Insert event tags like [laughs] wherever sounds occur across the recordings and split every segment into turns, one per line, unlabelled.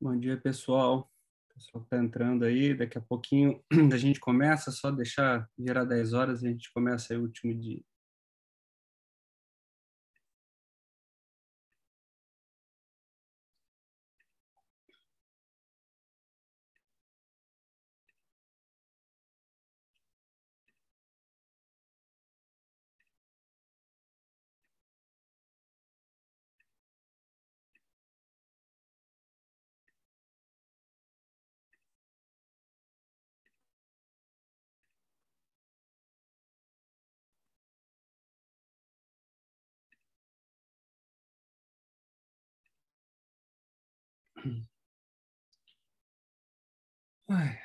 Bom dia,
pessoal. O pessoal está entrando aí. Daqui a pouquinho [clears throat] a gente começa, só deixar virar 10 horas e a gente começa o último dia. Ay.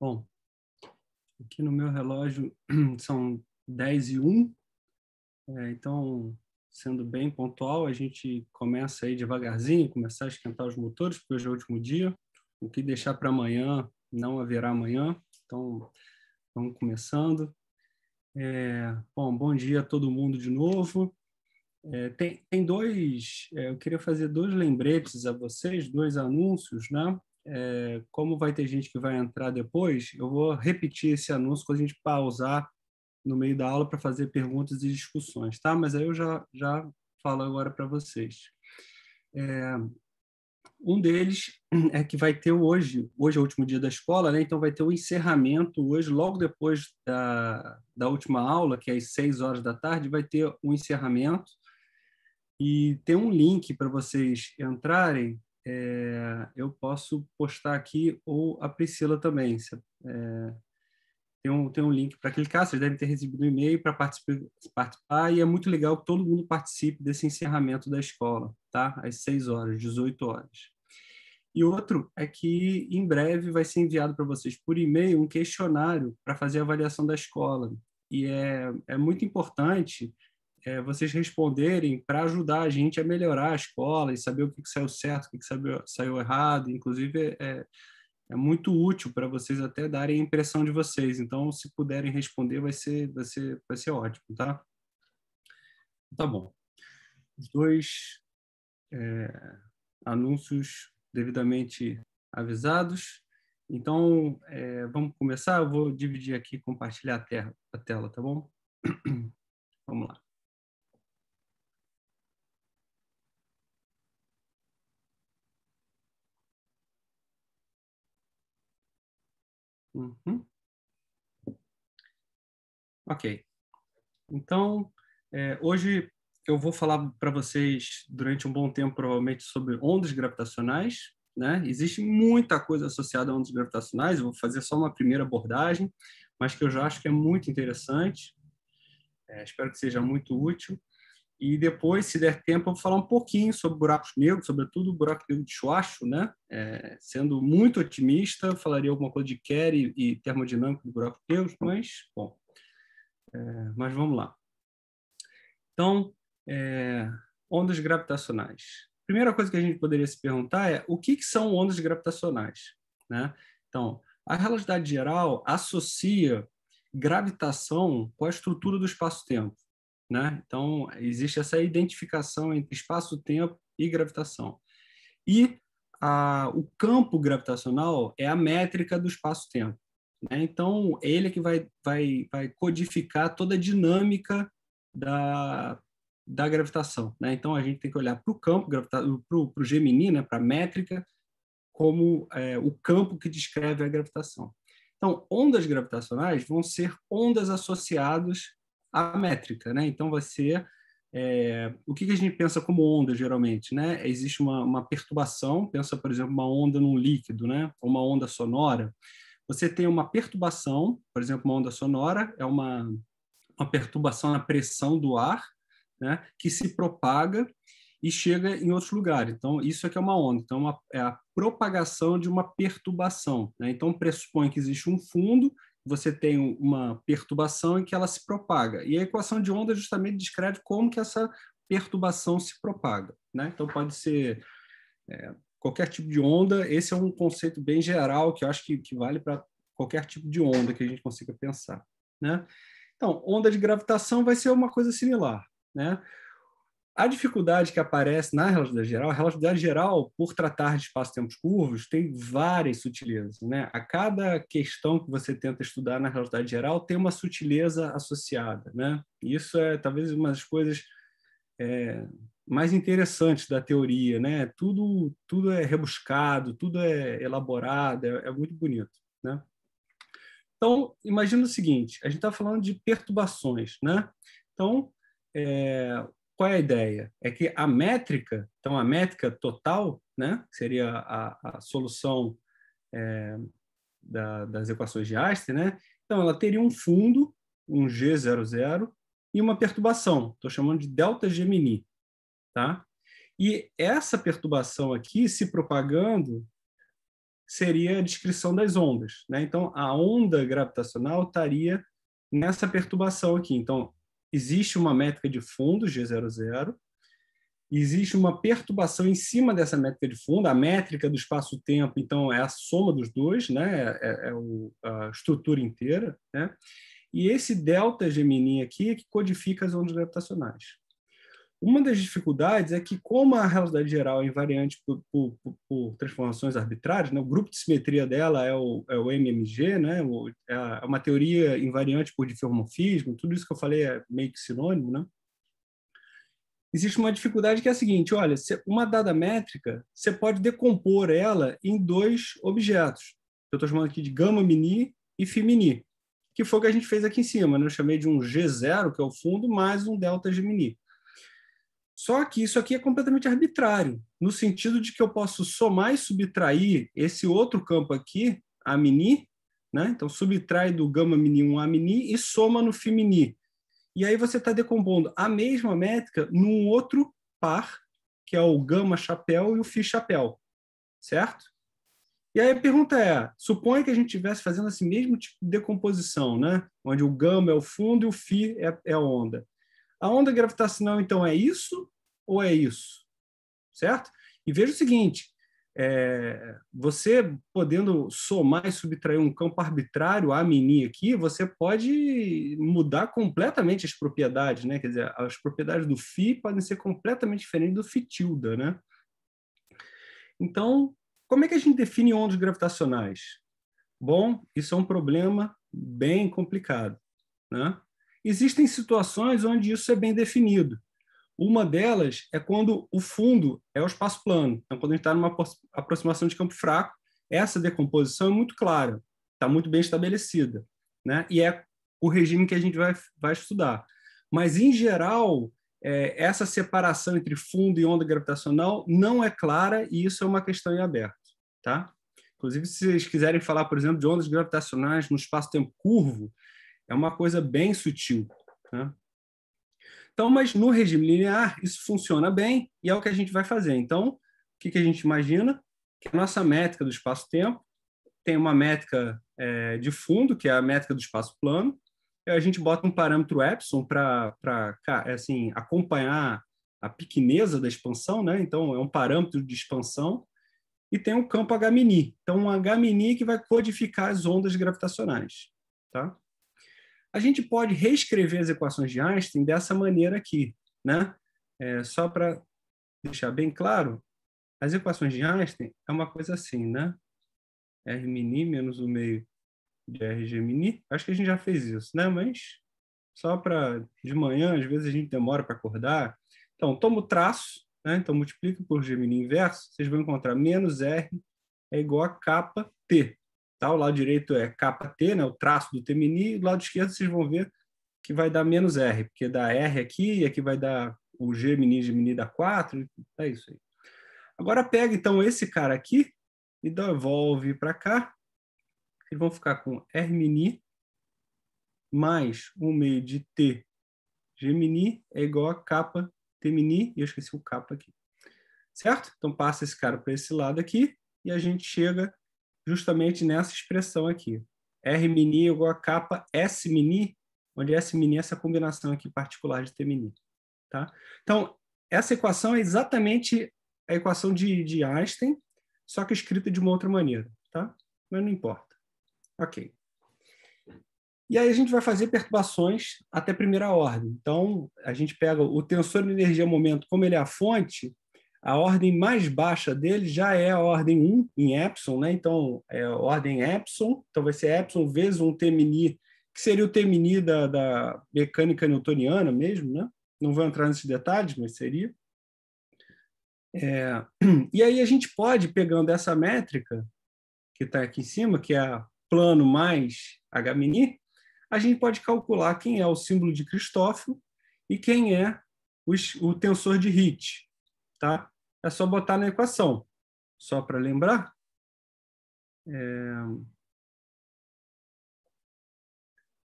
Bom, aqui no meu relógio [clears throat] são 10 e 1, é, então, sendo bem pontual, a gente começa aí devagarzinho, começar a esquentar os motores, porque hoje é o último dia, o que deixar para amanhã não haverá amanhã, então vamos começando. É, bom, bom dia a todo mundo de novo. É, tem, tem dois, é, eu queria fazer dois lembretes a vocês, dois anúncios, né? é, como vai ter gente que vai entrar depois, eu vou repetir esse anúncio quando a gente pausar no meio da aula para fazer perguntas e discussões, tá? Mas aí eu já, já falo agora para vocês. É, um deles é que vai ter hoje, hoje é o último dia da escola, né? Então vai ter o um encerramento hoje, logo depois da, da última aula, que é às 6 horas da tarde, vai ter o um encerramento. E tem um link para vocês entrarem é, eu posso postar aqui ou a Priscila também. É, tem, um, tem um link para clicar, vocês devem ter recebido um e-mail para participar, e é muito legal que todo mundo participe desse encerramento da escola, tá? Às 6 horas, 18 horas. E outro é que em breve vai ser enviado para vocês por e-mail um questionário para fazer a avaliação da escola. E é, é muito importante é, vocês responderem para ajudar a gente a melhorar a escola e saber o que, que saiu certo, o que, que saiu, saiu errado. Inclusive, é, é muito útil para vocês até darem a impressão de vocês. Então, se puderem responder, vai ser, vai ser, vai ser ótimo, tá? Tá bom. Os dois é, anúncios devidamente avisados. Então, é, vamos começar? Eu vou dividir aqui, compartilhar a, terra, a tela, tá bom? [clears throat] vamos lá. Uhum. Ok. Então, é, hoje eu vou falar para vocês durante um bom tempo, provavelmente, sobre ondas gravitacionais. Né? Existe muita coisa associada a ondas gravitacionais, eu vou fazer só uma primeira abordagem, mas que eu já acho que é muito interessante. É, espero que seja muito útil. E depois, se der tempo, eu vou falar um pouquinho sobre buracos negros, sobretudo o buraco negro de Schwarzschild, né? É, sendo muito otimista, falaria alguma coisa de Kerry e termodinâmica de buracos negros, mas, bom, é, mas vamos lá. Então, é, ondas gravitacionais. Primeira coisa que a gente poderia se perguntar é o que, que são ondas gravitacionais, né? Então, a relatividade geral associa gravitação com a estrutura do espaço-tempo. Né? Então, existe essa identificação entre espaço-tempo e gravitação. E a, o campo gravitacional é a métrica do espaço-tempo. Né? Então, é ele é que vai, vai, vai codificar toda a dinâmica da, da gravitação. Né? Então, a gente tem que olhar para o campo, para o Gemini, né? para a métrica, como é, o campo que descreve a gravitação. Então, ondas gravitacionais vão ser ondas associadas a métrica, né? Então você é, o que, que, a gente pensa como onda geralmente, né? Existe uma, uma, perturbação, pensa por exemplo uma onda num líquido, né? Ou uma onda sonora. Você tem uma perturbação, por exemplo, uma onda sonora é uma, uma perturbação na pressão do ar, né? Que se propaga e chega em outros lugares. Então, isso é que é uma onda. Então, uma, é, é a propagação de uma perturbação. Né? Então, pressupõe que existe um fundo você tem uma perturbação em que ela se propaga. E a equação de onda justamente descreve como que essa perturbação se propaga. Né? Então, pode ser é, qualquer tipo de onda. Esse é um conceito bem geral que eu acho que, que vale para qualquer tipo de onda que a gente consiga pensar. Né? Então, onda de gravitação vai ser uma coisa similar. Né? A dificuldade que aparece na relatividade geral, a relatividade geral, por tratar de espaço-tempos curvos, tem várias sutilezas. Né? A cada questão que você tenta estudar na relatividade geral tem uma sutileza associada. Né? Isso é talvez uma das coisas é, mais interessantes da teoria. Né? Tudo, tudo é rebuscado, tudo é elaborado, é, é muito bonito. Né? Então, imagina o seguinte: a gente está falando de perturbações. Né? Então, é, qual é a ideia? É que a métrica, então a métrica total, né, seria a, a solução é, da, das equações de Einstein, né? Então ela teria um fundo, um G00 e uma perturbação. Estou chamando de delta Gemini, tá? E essa perturbação aqui se propagando seria a descrição das ondas, né? Então a onda gravitacional estaria nessa perturbação aqui. Então existe uma métrica de fundo, G00, existe uma perturbação em cima dessa métrica de fundo, a métrica do espaço-tempo, então, é a soma dos dois, né? é, é o, a estrutura inteira, né? e esse delta Gemini aqui é que codifica as ondas gravitacionais. Uma das dificuldades é que, como a realidade geral é invariante por, por, por, por transformações arbitrárias, né? o grupo de simetria dela é o, é o MMG, né? O, é, é uma teoria invariante por difeomorfismo, tudo isso que eu falei é meio que sinônimo. Né? Existe uma dificuldade que é a seguinte: olha, uma dada métrica, você pode decompor ela em dois objetos. Eu estou chamando aqui de gama mini e mini, que foi o que a gente fez aqui em cima. Né? Eu chamei de um G0, que é o fundo, mais um delta mini. Só que isso aqui é completamente arbitrário, no sentido de que eu posso somar e subtrair esse outro campo aqui, a mini, né? Então, subtrai do gama mini um a mini e soma no fi mini. E aí você está decompondo a mesma métrica num outro par, que é o gama chapéu e o fi chapéu, certo? E aí a pergunta é, suponha que a gente estivesse fazendo esse mesmo tipo de decomposição, né? Onde o gama é o fundo e o fi é, é a onda. A onda gravitacional, então, é isso ou é isso? Certo? E veja o seguinte: é, você podendo somar e subtrair um campo arbitrário a mini aqui, você pode mudar completamente as propriedades, né? Quer dizer, as propriedades do φ podem ser completamente diferentes do φ tilde, né? Então, como é que a gente define ondas gravitacionais? Bom, isso é um problema bem complicado, né? Existem situações onde isso é bem definido. Uma delas é quando o fundo é o espaço plano. Então, quando a gente está numa aproximação de campo fraco, essa decomposição é muito clara, está muito bem estabelecida, né? E é o regime que a gente vai, vai estudar. Mas, em geral, é, essa separação entre fundo e onda gravitacional não é clara e isso é uma questão em aberto, tá? Inclusive, se vocês quiserem falar, por exemplo, de ondas gravitacionais no espaço-tempo curvo, é uma coisa bem sutil. Né? Então, mas no regime linear, isso funciona bem e é o que a gente vai fazer. Então, o que, que a gente imagina? Que a nossa métrica do espaço-tempo tem uma métrica é, de fundo, que é a métrica do espaço plano, e a gente bota um parâmetro epsilon para é assim, acompanhar a pequeneza da expansão, né? então é um parâmetro de expansão, e tem um campo H-mini. Então, um H-mini que vai codificar as ondas gravitacionais. Tá? A gente pode reescrever as equações de Einstein dessa maneira aqui, né? É, só para deixar bem claro, as equações de Einstein é uma coisa assim, né? R mini menos o meio de RG mini. Acho que a gente já fez isso, né? Mas só para de manhã, às vezes a gente demora para acordar. Então, toma o traço, né? Então multiplica por G mini inverso, vocês vão encontrar menos R é igual a kT. T. Tá? O lado direito é KT, né, o traço do temini, e do lado esquerdo vocês vão ver que vai dar menos R, porque dá R aqui, e aqui vai dar o g mini g mini dá 4, é isso aí. Agora pega, então, esse cara aqui e devolve para cá. Eles vão ficar com r mini mais um meio de T g mini é igual a capa mini, e eu esqueci o capa aqui. Certo? Então passa esse cara para esse lado aqui, e a gente chega justamente nessa expressão aqui. R-mini igual a capa S-mini, onde S-mini é essa combinação aqui particular de T-mini. Tá? Então, essa equação é exatamente a equação de, de Einstein, só que escrita de uma outra maneira. Tá? Mas não importa. Ok. E aí a gente vai fazer perturbações até primeira ordem. Então, a gente pega o tensor de energia-momento, como ele é a fonte, a ordem mais baixa dele já é a ordem 1 em Epsilon, né? então é ordem Epsilon, então vai ser Epsilon vezes um termini que seria o termini da, da mecânica newtoniana mesmo, né? não vou entrar nesses detalhes, mas seria. É, [clears throat] e aí a gente pode, pegando essa métrica que está aqui em cima, que é plano mais Hmini, a gente pode calcular quem é o símbolo de Cristófilo e quem é o, o tensor de Hit. Tá? é só botar na equação.
Só para lembrar, é...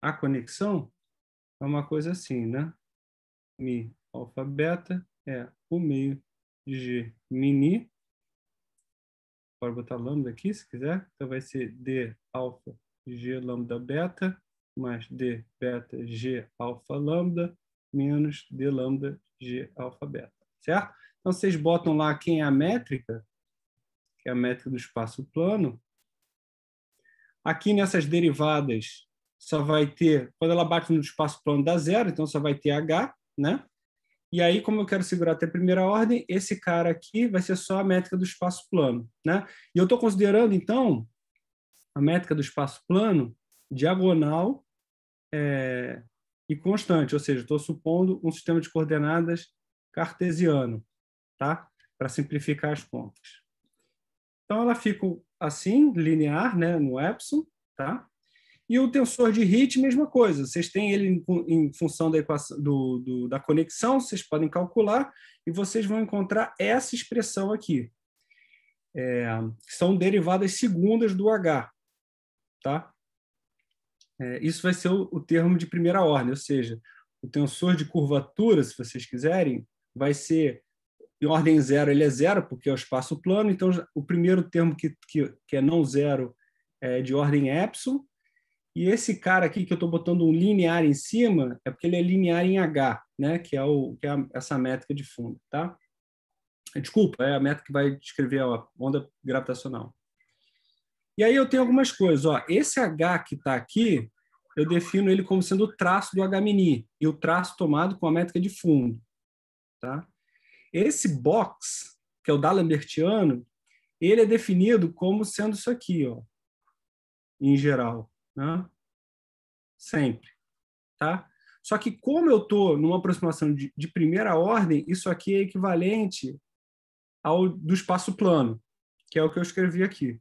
a conexão é uma coisa assim, né? Mi alfa beta é o meio de G mini. Pode botar lambda aqui, se quiser. Então, vai ser D alfa G lambda beta mais D beta G alfa lambda menos D lambda G alfa beta, certo? Então, vocês botam lá quem é a métrica, que é a métrica do espaço plano. Aqui nessas derivadas, só vai ter, quando ela bate no espaço plano dá zero, então só vai ter H, né? E aí, como eu quero segurar até a primeira ordem, esse cara aqui vai ser só a métrica do espaço plano, né? E eu estou considerando, então, a métrica do espaço plano diagonal é, e constante, ou seja, estou supondo um sistema de coordenadas cartesiano tá? para simplificar as contas. Então, ela fica assim, linear, né, no epsilon, tá? E o tensor de Hit, mesma coisa. Vocês têm ele em, função da, equação, do, do, da conexão, vocês podem calcular, e vocês vão encontrar essa expressão aqui. É, são derivadas segundas do H. Tá? É, isso vai ser o, o termo de primeira ordem, ou seja, o tensor de curvatura, se vocês quiserem, vai ser em ordem zero ele é zero, porque é o espaço plano, então o primeiro termo que, que, que é não zero é de ordem epsilon, e esse cara aqui que eu estou botando um linear em cima é porque ele é linear em H, né? que é, o, que é a, essa métrica de fundo. Tá? Desculpa, é a métrica que vai descrever a onda gravitacional. E aí eu tenho algumas coisas. Ó, esse H que está aqui, eu defino ele como sendo o traço do H-mini e o traço tomado com a métrica de fundo. Tá? Esse box, que é o D'Alembertiano, ele é definido como sendo isso aqui, ó, em geral, né? sempre. Tá? Só que como eu estou numa aproximação de, de, primeira ordem, isso aqui é equivalente ao do espaço plano, que é o que eu escrevi aqui.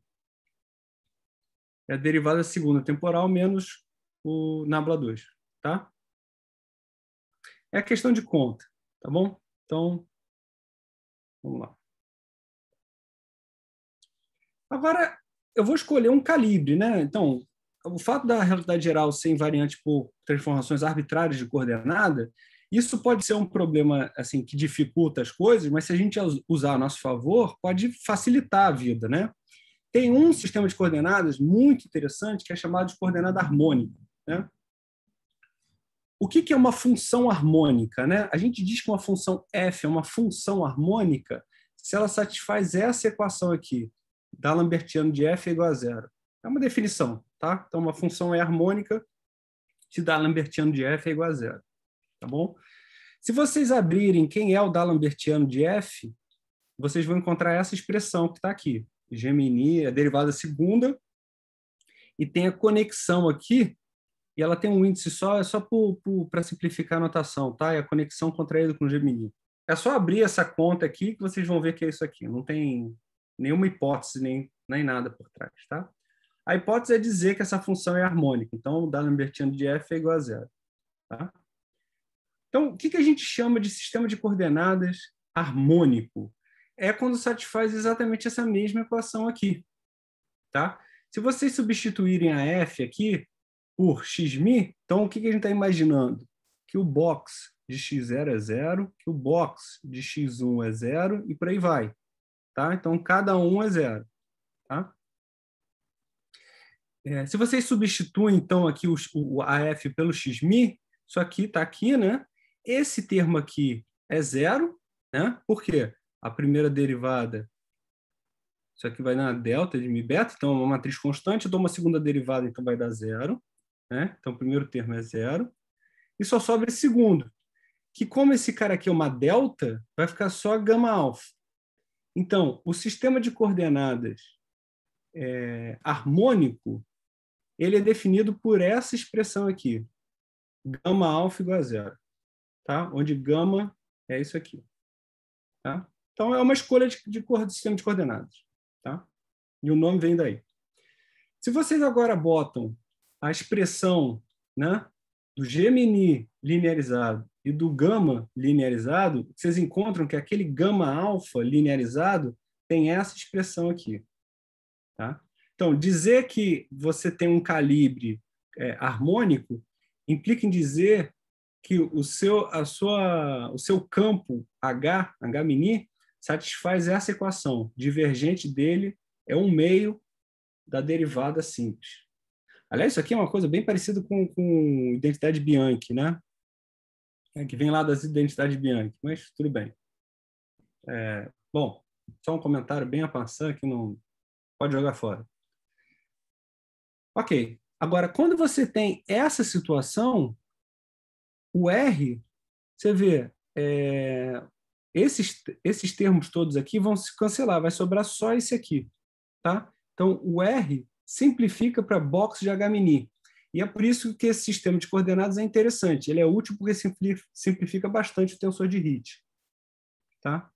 É a derivada segunda temporal menos o nabla 2. Tá? É questão de
conta, tá bom? Então, Vamos lá.
Agora, eu vou escolher um calibre, né? Então, o fato da realidade geral ser invariante por transformações arbitrárias de coordenada, isso pode ser um problema assim que dificulta as coisas, mas se a gente usar a nosso favor, pode facilitar a vida, né? Tem um sistema de coordenadas muito interessante que é chamado de coordenada harmônica, né? O que, que é uma função harmônica? Né? A gente diz que uma função f é uma função harmônica se ela satisfaz essa equação aqui, da Lambertiano de f é igual a zero. É uma definição, tá? Então, uma função é harmônica se da Lambertiano de f é igual a zero, tá bom? Se vocês abrirem quem é o da Lambertiano de f, vocês vão encontrar essa expressão que está aqui. Gemini a é derivada segunda e tem a conexão aqui e ela tem um índice só, é só para simplificar a notação, tá? É a conexão contraída com o Gemini. É só abrir essa conta aqui que vocês vão ver que é isso aqui. Não tem nenhuma hipótese nem, nem nada por trás, tá? A hipótese é dizer que essa função é harmônica. Então, o dado lambertiano de f é igual a zero, tá? Então, o que, que a gente chama de sistema de coordenadas harmônico? É quando satisfaz exatamente essa mesma equação aqui, tá? Se vocês substituírem a f aqui, por xmi, então o que, a gente está imaginando? Que o box de x0 é zero, que o box de x1 é zero e por aí vai. Tá? Então, cada um é zero. Tá? É, se vocês substituem, então, aqui o, o AF pelo xmi, isso aqui está aqui, né? Esse termo aqui é zero, né? Por quê? A primeira derivada, isso aqui vai na delta de mi beta, então é uma matriz constante, eu dou uma segunda derivada, então vai dar zero, né? Então, o primeiro termo é zero. E só sobra esse segundo, que como esse cara aqui é uma delta, vai ficar só gama alfa. Então, o sistema de coordenadas é, harmônico ele é definido por essa expressão aqui, gama alfa igual a zero, tá? onde gama é isso aqui. Tá? Então, é uma escolha de, de, de sistema de coordenadas. Tá? E o nome vem daí. Se vocês agora botam a expressão né, do Gemini linearizado e do gama linearizado, vocês encontram que aquele gama alfa linearizado tem essa expressão aqui. Tá? Então, dizer que você tem um calibre é, harmônico implica em dizer que o seu, a sua, o seu campo H, H-mini, satisfaz essa equação. Divergente dele é um meio da derivada simples. Aliás, isso aqui é uma coisa bem parecida com, com identidade Bianchi, né? É, que vem lá das identidades Bianchi, mas tudo bem. É, bom, só um comentário bem a passar que não pode jogar fora. Ok. Agora, quando você tem essa situação, o R, você vê, é, esses, esses termos todos aqui vão se cancelar, vai sobrar só esse aqui, tá? Então, o R simplifica para box de h E é por isso que esse sistema de coordenadas é interessante. Ele é útil porque simplifica bastante o tensor de HIT. Tá?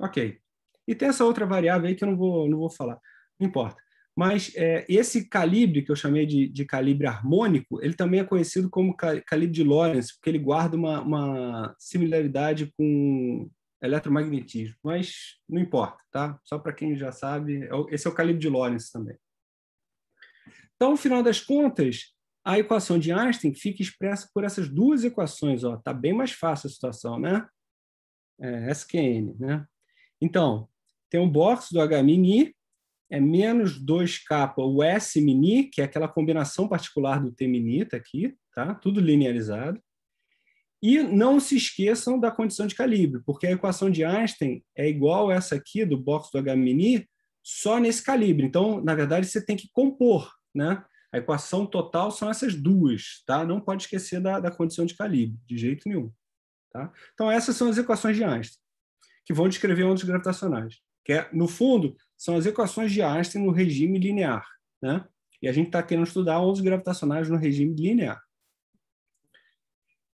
Ok. E tem essa outra variável aí que eu não vou, não vou falar. Não importa. Mas é, esse calibre, que eu chamei de, de, calibre harmônico, ele também é conhecido como calibre de Lorentz, porque ele guarda uma, uma similaridade com eletromagnetismo, mas não importa, tá? Só para quem já sabe, é esse é o calibre de Lorentz também. Então, no final das contas, a equação de Einstein fica expressa por essas duas equações, ó, tá bem mais fácil a situação, né? É, SQN, né? Então, tem um box do H-mini, é menos 2K, o S-mini, que é aquela combinação particular do T-mini, tá aqui, tá? Tudo linearizado. E não se esqueçam da condição de calibre, porque a equação de Einstein é igual a essa aqui do box do H-mini, só nesse calibre. Então, na verdade, você tem que compor, né? A equação total são essas duas, tá? Não pode esquecer da, da condição de calibre, de jeito nenhum. Tá? Então, essas são as equações de Einstein, que vão descrever ondas gravitacionais, que, é, no fundo, são as equações de Einstein no regime linear. Né? E a gente está querendo estudar ondas gravitacionais no regime linear.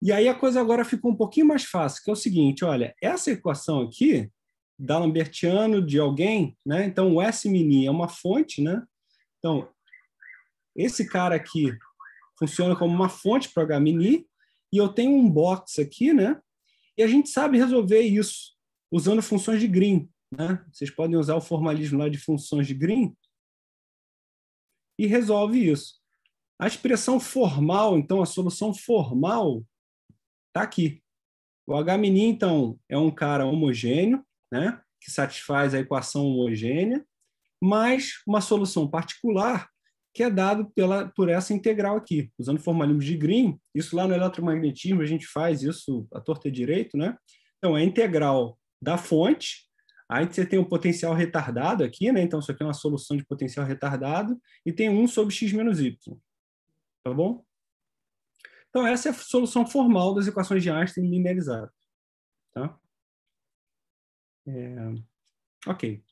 E aí a coisa agora ficou um pouquinho mais fácil, que é o seguinte, olha, essa equação aqui, da Lambertiano, de alguém, né? Então, o S-mini é uma fonte, né? Então, esse cara aqui funciona como uma fonte para H-mini, e eu tenho um box aqui, né? E a gente sabe resolver isso usando funções de Green, né? Vocês podem usar o formalismo lá de funções de Green e resolve isso. A expressão formal, então, a solução formal está aqui. O h mini então, é um cara homogêneo, né, que satisfaz a equação homogênea, mais uma solução particular que é dado pela, por essa integral aqui, usando formalismo de Green. Isso lá no eletromagnetismo a gente faz isso à torta e direito, né? Então, a é integral da fonte, aí você tem um potencial retardado aqui, né? Então, isso aqui é uma solução de potencial retardado, e tem 1 sobre x menos y. Tá bom? Então, essa é a solução formal das equações de Einstein linearizadas. Tá? É, ok.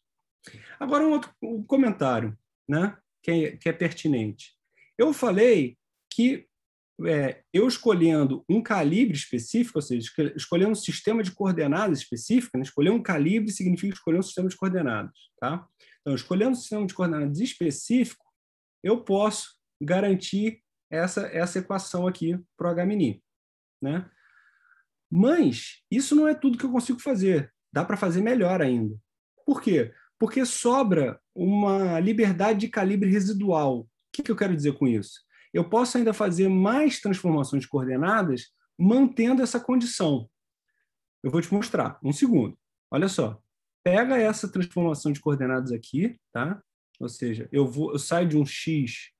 Agora, um outro um comentário né, que, é, que é pertinente. Eu falei que é, eu escolhendo um calibre específico, ou seja, escolhendo um sistema de coordenadas específico, né? escolher um calibre significa escolher um sistema de coordenadas. Tá? Então, escolhendo um sistema de coordenadas específico, eu posso garantir essa, essa equação aqui para o H-mini. Né? Mas isso não é tudo que eu consigo fazer. Dá para fazer melhor ainda. Por quê? Porque sobra uma liberdade de calibre residual. O que, que eu quero dizer com isso? Eu posso ainda fazer mais transformações coordenadas mantendo essa condição. Eu vou te mostrar. Um segundo. Olha só. Pega essa transformação de coordenadas aqui, tá? Ou seja, eu vou, eu saio de um x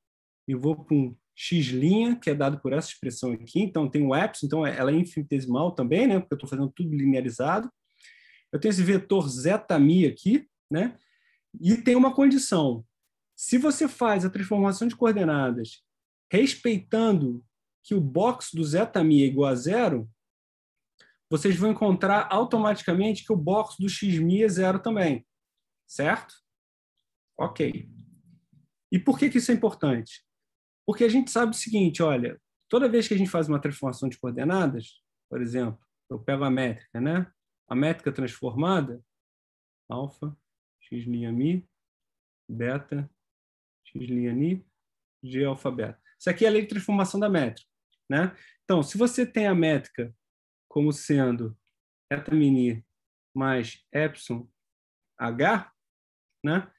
e vou para um x', que é dado por essa expressão aqui, então tem o epsilon, então é, ela é infinitesimal também, né? porque eu estou fazendo tudo linearizado. Eu tenho esse vetor zeta mi aqui, né? e tem uma condição. Se você faz a transformação de coordenadas respeitando que o box do zeta mi é igual a zero, vocês vão encontrar automaticamente que o box do x mi é zero também, certo? Ok. E por que, que isso é importante? Porque a gente sabe o seguinte, olha, toda vez que a gente faz uma transformação de coordenadas, por exemplo, eu pego a métrica, né? A métrica transformada, alfa, x' mi, beta, x' ni, g alfa beta. Isso aqui é a lei de transformação da métrica, né? Então, se você tem a métrica como sendo eta mini mais epsilon h, né?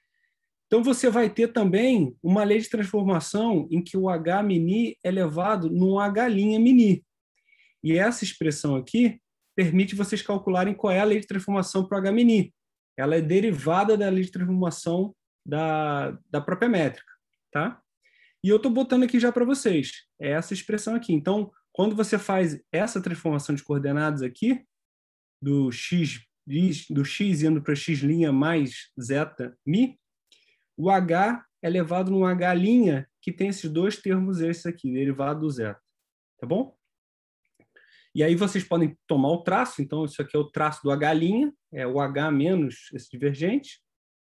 Então, você vai ter também uma lei de transformação em que o H-mini é levado num H'-mini. E essa expressão aqui permite vocês calcularem qual é a lei de transformação para o H-mini. Ela é derivada da lei de transformação da, da própria métrica. Tá? E eu estou botando aqui já para vocês. É essa expressão aqui. Então, quando você faz essa transformação de coordenadas aqui, do x, do x indo para x' mais zeta mi, o H é levado num H', que tem esses dois termos esses aqui, derivado do zeta. Tá bom? E aí vocês podem tomar o traço, então isso aqui é o traço do H', é o H menos esse divergente,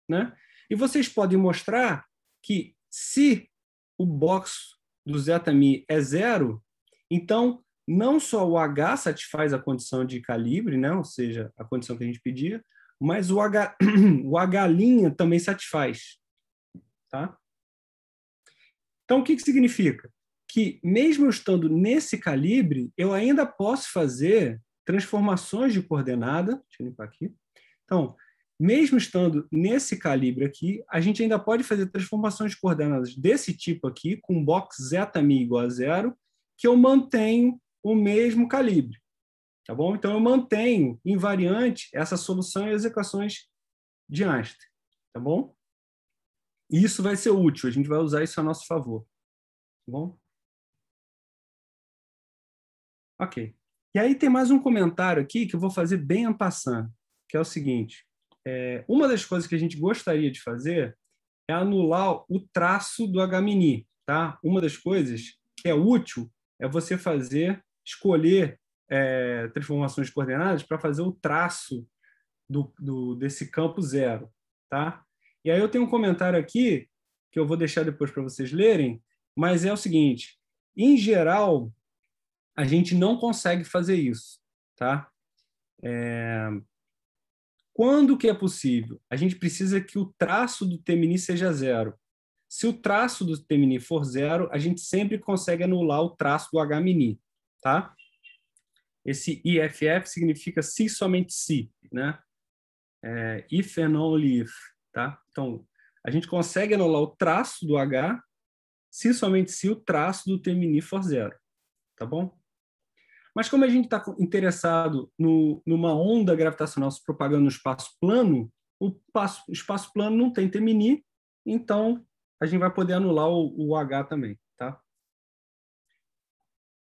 né? E vocês podem mostrar que se o box do zeta-mi é zero, então não só o H satisfaz a condição de calibre, né? ou seja, a condição que a gente pedia, mas o H, [clears throat] o H' também satisfaz. Tá? Então, o que, que significa? Que, mesmo estando nesse calibre, eu ainda posso fazer transformações de coordenada. Deixa eu limpar aqui. Então, mesmo estando nesse calibre aqui, a gente ainda pode fazer transformações de coordenadas desse tipo aqui, com box zeta-mi igual a zero, que eu mantenho o mesmo calibre. Tá bom? Então, eu mantenho invariante essa solução e as equações de Einstein. Tá bom? E isso vai ser útil, a gente vai usar isso a
nosso favor. Tá bom? Ok.
E aí tem mais um comentário aqui que eu vou fazer bem en passant, que é o seguinte. É, uma das coisas que a gente gostaria de fazer é anular o traço do HMNI, tá? Uma das coisas que é útil é você fazer, escolher é, transformações coordenadas para fazer o traço do, do, desse campo zero, tá? E aí eu tenho um comentário aqui que eu vou deixar depois para vocês lerem, mas é o seguinte: em geral, a gente não consegue fazer isso, tá? É... Quando que é possível? A gente precisa que o traço do Temini seja zero. Se o traço do Temini for zero, a gente sempre consegue anular o traço do Hmini, tá? Esse IFF significa se somente se, né? É, if and only if tá? Então, a gente consegue anular o traço do H se somente se o traço do termini for zero, tá bom? Mas como a gente está interessado no, numa onda gravitacional se propagando no espaço plano, o, espaço espaço plano não tem termini então a gente vai poder anular o, o H também, tá?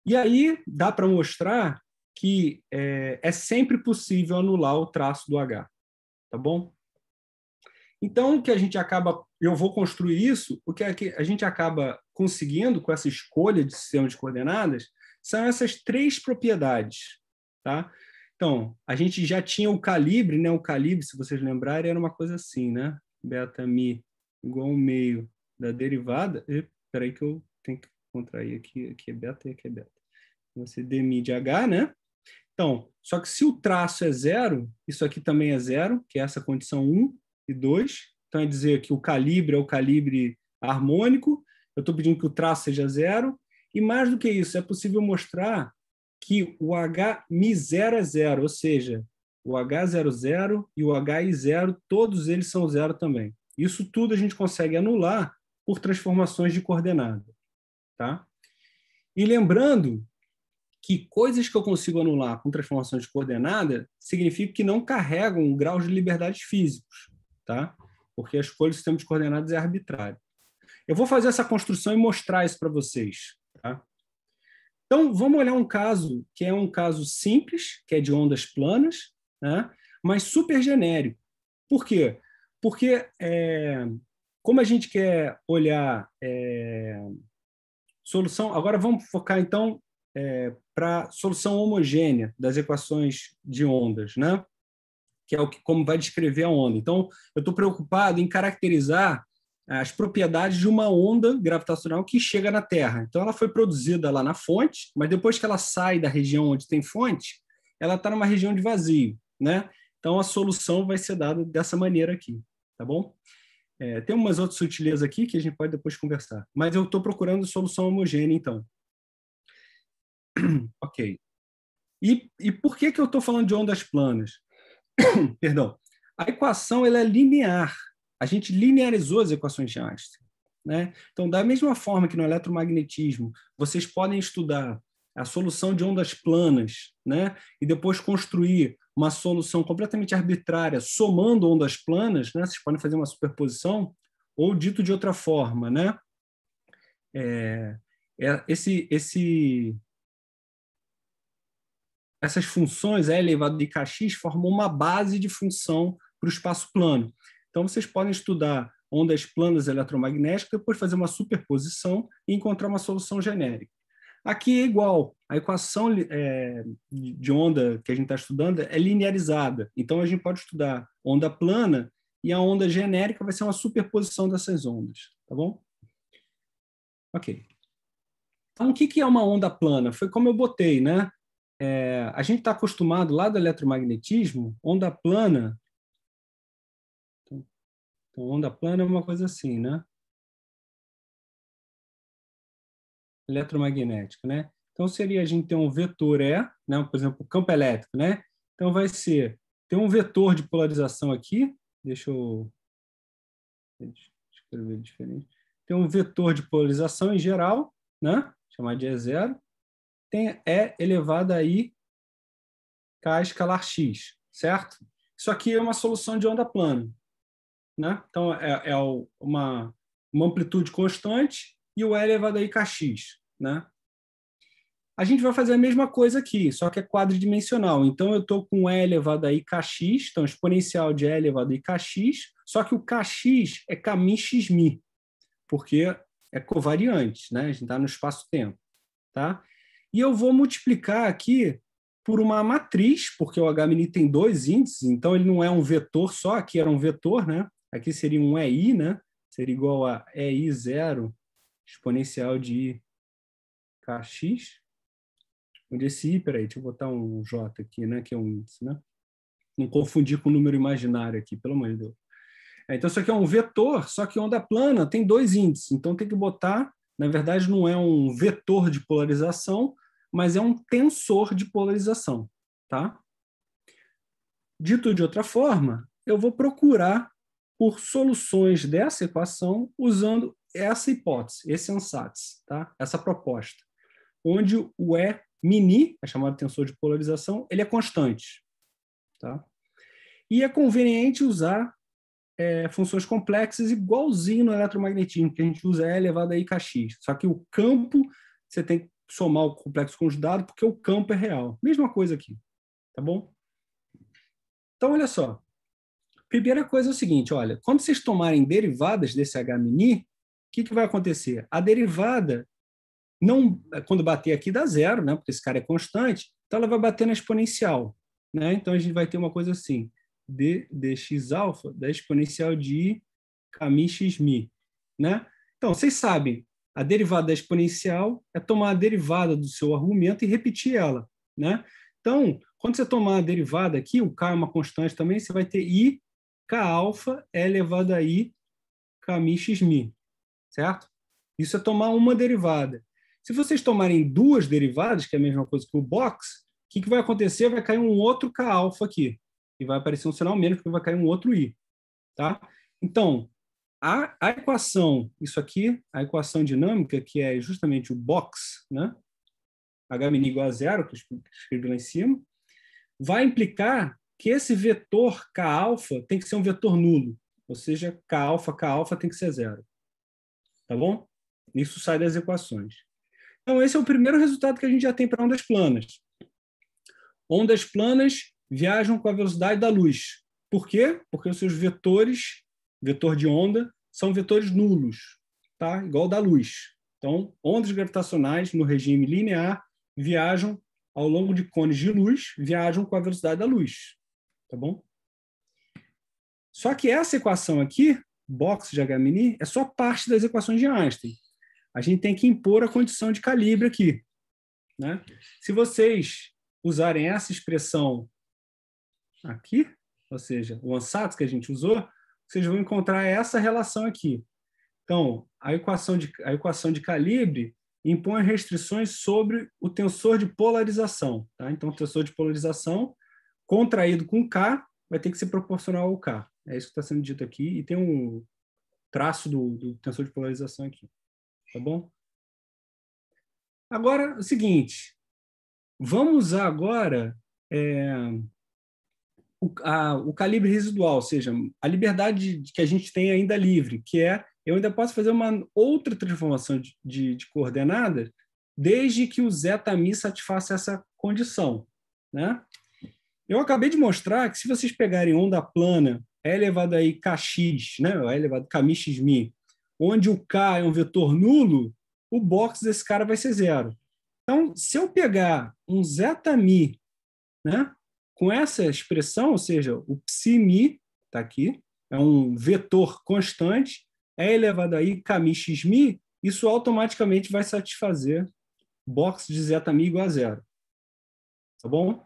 E aí dá para mostrar que é, é sempre possível anular o traço do H, tá bom? Então, o que a gente acaba, eu vou construir isso, o que é a gente acaba conseguindo com essa escolha de sistema de coordenadas são essas três propriedades. Tá? Então, a gente já tinha o calibre, né? O calibre, se vocês lembrarem, era uma coisa assim, né? Beta mi igual ao meio da derivada. Espera aí que eu tenho que contrair aqui, aqui é beta e aqui é beta. Você d mi de h, né? Então, só que se o traço é zero, isso aqui também é zero, que é essa condição 1, e Então, é dizer que o calibre é o calibre harmônico, eu estou pedindo que o traço seja zero, e mais do que isso, é possível mostrar que o h zero é zero, ou seja, o H00 e o HI0, todos eles são zero também. Isso tudo a gente consegue anular por transformações de coordenada. Tá? E lembrando que coisas que eu consigo anular com transformações de coordenada significa que não carregam graus de liberdades físicos tá? porque a escolha do sistema de coordenadas é arbitrária. Eu vou fazer essa construção e mostrar isso para vocês. Tá? Então, vamos olhar um caso que é um caso simples, que é de ondas planas, né? mas super genérico. Por quê? Porque, é, como a gente quer olhar é, solução. Agora vamos focar, então, é, para solução homogênea das equações de ondas. Né? que é o que como vai descrever a onda. Então, eu estou preocupado em caracterizar as propriedades de uma onda gravitacional que chega na Terra. Então, ela foi produzida lá na fonte, mas depois que ela sai da região onde tem fonte, ela está numa região de vazio, né? Então, a solução vai ser dada dessa maneira aqui, tá bom? É, tem umas outras sutilezas aqui que a gente pode depois conversar, mas eu estou procurando solução homogênea, então. [clears throat] ok. E, e por que, que eu estou falando de ondas planas? [coughs] Perdão. A equação ela é linear. A gente linearizou as equações de Einstein. Né? Então, da mesma forma que no eletromagnetismo, vocês podem estudar a solução de ondas planas né? e depois construir uma solução completamente arbitrária somando ondas planas, né? vocês podem fazer uma superposição, ou dito de outra forma, né? É, é, esse, esse essas funções E elevado de kx formam uma base de função para o espaço plano. Então, vocês podem estudar ondas planas eletromagnéticas, depois fazer uma superposição e encontrar uma solução genérica. Aqui é igual, a equação é, de onda que a gente está estudando é linearizada, então a gente pode estudar onda plana e a onda genérica vai ser uma superposição dessas ondas, tá bom? Ok. Então, o que é uma onda plana? Foi como eu botei, né? é, a gente está acostumado lá do eletromagnetismo, onda plana. Então, então, onda plana é uma coisa assim, né? Eletromagnética, né? Então, seria a gente ter um vetor E, né? por exemplo, o campo elétrico, né? Então, vai ser, tem um vetor de polarização aqui, deixa eu escrever diferente. Tem um vetor de polarização em geral, né? Chamar de E0 tem é elevado a I K escalar X, certo? Isso aqui é uma solução de onda plana. Né? Então, é, é uma, uma, amplitude constante e o E elevado a I Kx. Né? A gente vai fazer a mesma coisa aqui, só que é quadridimensional. Então, eu estou com E elevado a I Kx, então exponencial de E elevado a I Kx, só que o Kx é x mi, porque é covariante, né? a gente está no espaço-tempo. Tá? E eu vou multiplicar aqui por uma matriz, porque o HMNI tem dois índices, então ele não é um vetor só, aqui era um vetor, né? Aqui seria um EI, né? Seria igual a EI0 exponencial de KX, onde é esse I, peraí, deixa eu botar um J aqui, né? Que é um índice, né? Não confundir com o número imaginário aqui, pelo amor de Deus. É, então, isso aqui é um vetor, só que onda plana tem dois índices, então tem que botar, na verdade, não é um vetor de polarização, mas é um tensor de polarização, tá? Dito de outra forma, eu vou procurar por soluções dessa equação usando essa hipótese, esse ansatz, tá? Essa proposta, onde o E mini, é chamado tensor de polarização, ele é constante, tá? E é conveniente usar é, funções complexas igualzinho no eletromagnetismo, que a gente usa E elevado a IKX. Só que o campo você tem que somar o complexo conjugado, porque o campo é real. Mesma coisa aqui, tá bom? Então, olha só. Primeira coisa é o seguinte, olha, quando vocês tomarem derivadas desse H-mini, o que, que vai acontecer? A derivada, não, quando bater aqui dá zero, né? porque esse cara é constante, então ela vai bater na exponencial. Né? Então, a gente vai ter uma coisa assim, d, dx alfa da exponencial de kmi xmi. Né? Então, vocês sabem, a derivada exponencial é tomar a derivada do seu argumento e repetir ela. Né? Então, quando você tomar a derivada aqui, o k é uma constante também, você vai ter i k alfa é elevado a i k mi x mi, certo? Isso é tomar uma derivada. Se vocês tomarem duas derivadas, que é a mesma coisa que o box, o que, que vai acontecer? Vai cair um outro k alfa aqui e vai aparecer um sinal menos porque vai cair um outro i, tá? Então, a, a equação, isso aqui, a equação dinâmica, que é justamente o box, né? H min igual a zero, que eu escrevi lá em cima, vai implicar que esse vetor K alfa tem que ser um vetor nulo, ou seja, K alfa, K alfa tem que ser zero. Tá bom? Isso sai das equações. Então, esse é o primeiro resultado que a gente já tem para ondas planas. Ondas planas viajam com a velocidade da luz. Por quê? Porque os seus vetores, vetor de onda, são vetores nulos, tá? igual da luz. Então, ondas gravitacionais no regime linear viajam ao longo de cones de luz, viajam com a velocidade da luz. Tá bom? Só que essa equação aqui, box de HMNI, é só parte das equações de Einstein. A gente tem que impor a condição de calibre aqui. Né? Se vocês usarem essa expressão aqui, ou seja, o ansatz que a gente usou, vocês vão encontrar essa relação aqui. Então, a equação de, a equação de Calibre impõe restrições sobre o tensor de polarização. Tá? Então, o tensor de polarização contraído com K vai ter que ser proporcional ao K. É isso que está sendo dito aqui. E tem um traço do, do tensor de polarização aqui. Tá bom? Agora, o seguinte. Vamos usar agora é, o, a, o calibre residual, ou seja, a liberdade que a gente tem ainda livre, que é eu ainda posso fazer uma outra transformação de, de, de coordenadas desde que o zeta mi satisfaça essa condição. Né? Eu acabei de mostrar que se vocês pegarem onda plana é elevado a kx, né? é elevado a mi, onde o k é um vetor nulo, o box desse cara vai ser zero. Então, se eu pegar um zeta mi né? Com essa expressão, ou seja, o psi-mi, está aqui, é um vetor constante, é elevado a i, kami-x-mi, isso automaticamente vai satisfazer box de zeta-mi igual a zero. Tá bom?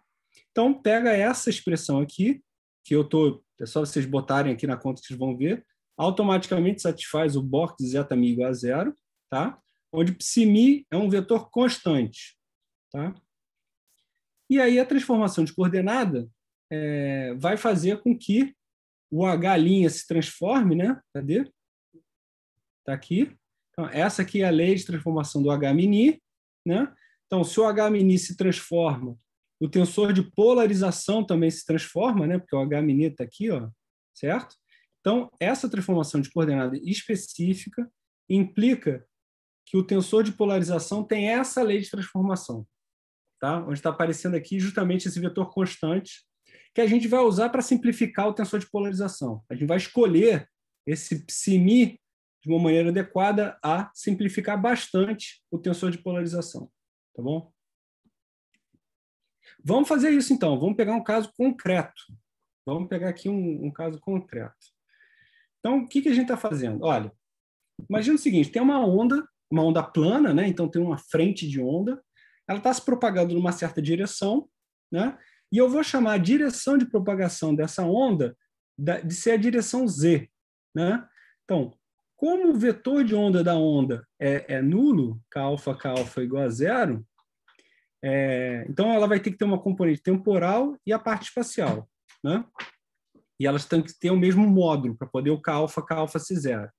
Então, pega essa expressão aqui, que eu estou, é só vocês botarem aqui na conta que vocês vão ver, automaticamente satisfaz o box de zeta-mi igual a zero, tá? onde psi-mi é um vetor constante. Tá? E aí a transformação de coordenada é, vai fazer com que o H' se transforme, né? Cadê? Está aqui. Então, essa aqui é a lei de transformação do H-mini, né? Então, se o H-mini se transforma, o tensor de polarização também se transforma, né? Porque o H-mini está aqui, ó, certo? Então, essa transformação de coordenada específica implica que o tensor de polarização tem essa lei de transformação tá? onde está aparecendo aqui justamente esse vetor constante, que a gente vai usar para simplificar o tensor de polarização. A gente vai escolher esse psimi de uma maneira adequada a simplificar bastante o tensor de polarização. Tá bom? Vamos fazer isso então. Vamos pegar um caso concreto. Vamos pegar aqui um, um caso concreto. Então, o que, que a gente está fazendo? Olha, imagina o seguinte: tem uma onda, uma onda plana, né? Então tem uma frente de onda ela está se propagando numa certa direção, né? E eu vou chamar a direção de propagação dessa onda de ser a direção z, né? Então, como o vetor de onda da onda é, é nulo, kα, kα igual a zero, é, então ela vai ter que ter uma componente temporal e a parte espacial, né? E elas têm que ter o mesmo módulo para poder o kα, kα ser zero.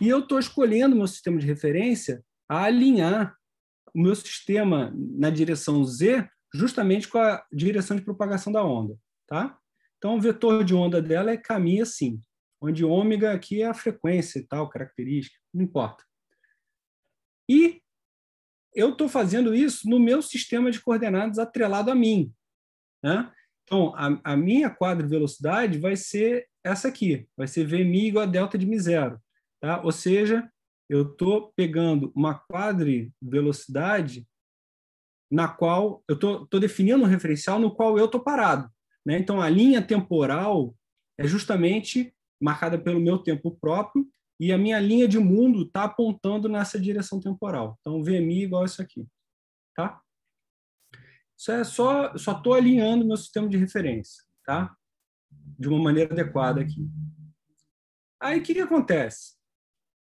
E eu estou escolhendo meu sistema de referência a alinhar o meu sistema na direção Z justamente com a direção de propagação da onda, tá? Então, o vetor de onda dela é caminho assim, onde ômega aqui é a frequência e tal, característica, não importa. E eu estou fazendo isso no meu sistema de coordenadas atrelado a mim, né? Então, a, a minha quadro velocidade vai ser essa aqui, vai ser Vm igual a delta de mi zero, tá? Ou seja, eu estou pegando uma quadre velocidade na qual eu estou definindo um referencial no qual eu estou parado. Né? Então, a linha temporal é justamente marcada pelo meu tempo próprio e a minha linha de mundo está apontando nessa direção temporal. Então, VMI é igual a isso aqui. Tá? Isso é só só estou alinhando meu sistema de referência, tá? De uma maneira adequada aqui. Aí o que, que acontece?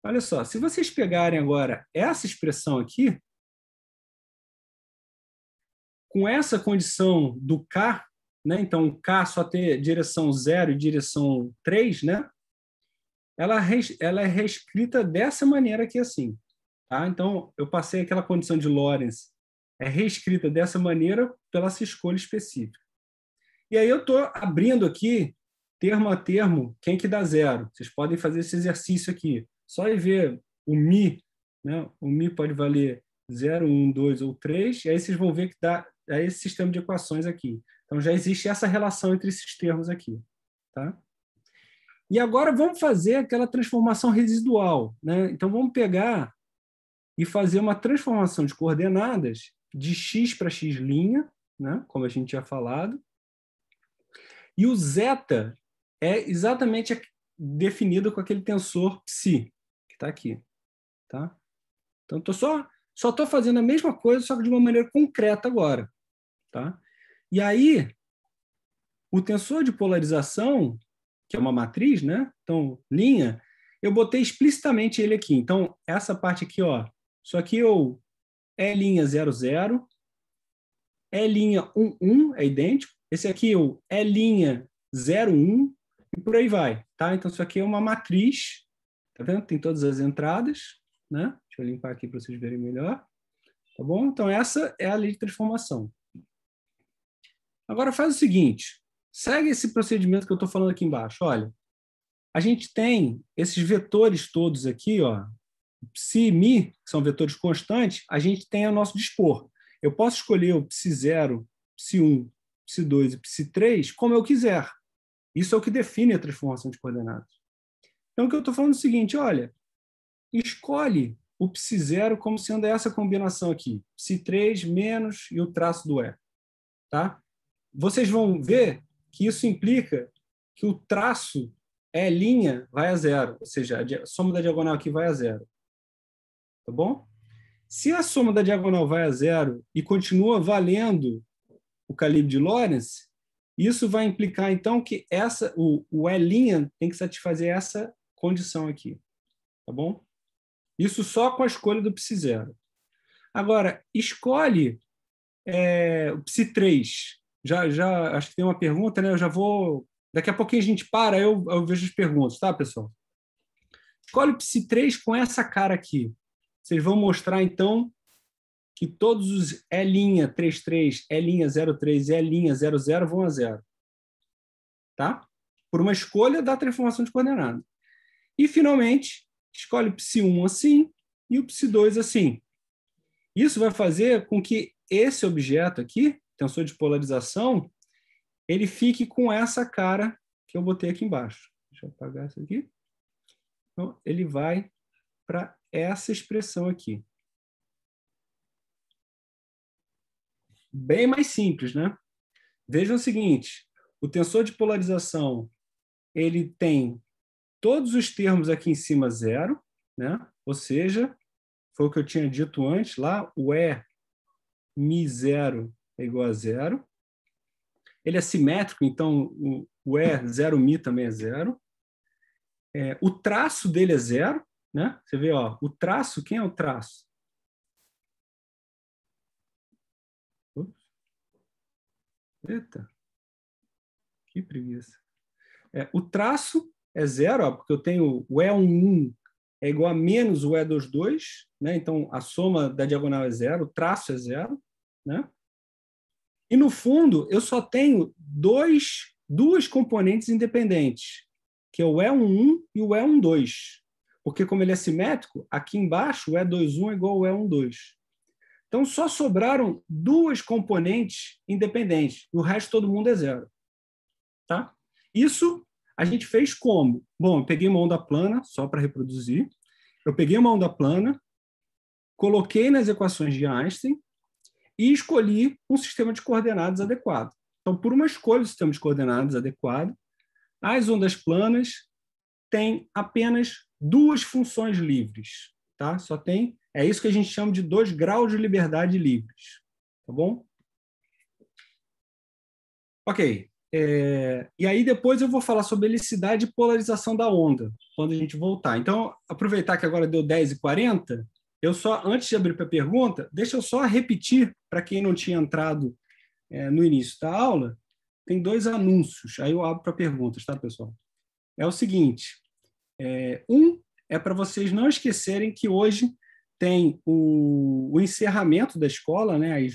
Olha só, se vocês pegarem agora essa expressão aqui, com essa condição do K, né, então o K só ter direção 0 e direção 3, né, ela, ela é reescrita dessa maneira aqui assim. Tá? Então, eu passei aquela condição de Lorentz, é reescrita dessa maneira pela essa escolha específica. E aí eu estou abrindo aqui, termo a termo, quem que dá zero. Vocês podem fazer esse exercício aqui. Só e ver o Mi, né? o Mi pode valer 0, 1, 2 ou 3, e aí vocês vão ver que dá é esse sistema de equações aqui. Então já existe essa relação entre esses termos aqui. Tá? E agora vamos fazer aquela transformação residual. Né? Então vamos pegar e fazer uma transformação de coordenadas de x para x', né? como a gente tinha falado. E o zeta é exatamente definido com aquele tensor psi que está aqui, tá? Então, tô só só tô fazendo a mesma coisa, só que de uma maneira concreta agora, tá? E aí, o tensor de polarização, que é uma matriz, né? Então, linha, eu botei explicitamente ele aqui. Então, essa parte aqui, ó, isso aqui eu é linha 00, é linha 11, é idêntico. Esse aqui é linha 01 e por aí vai, tá? Então, isso aqui é uma matriz Tá vendo? Tem todas as entradas, né? Deixa eu limpar aqui para vocês verem melhor. Tá bom? Então, essa é a lei de transformação. Agora, faz o seguinte. Segue esse procedimento que eu estou falando aqui embaixo. Olha, a gente tem esses vetores todos aqui, ó, psi e mi, que são vetores constantes, a gente tem ao nosso dispor. Eu posso escolher o psi 0, psi 1, psi 2 e psi 3 como eu quiser. Isso é o que define a transformação de coordenadas. Então, o que eu estou falando é o seguinte: olha, escolhe o psi zero como sendo essa combinação aqui, psi 3 menos e o traço do E. Tá? Vocês vão ver que isso implica que o traço é linha vai a zero, ou seja, a soma da diagonal aqui vai a zero. Tá bom? Se a soma da diagonal vai a zero e continua valendo o calibre de Lorentz, isso vai implicar, então, que essa, o, o E' tem que satisfazer essa condição aqui, tá bom? Isso só com a escolha do psi 0. Agora, escolhe é, o psi 3. Já, já, acho que tem uma pergunta, né? Eu já vou... Daqui a pouquinho a gente para, eu, eu vejo as perguntas, tá, pessoal? Escolhe o psi 3 com essa cara aqui. Vocês vão mostrar, então, que todos os E'33, E'03, 00 vão a zero. Tá? Por uma escolha da transformação de coordenada. E, finalmente, escolhe o psi1 assim e o psi2 assim. Isso vai fazer com que esse objeto aqui, tensor de polarização, ele fique com essa cara que eu botei aqui embaixo. Deixa eu apagar isso aqui. Então, ele vai para essa expressão aqui. Bem mais simples, né? Vejam o seguinte, o tensor de polarização ele tem todos os termos aqui em cima zero, né? ou seja, foi o que eu tinha dito antes lá, o E mi zero é igual a zero. Ele é simétrico, então o, o E zero mi também é zero. É, o traço dele é zero, né? Você vê, ó, o traço, quem é o traço? Eita, que preguiça. É, o traço é zero, ó, porque eu tenho o e 11 é, é igual a menos o E22, é né? então a soma da diagonal é zero, o traço é zero. Né? E no fundo, eu só tenho dois, duas componentes independentes, que é o E11 é e o E12. Porque, como ele é simétrico, aqui embaixo o E21 é igual ao E12. Então, só sobraram duas componentes independentes. e O resto, todo mundo é zero. Tá? Isso a gente fez como? Bom, eu peguei uma onda plana, só para reproduzir. Eu peguei uma onda plana, coloquei nas equações de Einstein e escolhi um sistema de coordenadas adequado. Então, por uma escolha do sistema de coordenadas adequado, as ondas planas têm apenas duas funções livres, tá? Só tem, é isso que a gente chama de dois graus de liberdade livres, tá bom? Ok, é, e aí depois eu vou falar sobre helicidade e polarização da onda, quando a gente voltar. Então, aproveitar que agora deu 10h40, eu só, antes de abrir para a pergunta, deixa eu só repetir para quem não tinha entrado é, no início da aula, tem dois anúncios, aí eu abro para perguntas, tá, pessoal? É o seguinte, é, um é para vocês não esquecerem que hoje tem o, o encerramento da escola, né, às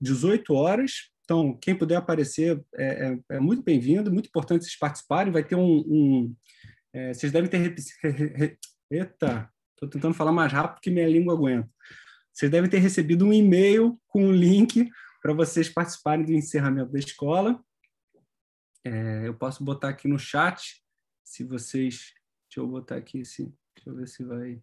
18 horas, então, quem puder aparecer é, é, é muito bem-vindo, muito importante vocês participarem. Vai ter um. um é, vocês devem ter. Eita, estou tentando falar mais rápido que minha língua aguenta. Vocês devem ter recebido um e-mail com um link para vocês participarem do encerramento da escola. É, eu posso botar aqui no chat, se vocês. Deixa eu botar aqui esse. Deixa eu ver se vai.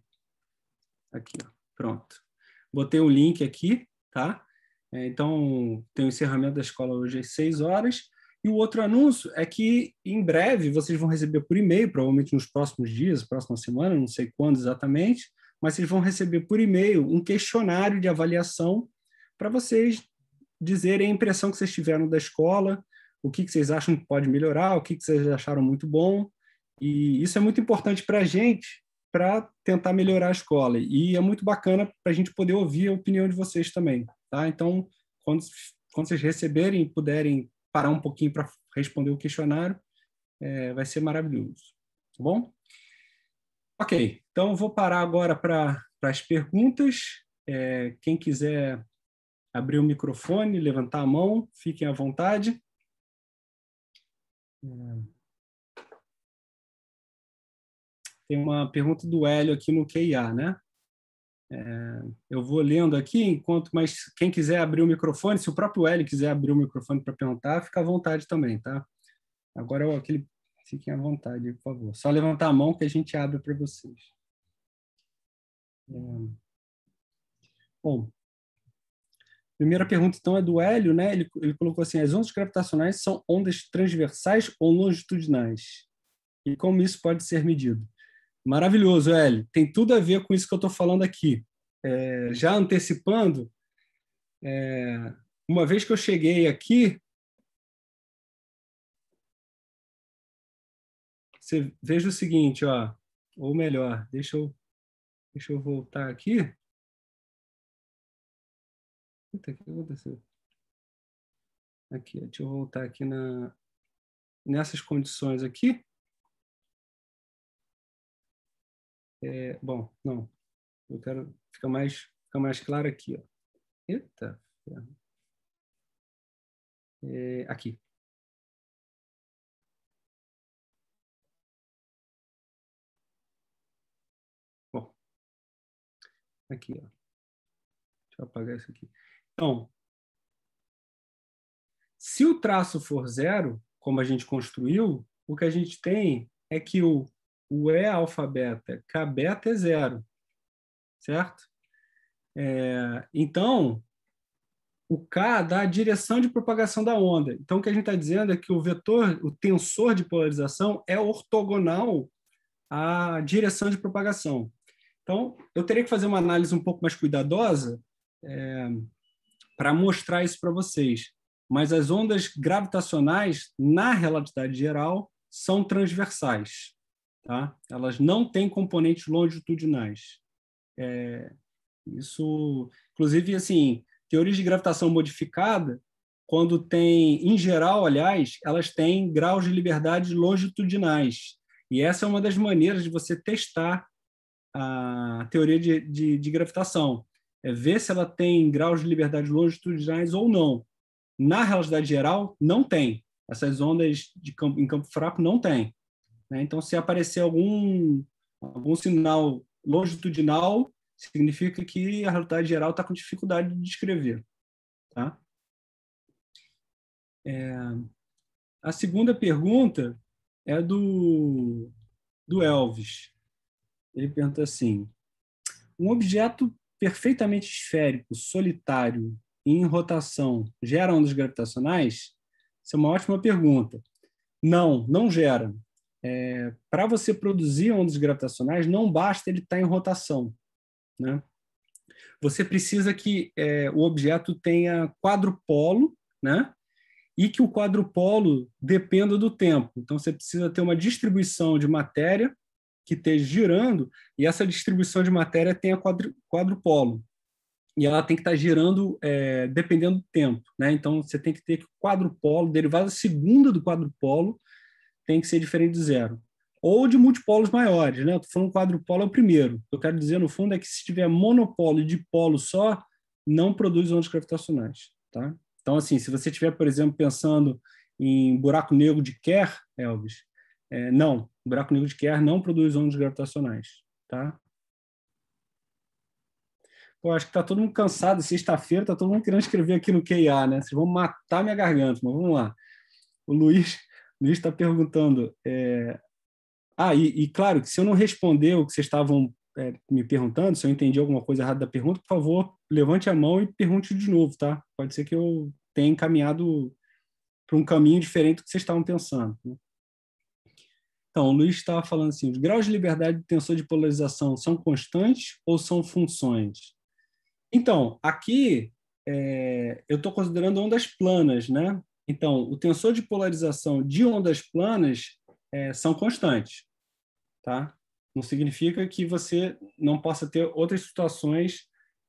Aqui, ó. pronto. Botei o um link aqui, tá? É, então, tem o encerramento da escola hoje às 6 horas. E o outro anúncio é que em breve vocês vão receber por e-mail, provavelmente nos próximos dias, próxima semana, não sei quando exatamente, mas vocês vão receber por e-mail um questionário de avaliação para vocês dizerem a impressão que vocês tiveram da escola, o que, que vocês acham que pode melhorar, o que, que vocês acharam muito bom. E isso é muito importante para a gente, para tentar melhorar a escola. E é muito bacana para a gente poder ouvir a opinião de vocês também. Tá? Então, quando, quando vocês receberem puderem parar um pouquinho para responder o questionário, é, vai ser maravilhoso. Tá bom? Ok, então vou parar agora para as perguntas. É, quem quiser abrir o microfone, levantar a mão, fiquem à
vontade.
Tem uma pergunta do Hélio aqui no QIA, né? É, eu vou lendo aqui, enquanto, mas quem quiser abrir o microfone, se o próprio Hélio quiser abrir o microfone para perguntar, fica à vontade também, tá? Agora eu, aquele, fiquem à vontade, por favor. Só levantar a mão que a gente abre para vocês. É, bom, primeira pergunta então é do Hélio, né? Ele, ele colocou assim: as ondas gravitacionais são ondas transversais ou longitudinais? E como isso pode ser medido? Maravilhoso, Eli. Tem tudo a ver com isso que eu estou falando aqui. É, já antecipando, é, uma vez que eu cheguei aqui,
você veja o seguinte, ó, ou melhor, deixa eu, deixa eu voltar aqui. Eita, o que aconteceu? Aqui, deixa eu voltar aqui na, nessas condições aqui. É, bom, não. Eu quero ficar mais, ficar mais claro aqui. Ó. Eita. É, aqui. Bom. Aqui, ó.
Deixa eu apagar isso aqui. Então, se o traço for zero, como a gente construiu, o que a gente tem é que o o E alfa beta, K beta é zero, certo? É, então, o K dá a direção de propagação da onda. Então, o que a gente está dizendo é que o vetor, o tensor de polarização é ortogonal à direção de propagação. Então, eu teria que fazer uma análise um pouco mais cuidadosa é, para mostrar isso para vocês. Mas as ondas gravitacionais, na relatividade geral, são transversais. Tá? Elas não têm componentes longitudinais. É, isso, inclusive, assim, teorias de gravitação modificada, quando tem, em geral, aliás, elas têm graus de liberdade longitudinais. E essa é uma das maneiras de você testar a teoria de, de, de gravitação. É ver se ela tem graus de liberdade longitudinais ou não. Na realidade geral, não tem. Essas ondas de campo, em campo fraco não tem. Né? Então, se aparecer algum, algum sinal longitudinal, significa que a realidade geral está com dificuldade de descrever. Tá? É, a segunda pergunta é do, do Elvis. Ele pergunta assim: um objeto perfeitamente esférico, solitário e em rotação gera ondas gravitacionais? Isso é uma ótima pergunta. Não, não gera é, para você produzir ondas gravitacionais, não basta ele estar tá em rotação. Né? Você precisa que é, o objeto tenha quadrupolo, né? e que o quadrupolo dependa do tempo. Então, você precisa ter uma distribuição de matéria que esteja girando, e essa distribuição de matéria tenha quadru quadrupolo. E ela tem que estar tá girando é, dependendo do tempo. Né? Então, você tem que ter que o quadrupolo, derivada segunda do quadrupolo, tem que ser diferente de zero. Ou de multipolos maiores, né? Estou falando quadrupolo é o primeiro. O que eu quero dizer, no fundo, é que se tiver monopolo de dipolo só, não produz ondas gravitacionais, tá? Então, assim, se você tiver, por exemplo, pensando em buraco negro de Kerr, Elvis, é, não, buraco negro de Kerr não produz ondas gravitacionais, tá? Pô, acho que tá todo mundo cansado, sexta-feira, tá todo mundo querendo escrever aqui no QIA, né? Vocês vão matar minha garganta, mas vamos lá. O Luiz Luiz está perguntando. É... Ah, e, e, claro, que se eu não responder o que vocês estavam é, me perguntando, se eu entendi alguma coisa errada da pergunta, por favor, levante a mão e pergunte de novo, tá? Pode ser que eu tenha encaminhado para um caminho diferente do que vocês estavam pensando. Né? Então, o Luiz estava tá falando assim: os graus de liberdade do tensor de polarização são constantes ou são funções? Então, aqui é, eu estou considerando ondas planas, né? Então, o tensor de polarização de ondas planas é, são constantes, tá? Não significa que você não possa ter outras situações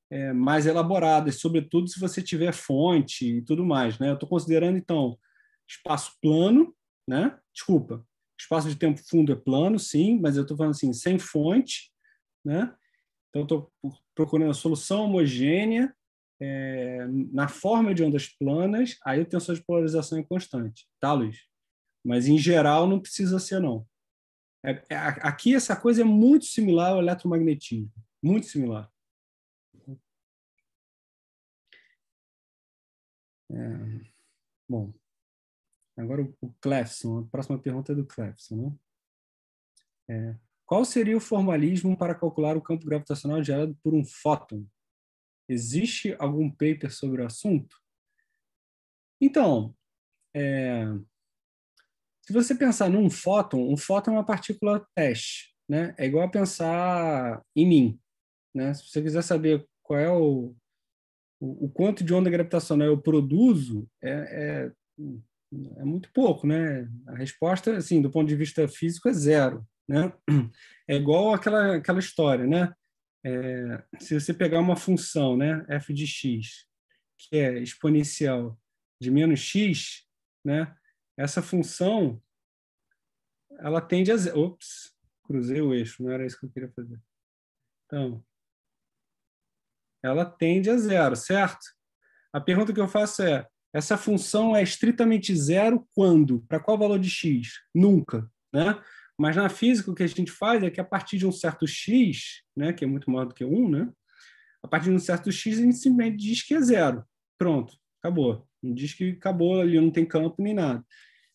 é, mais elaboradas, sobretudo se você tiver fonte e tudo mais, né? Eu estou considerando, então, espaço plano, né? Desculpa, espaço de tempo fundo é plano, sim, mas eu estou falando assim, sem fonte, né? Então, estou procurando a solução homogênea é, na forma de ondas planas, aí a tensão de polarização é constante, tá, Luiz? Mas em geral não precisa ser, não. É, é aqui essa coisa é muito similar ao eletromagnetismo, muito similar.
É, bom,
agora o, Clefson, a próxima pergunta é do Clefson, né? É, qual seria o formalismo para calcular o campo gravitacional gerado por um fóton? Existe algum paper sobre o assunto? Então, é, se você pensar num fóton, um fóton é uma partícula teste, né? É igual a pensar em mim, né? Se você quiser saber qual é o, o, o quanto de onda gravitacional eu produzo, é, é, é, muito pouco, né? A resposta, assim, do ponto de vista físico, é zero, né? É igual aquela, aquela história, né? É, se você pegar uma função, né, f de x, que é exponencial de menos x, né, essa função ela tende a zero. Ops, cruzei o eixo, não era isso que eu queria fazer. Então, ela tende a zero, certo? A pergunta que eu faço é: essa função é estritamente zero quando? Para qual valor de x? Nunca. Né? Mas na física, o que a gente faz é que a partir de um certo x, né, que é muito maior do que 1, né, a partir de um certo x, a gente simplesmente diz que é zero. Pronto, acabou. Não diz que acabou ali, não tem campo nem nada.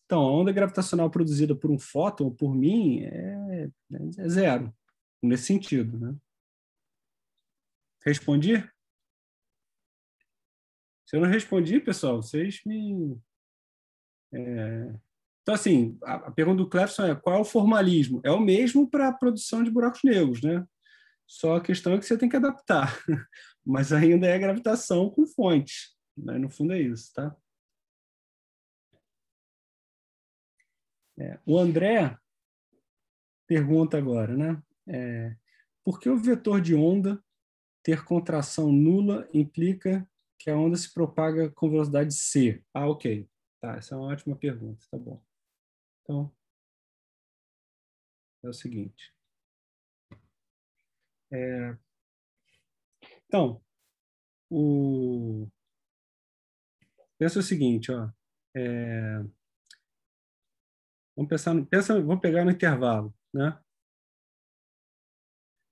Então, a onda gravitacional produzida por um fóton, por mim, é, é zero, nesse sentido. Né? Respondi? Se eu não respondi, pessoal, vocês me. É, então, assim, a, pergunta do Clefson é qual é o formalismo? É o mesmo para a produção de buracos negros, né? Só a questão é que você tem que adaptar. [laughs] Mas ainda é gravitação com fonte. Né? No fundo é isso, tá?
É. o André
pergunta agora, né? É, por que o vetor de onda ter contração nula implica que a onda se propaga com velocidade c? Ah, ok. Tá, essa é uma ótima pergunta, tá bom. Então, é o
seguinte. É, então, o, pensa o seguinte, ó. É, vamos pensar, no, pensa, vamos pegar no intervalo, né?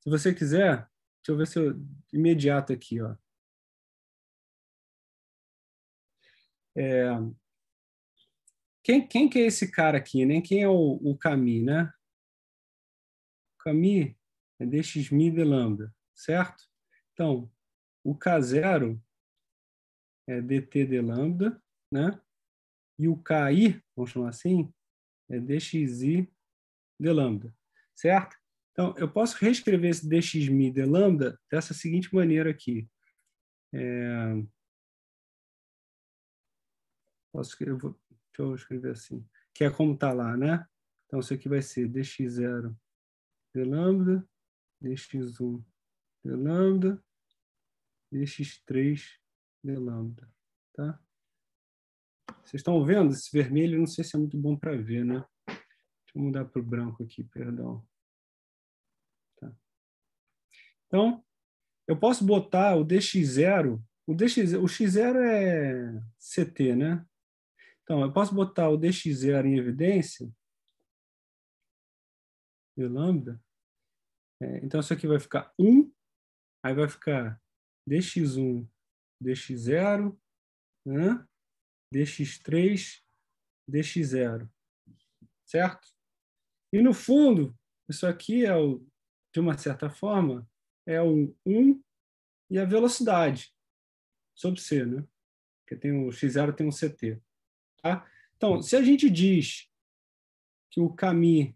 Se você quiser, deixa eu ver se eu imediato aqui, ó. É,
quem, quem que é esse cara aqui, né? Quem é o, o Camus, né? Cami Camus é dxmi de lambda, certo? Então, o K0 é dt de lambda, né? E o KI, vamos chamar assim, é dxi de lambda, certo? Então, eu posso reescrever esse dxmi de lambda dessa seguinte maneira aqui. É... Posso, eu vou Deixa eu escrever assim. Que é como está lá, né? Então, isso aqui vai ser dx0 de lambda, dx1 de lambda, dx3 de lambda, tá? Vocês estão vendo esse vermelho? Não sei se é muito bom para ver, né? Deixa eu mudar para o branco aqui, perdão. Tá. Então, eu posso botar o dx0, o, dx, o x0 é ct, né? Então, eu posso botar o dx0 em evidência de lambda. É, então, isso aqui vai ficar 1, aí vai ficar dx1, dx0, né? dx3, dx0, certo? E no fundo, isso aqui é o, de uma certa forma, é o 1 e a velocidade, sobre C, né? Porque tem o x0 tem um CT. Tá? Então, se a gente diz que o caminho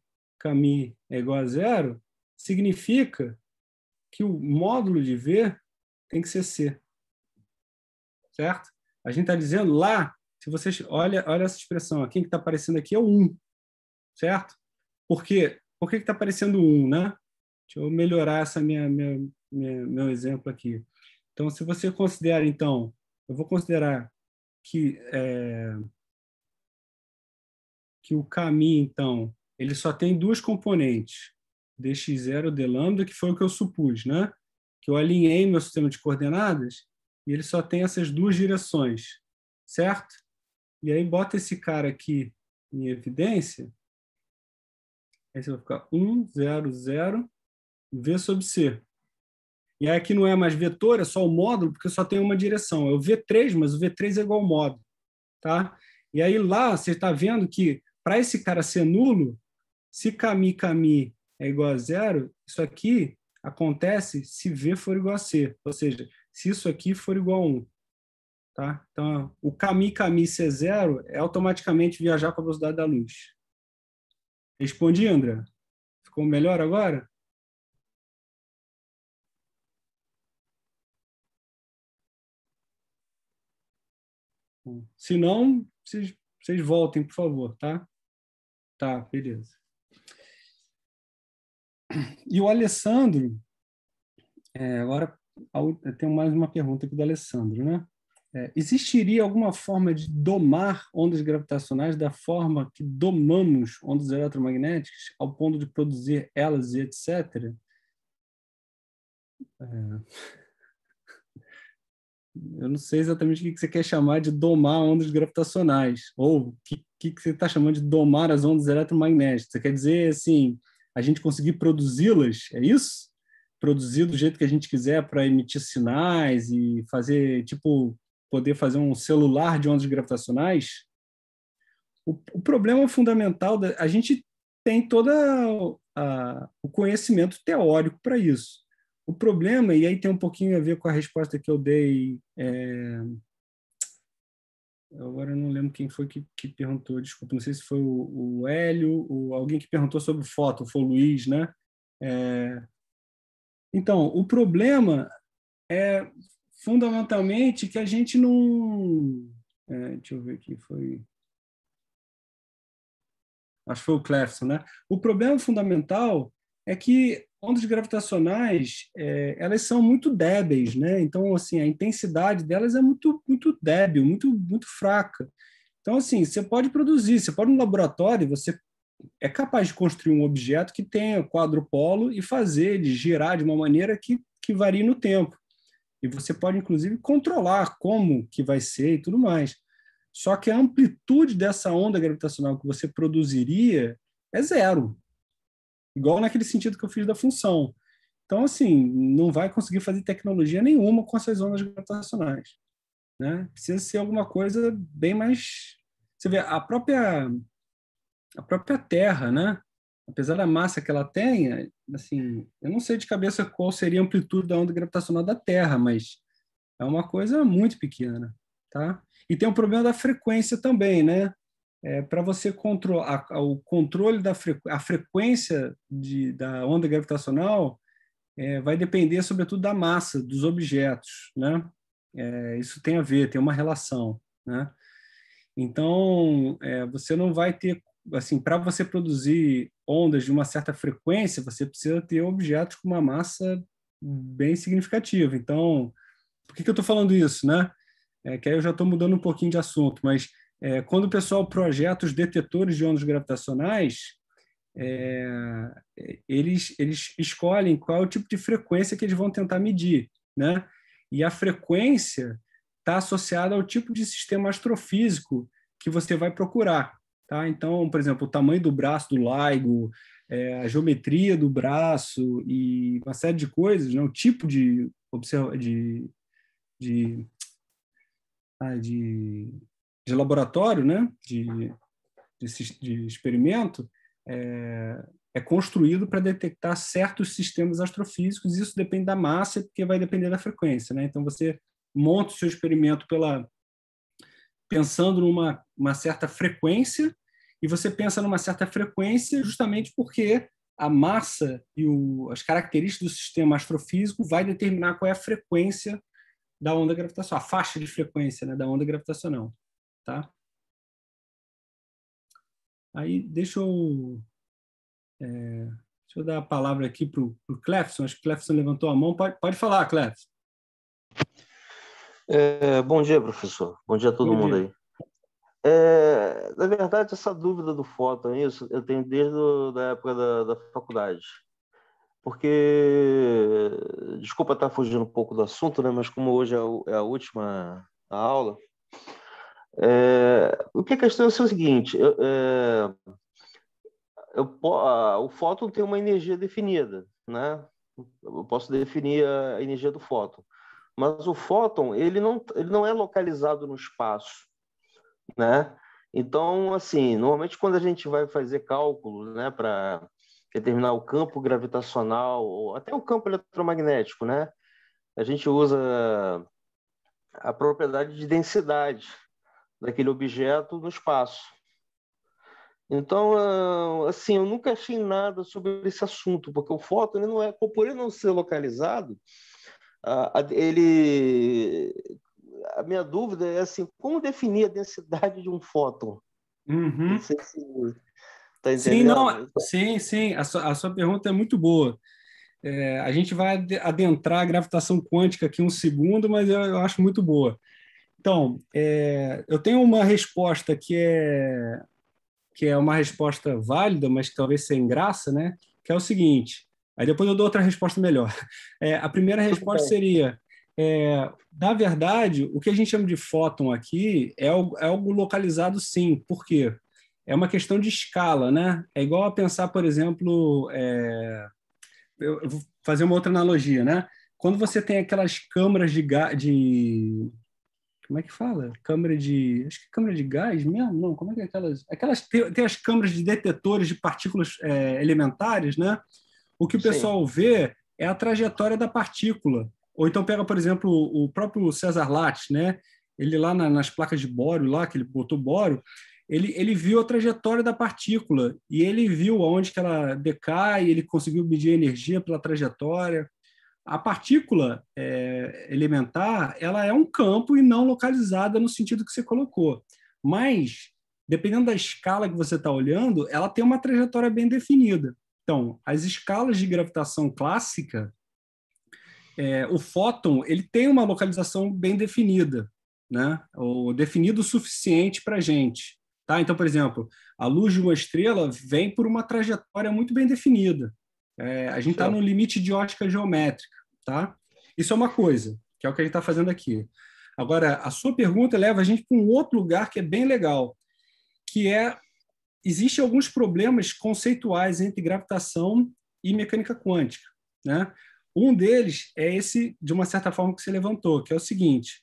é igual a zero, significa que o módulo de V tem que ser C. Certo? A gente está dizendo lá, se vocês olha, olha essa expressão, aqui que está aparecendo aqui é o 1. Certo? Por quê? Por que está aparecendo 1, né? Deixa eu melhorar essa minha, minha, minha, meu exemplo aqui. Então, se você considera, então, eu vou considerar que é, que o caminho, então, ele só tem duas componentes, dx0 de lambda, que foi o que eu supus, né? Que eu alinhei meu sistema de coordenadas e ele só tem essas duas direções, certo? E aí bota esse cara aqui em evidência, aí você vai ficar 1, 0, 0, v sobre c. E aí aqui não é mais vetor, é só o módulo, porque só tem uma direção. É o v3, mas o v3 é igual ao módulo, tá? E aí lá você está vendo que para esse cara ser nulo, se Kami Kami é igual a zero, isso aqui acontece se V for igual a C, ou seja, se isso aqui for igual a 1. Tá? Então, o Kami Kami ser zero é automaticamente viajar com a velocidade da luz. Respondi, André? Ficou
melhor agora? Se não, vocês
voltem, por favor, tá? Tá, beleza. E o Alessandro, é, agora tem mais uma pergunta aqui do Alessandro, né? É, existiria alguma forma de domar ondas gravitacionais da forma que domamos ondas eletromagnéticas, ao ponto de produzir elas e etc? É eu não sei exatamente o que você quer chamar de domar ondas gravitacionais, ou o que, que você está chamando de domar as ondas eletromagnéticas. Você quer dizer, assim, a gente conseguir produzi-las, é isso? Produzir do jeito que a gente quiser para emitir sinais e fazer, tipo, poder fazer um celular de ondas gravitacionais? O, o problema fundamental, da, a gente tem todo o conhecimento teórico para isso. O problema, e aí tem um pouquinho a ver com a resposta que eu dei. É... Agora não lembro quem foi que, que perguntou, desculpa, não sei se foi o, o Hélio, o, alguém que perguntou sobre foto, foi o Luiz, né? É... Então, o problema é fundamentalmente que a gente não. É, deixa eu ver aqui, foi. Acho que foi o Clefson, né? O problema fundamental é que ondas gravitacionais é, elas são muito débeis, né? Então assim a intensidade delas é muito muito débil, muito muito fraca. Então assim você pode produzir, você pode no laboratório você é capaz de construir um objeto que tenha quadrupolo e fazer ele girar de uma maneira que que varie no tempo. E você pode inclusive controlar como que vai ser e tudo mais. Só que a amplitude dessa onda gravitacional que você produziria é zero. Igual naquele sentido que eu fiz da função. Então, assim, não vai conseguir fazer tecnologia nenhuma com essas ondas gravitacionais. Né? Precisa ser alguma coisa bem mais. Você vê, a própria, a própria Terra, né? apesar da massa que ela tenha, assim, eu não sei de cabeça qual seria a amplitude da onda gravitacional da Terra, mas é uma coisa muito pequena, tá? E tem o um problema da frequência também, né? é, para você controlar o controle da frequ a frequência de, da onda gravitacional é, vai depender sobretudo da massa dos objetos, né? É, isso tem a ver, tem uma relação, né? Então é, você não vai ter assim para você produzir ondas de uma certa frequência você precisa ter objetos com uma massa bem significativa. Então por que, que eu estou falando isso, né? É, que aí eu já estou mudando um pouquinho de assunto, mas é, quando o pessoal projeta os detetores de ondas gravitacionais, é, eles, eles escolhem qual é o tipo de frequência que eles vão tentar medir. Né? E a frequência está associada ao tipo de sistema astrofísico que você vai procurar. Tá? Então, por exemplo, o tamanho do braço do LIGO, é, a geometria do braço e uma série de coisas, né? o tipo de, observa de, de, de de laboratório, né, de, de, de experimento, é, é construído para detectar certos sistemas astrofísicos. Isso depende da massa, porque vai depender da frequência. Né? Então, você monta o seu experimento pela pensando numa uma certa frequência, e você pensa numa certa frequência justamente porque a massa e o, as características do sistema astrofísico vai determinar qual é a frequência da onda gravitacional, a faixa de frequência né, da onda gravitacional tá? Aí deixa eu, é, deixa eu dar a palavra aqui para o Clefson. Acho que o Clefson levantou a mão. Pode, pode falar, Clefson.
É, bom dia, professor. Bom dia a todo bom mundo dia. aí. É, na verdade, essa dúvida do fóton, isso eu tenho desde a época da, da faculdade. Porque, desculpa estar fugindo um pouco do assunto, né, mas como hoje é, é a última aula, é, o que é a questão é o seguinte: eu, é, eu, o fóton tem uma energia definida, né? Eu posso definir a energia do fóton, mas o fóton ele não, ele não é localizado no espaço, né? Então, assim, normalmente quando a gente vai fazer cálculos, né, para determinar o campo gravitacional ou até o campo eletromagnético, né? A gente usa a propriedade de densidade, daquele objeto no espaço. Então, ah, assim, eu nunca achei nada sobre esse assunto, porque o fóton ele não é, por ele não ser localizado, ele, a minha dúvida é assim, como definir a densidade de um fóton? Uhum. Não sei se tá entendendo. Sim, não,
sim, sim. A sua, a sua pergunta é muito boa. É, a gente vai adentrar a gravitação quântica aqui um segundo, mas eu, eu acho muito boa. Então, é, eu tenho uma resposta que é que é uma resposta válida, mas talvez sem graça, né? Que é o seguinte. Aí depois eu dou outra resposta melhor. [laughs] É, a primeira resposta seria é, na verdade, o que a gente chama de fóton aqui é algo, é algo, localizado sim, por quê? É uma questão de escala, né? É igual a pensar, por exemplo, é... eu vou fazer uma outra analogia, né? Quando você tem aquelas câmaras de, de como é que fala? Câmera de. Acho que câmara câmera de gás mesmo? Não, como é que é aquelas. Aquelas. Tem, tem as câmeras de detetores de partículas é, elementares, né? O que o pessoal Sim. vê é a trajetória da partícula. Ou então pega, por exemplo, o próprio César Lattes, né? Ele lá na, nas placas de bório, lá que ele botou bório, ele, ele viu a trajetória da partícula e ele viu aonde que ela decai, ele conseguiu medir a energia pela trajetória a partícula é, elementar ela é um campo e não localizada no sentido que você colocou. Mas, dependendo da escala que você está olhando, ela tem uma trajetória bem definida. Então, as escalas de gravitação clássica, é, o fóton ele tem uma localização bem definida, né? ou definido o suficiente para a gente. Tá? Então, por exemplo, a luz de uma estrela vem por uma trajetória muito bem definida. É, a gente está no limite de ótica geométrica, tá? Isso é uma coisa, que é o que a gente está fazendo aqui. Agora, a sua pergunta leva a gente para um outro lugar que é bem legal, que é existem alguns problemas conceituais entre gravitação e mecânica quântica, né? Um deles é esse, de uma certa forma, que você levantou, que é o seguinte: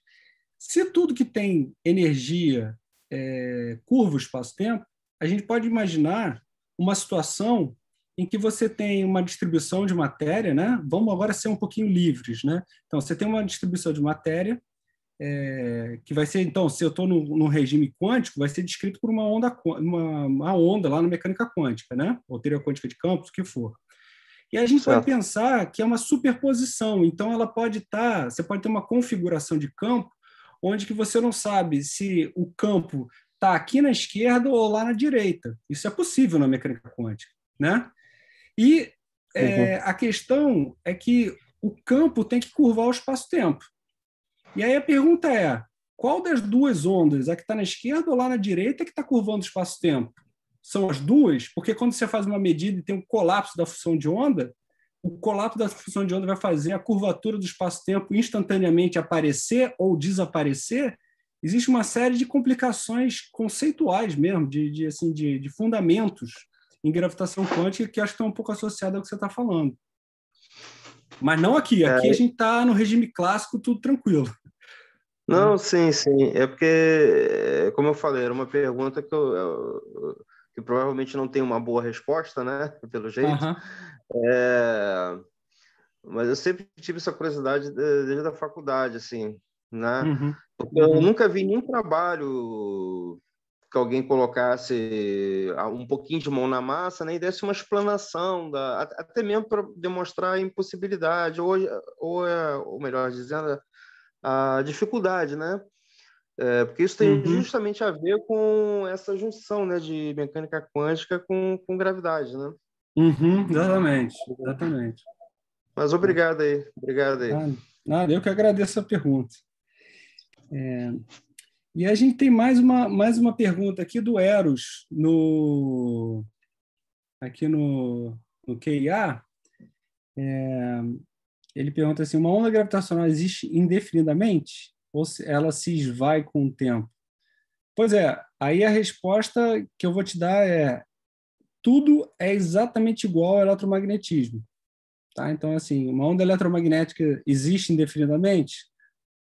se tudo que tem energia é, curva o espaço-tempo, a gente pode imaginar uma situação em que você tem uma distribuição de matéria, né? Vamos agora ser um pouquinho livres, né? Então, você tem uma distribuição de matéria é, que vai ser, então, se eu estou num regime quântico, vai ser descrito por uma onda, uma, uma, onda lá na mecânica quântica, né? Ou teoria quântica de campos, o que for. E a gente certo. vai pensar que é uma superposição, então ela pode estar, tá, você pode ter uma configuração de campo onde que você não sabe se o campo está aqui na esquerda ou lá na direita. Isso é possível na mecânica quântica, né? E é, uhum. a questão é que o campo tem que curvar o espaço-tempo. E aí a pergunta é: qual das duas ondas, a que está na esquerda ou lá na direita, é que está curvando o espaço-tempo? São as duas? Porque quando você faz uma medida e tem um colapso da função de onda, o colapso da função de onda vai fazer a curvatura do espaço-tempo instantaneamente aparecer ou desaparecer. Existe uma série de complicações conceituais mesmo, de, de assim, de, de fundamentos em gravitação quântica, que acho que é um pouco associado ao que você está falando.
Mas não aqui. É, aqui é... a gente
está no regime clássico, tudo tranquilo.
Não, sim, sim. É porque, é, como eu falei, era uma pergunta que, eu, eu, que provavelmente não tem uma boa resposta, né? [laughs] Pelo jeito. É... Mas eu sempre tive essa curiosidade desde a faculdade, assim, né? Uhum. Porque eu uhum. nunca vi nenhum trabalho que alguém colocasse ah, um pouquinho de mão na massa né, e desse uma explanação, da, até mesmo para demonstrar a impossibilidade, ou, ou, é, ou melhor dizendo, a dificuldade, né? É, porque isso tem uhum. justamente a ver com essa junção né, de mecânica quântica com, com gravidade, né?
Uhum, exatamente, exatamente.
Mas obrigado aí, obrigado aí.
nada, eu que agradeço a pergunta. É, e a gente tem mais uma, mais uma pergunta aqui do Eros, no, aqui no, no QIA. É, ele pergunta assim: uma onda gravitacional existe indefinidamente? Ou ela se esvai com o tempo? Pois é, aí a resposta que eu vou te dar é: tudo é exatamente igual ao eletromagnetismo. Tá? Então, assim, uma onda eletromagnética existe indefinidamente?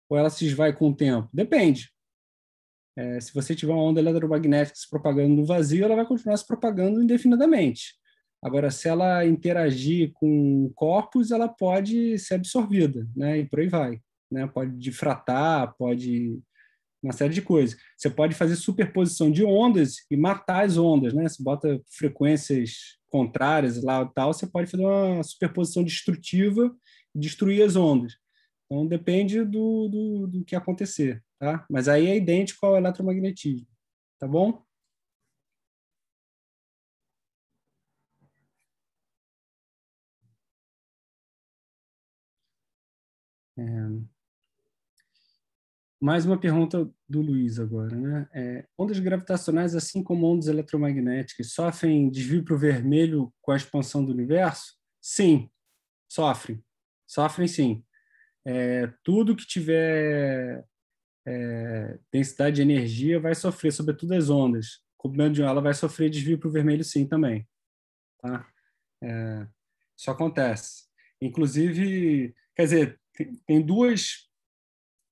Ou ela se esvai com o tempo? Depende. É, se você tiver uma onda eletromagnética se propagando no vazio, ela vai continuar se propagando indefinidamente. Agora, se ela interagir com corpos, ela pode ser absorvida, né? E por aí vai, né? Pode difratar, pode uma série de coisas. Você pode fazer superposição de ondas e matar as ondas, né? Você bota frequências contrárias lá e tal, você pode fazer uma superposição destrutiva e destruir as ondas. Então, depende do, do, do que acontecer tá? Mas aí é idêntico ao eletromagnetismo, tá bom? É... Mais uma pergunta do Luiz agora, né? É, ondas gravitacionais, assim como ondas eletromagnéticas, sofrem desvio para o vermelho com a expansão do universo? Sim, sofrem. Sofrem sim. É, tudo que tiver é, densidade de energia vai sofrer, sobretudo as ondas. O comprimento de ela vai sofrer desvio para o vermelho, sim, também. Tá? É, isso acontece. Inclusive, quer dizer, tem, tem, duas,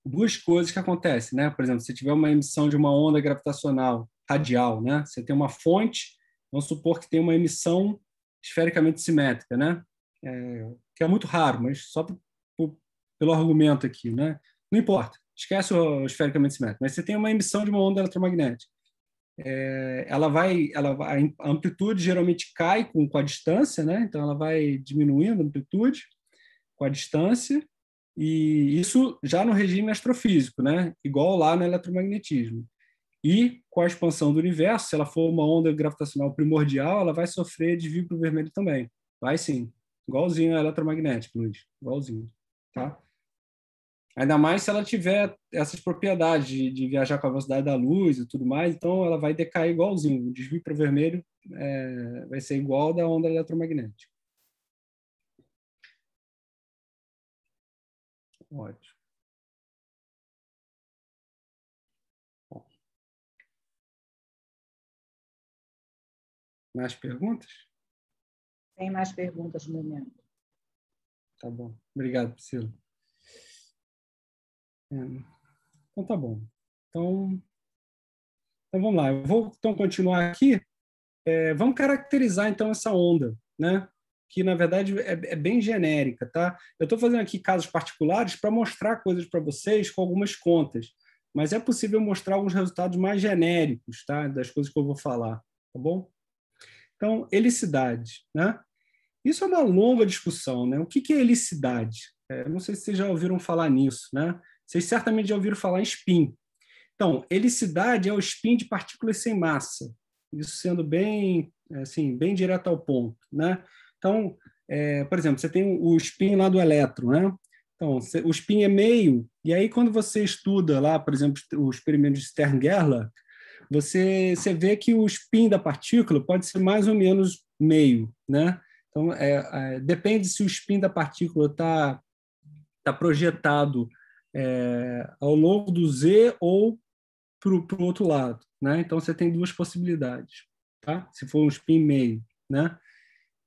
duas coisas que acontecem, né? Por exemplo, se tiver uma emissão de uma onda gravitacional radial, né? Você tem uma fonte, vamos supor que tem uma emissão esfericamente simétrica, né? É, que é muito raro, mas só pelo argumento aqui, né? Não importa esquece o esfericamente simétrico, mas você tem uma emissão de uma onda eletromagnética. É, ela vai, ela, a amplitude geralmente cai com, com a distância, né? Então ela vai diminuindo a amplitude com a distância e isso já no regime astrofísico, né? Igual lá no eletromagnetismo. E com a expansão do universo, se ela for uma onda gravitacional primordial, ela vai sofrer desvio para o vermelho também. Vai sim, igualzinho ao eletromagnético, Luiz, igualzinho, tá? Ainda mais se ela tiver essas propriedades de, de, viajar com a velocidade da luz e tudo mais, então ela vai decair igualzinho. O desvio para o vermelho é, vai ser igual da onda eletromagnética.
Ótimo. Mais perguntas? Tem mais perguntas no momento. Tá bom. Obrigado, Priscila. É.
Então tá bom. Então, então vamos lá. Eu vou então continuar aqui. É, vamos caracterizar então essa onda, né? Que na verdade é, é bem genérica, tá? Eu estou fazendo aqui casos particulares para mostrar coisas para vocês com algumas contas, mas é possível mostrar alguns resultados mais genéricos, tá? Das coisas que eu vou falar, tá bom? Então, helicidade, né? Isso é uma longa discussão, né? O que, que é helicidade? É, não sei se vocês já ouviram falar nisso, né? Vocês certamente já ouviram falar em spin. Então, helicidade é o spin de partículas sem massa. Isso sendo bem, assim, bem direto ao ponto, né? Então, é, por exemplo, você tem o spin lá do elétron, né? Então, o spin é meio, e aí quando você estuda lá, por exemplo, o experimento de Stern-Gerlach, você, você vê que o spin da partícula pode ser mais ou menos meio, né? Então, é, é, depende se o spin da partícula está tá projetado é, ao longo do Z ou para o outro lado. Né? Então, você tem duas possibilidades, tá? se for um spin meio. Né?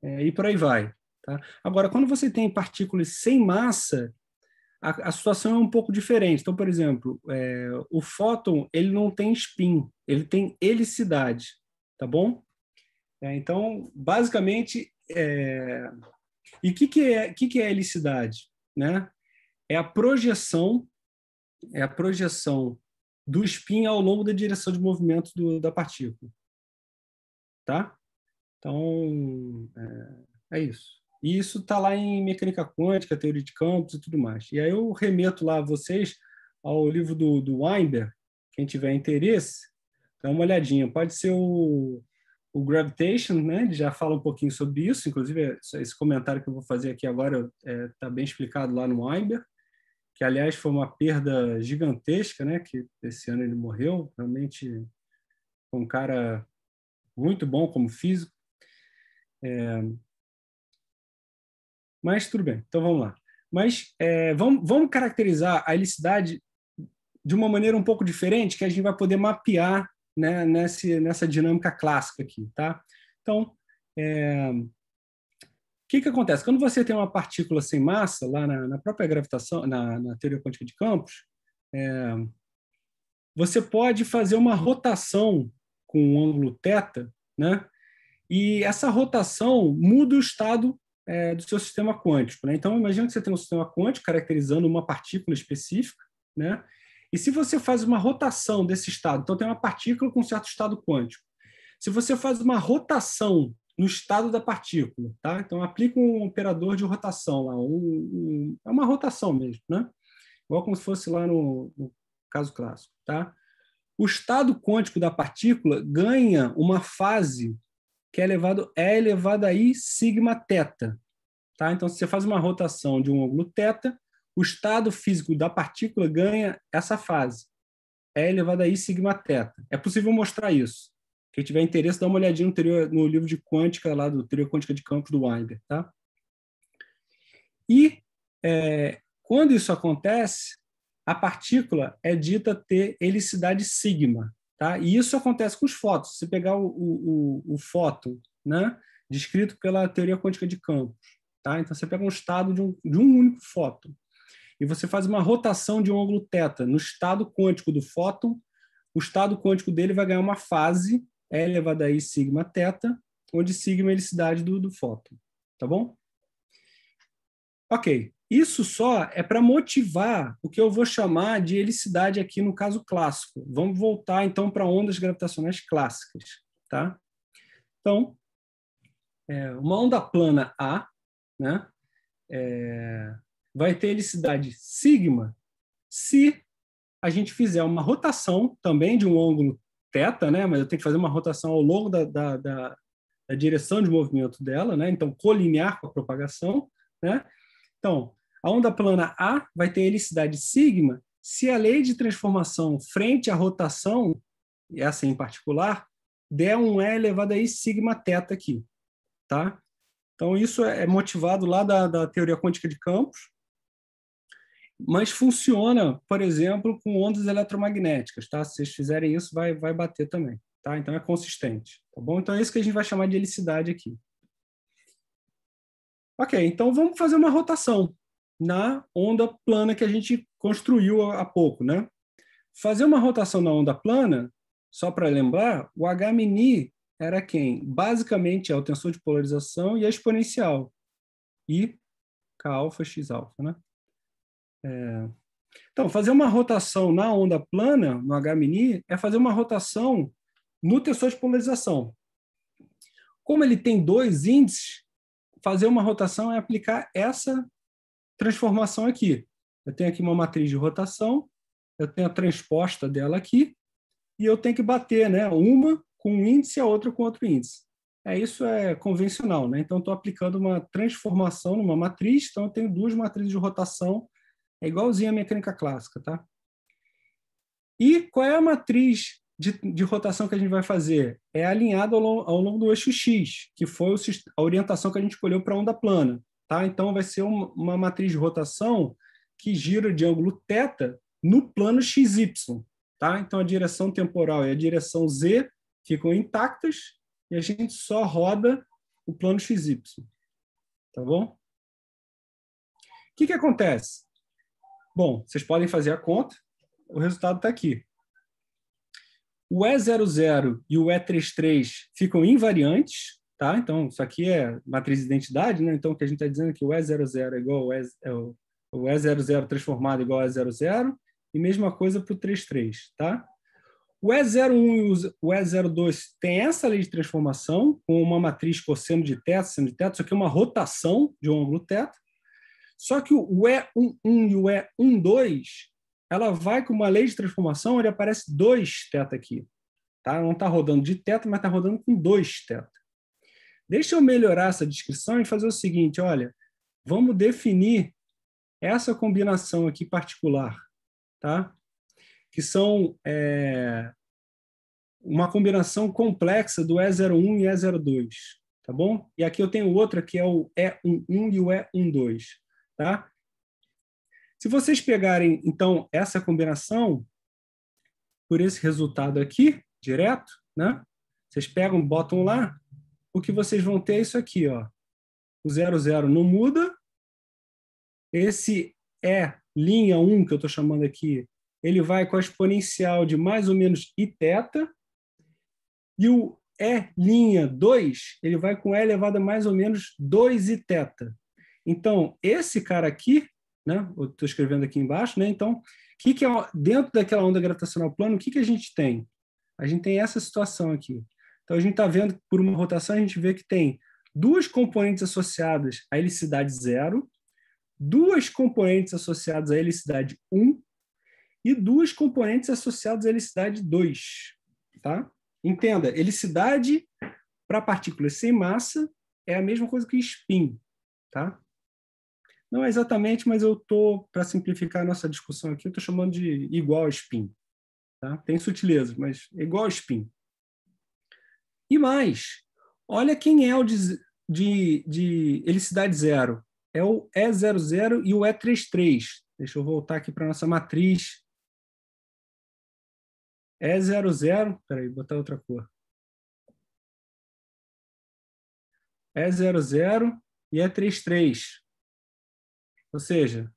É, e por aí vai. Tá? Agora, quando você tem partículas sem massa, a, a situação é um pouco diferente. Então, por exemplo, é, o fóton ele não tem spin, ele tem helicidade, tá bom? É, então, basicamente, é, e o que, que, é, que, que é helicidade? Né? é a projeção é a projeção do spin ao longo da direção de movimento do, da partícula. Tá? Então, é, é isso. E isso está lá em mecânica quântica, teoria de campos e tudo mais. E aí eu remeto lá a vocês ao livro do, do Weinberg, quem tiver interesse, dá uma olhadinha. Pode ser o, o Gravitation, né? Ele já fala um pouquinho sobre isso, inclusive é, esse comentário que eu vou fazer aqui agora está é, tá bem explicado lá no Weinberg que aliás foi uma perda gigantesca, né? Que esse ano ele morreu, realmente um cara muito bom como físico. É... Mas tudo bem, então vamos lá. Mas é, vamos, vamos caracterizar a ilicidade de uma maneira um pouco diferente, que a gente vai poder mapear né, nesse, nessa dinâmica clássica aqui, tá? Então, é, que, que acontece? Quando você tem uma partícula sem massa, lá na, na própria gravitação, na, na, teoria quântica de campos, é, você pode fazer uma rotação com um ângulo θ, né? e essa rotação muda o estado é, do seu sistema quântico. Né? Então, imagina que você tem um sistema quântico caracterizando uma partícula específica, né? e se você faz uma rotação desse estado, então tem uma partícula com um certo estado quântico, se você faz uma rotação no estado da partícula, tá? Então aplica um operador de rotação lá, um, um, é uma rotação mesmo, né? Igual como se fosse lá no, no caso clássico, tá? O estado quântico da partícula ganha uma fase que é elevado é elevado a i sigma teta, tá? Então se você faz uma rotação de um ângulo teta, o estado físico da partícula ganha essa fase, é elevado a i sigma teta. É possível mostrar isso, quem tiver interesse, dá uma olhadinha no, no livro de quântica lá, do Teoria Quântica de Campos, do Weinberg, tá? E é, quando isso acontece, a partícula é dita ter helicidade sigma, tá? E isso acontece com os fótons. Se pegar o, o, o, o fóton, né? Descrito pela teoria quântica de campos, tá? Então você pega um estado de um, de um único fóton e você faz uma rotação de um ângulo θ no estado quântico do fóton, o estado quântico dele vai ganhar uma fase é elevado a i sigma teta, onde sigma é a helicidade do, do fóton, tá bom? Ok, isso só é para motivar o que eu vou chamar de helicidade aqui no caso clássico. Vamos voltar então para ondas gravitacionais clássicas, tá? Então, é, uma onda plana A, né, é, vai ter helicidade sigma se a gente fizer uma rotação também de um ângulo teta, né? Mas eu tenho que fazer uma rotação ao longo da, da, da, da direção de movimento dela, né? Então, colinear com a propagação, né? Então, a onda plana A vai ter helicidade sigma se a lei de transformação frente à rotação, essa em particular, der um E elevado a I sigma teta aqui, tá? Então, isso é, é motivado lá da, da teoria quântica de campos, mas funciona, por exemplo, com ondas eletromagnéticas, tá? Se vocês fizerem isso, vai, vai bater também, tá? Então é consistente, tá bom? Então é isso que a gente vai chamar de helicidade aqui. Ok, então vamos fazer uma rotação na onda plana que a gente construiu há pouco, né? Fazer uma rotação na onda plana, só para lembrar, o H-mini era quem? Basicamente é o tensor de polarização e a exponencial. E K alfa, X alfa, né? É... Então, fazer uma rotação na onda plana, no H-mini, é fazer uma rotação no tensor de polarização. Como ele tem dois índices, fazer uma rotação é aplicar essa transformação aqui. Eu tenho aqui uma matriz de rotação, eu tenho a transposta dela aqui, e eu tenho que bater né, uma com um índice e a outra com outro índice. É, isso é convencional, né? então estou aplicando uma transformação numa matriz, então eu tenho duas matrizes de rotação é igualzinho à mecânica clássica, tá? E qual é a matriz de, de rotação que a gente vai fazer? É alinhada ao, ao, longo do eixo X, que foi o, a orientação que a gente escolheu para a onda plana. Tá? Então, vai ser uma, uma matriz de rotação que gira de ângulo θ no plano XY. Tá? Então, a direção temporal e é a direção Z ficam intactas e a gente só roda o plano XY. Tá bom? O que, que acontece? Bom, vocês podem fazer a conta, o resultado está aqui. O E00 e o E33 ficam invariantes, tá? Então, isso aqui é matriz de identidade, né? Então, o que a gente está dizendo é que o E00 é igual ao E, é o, o E00 transformado igual a E00, e mesma coisa para o 33, tá? O E01 e o E02 têm essa lei de transformação, com uma matriz cosseno de teto, seno de teto, isso aqui é uma rotação de um ângulo teto, só que o E11 e o E12, ela vai com uma lei de transformação, ele aparece 2 θ aqui. Tá? Não está rodando de θ, mas está rodando com 2 θ. Deixa eu melhorar essa descrição e fazer o seguinte, olha, vamos definir essa combinação aqui particular, tá? que são é, uma combinação complexa do E01 e E02, tá bom? E aqui eu tenho outra que é o E11 e o E12. Tá? Se vocês pegarem, então, essa combinação por esse resultado aqui, direto, né? vocês pegam, botam lá, o que vocês vão ter é isso aqui. Ó. O 00 não muda, esse é linha 1 que eu estou chamando aqui, ele vai com a exponencial de mais ou menos i θ, e o e linha 2, ele vai com e elevado a mais ou menos 2 i θ. Então, esse cara aqui, né, eu estou escrevendo aqui embaixo, né, então, que que é, dentro daquela onda gravitacional plana, o que, que a gente tem? A gente tem essa situação aqui. Então, a gente está vendo, por uma rotação, a gente vê que tem duas componentes associadas à helicidade zero, duas componentes associadas à helicidade 1 e duas componentes associadas à helicidade 2. Tá? Entenda, helicidade para partículas sem massa é a mesma coisa que spin. Tá? Não é exatamente, mas eu estou, para simplificar a nossa discussão aqui, eu estou chamando de igual a spin. Tá? Tem sutilezas, mas é igual a spin. E mais, olha quem é o de, de, de helicidade zero. É o E00 e o E33. Deixa eu voltar aqui para a nossa matriz. E00, peraí, botar outra cor.
E00 e E33.
Ou seja,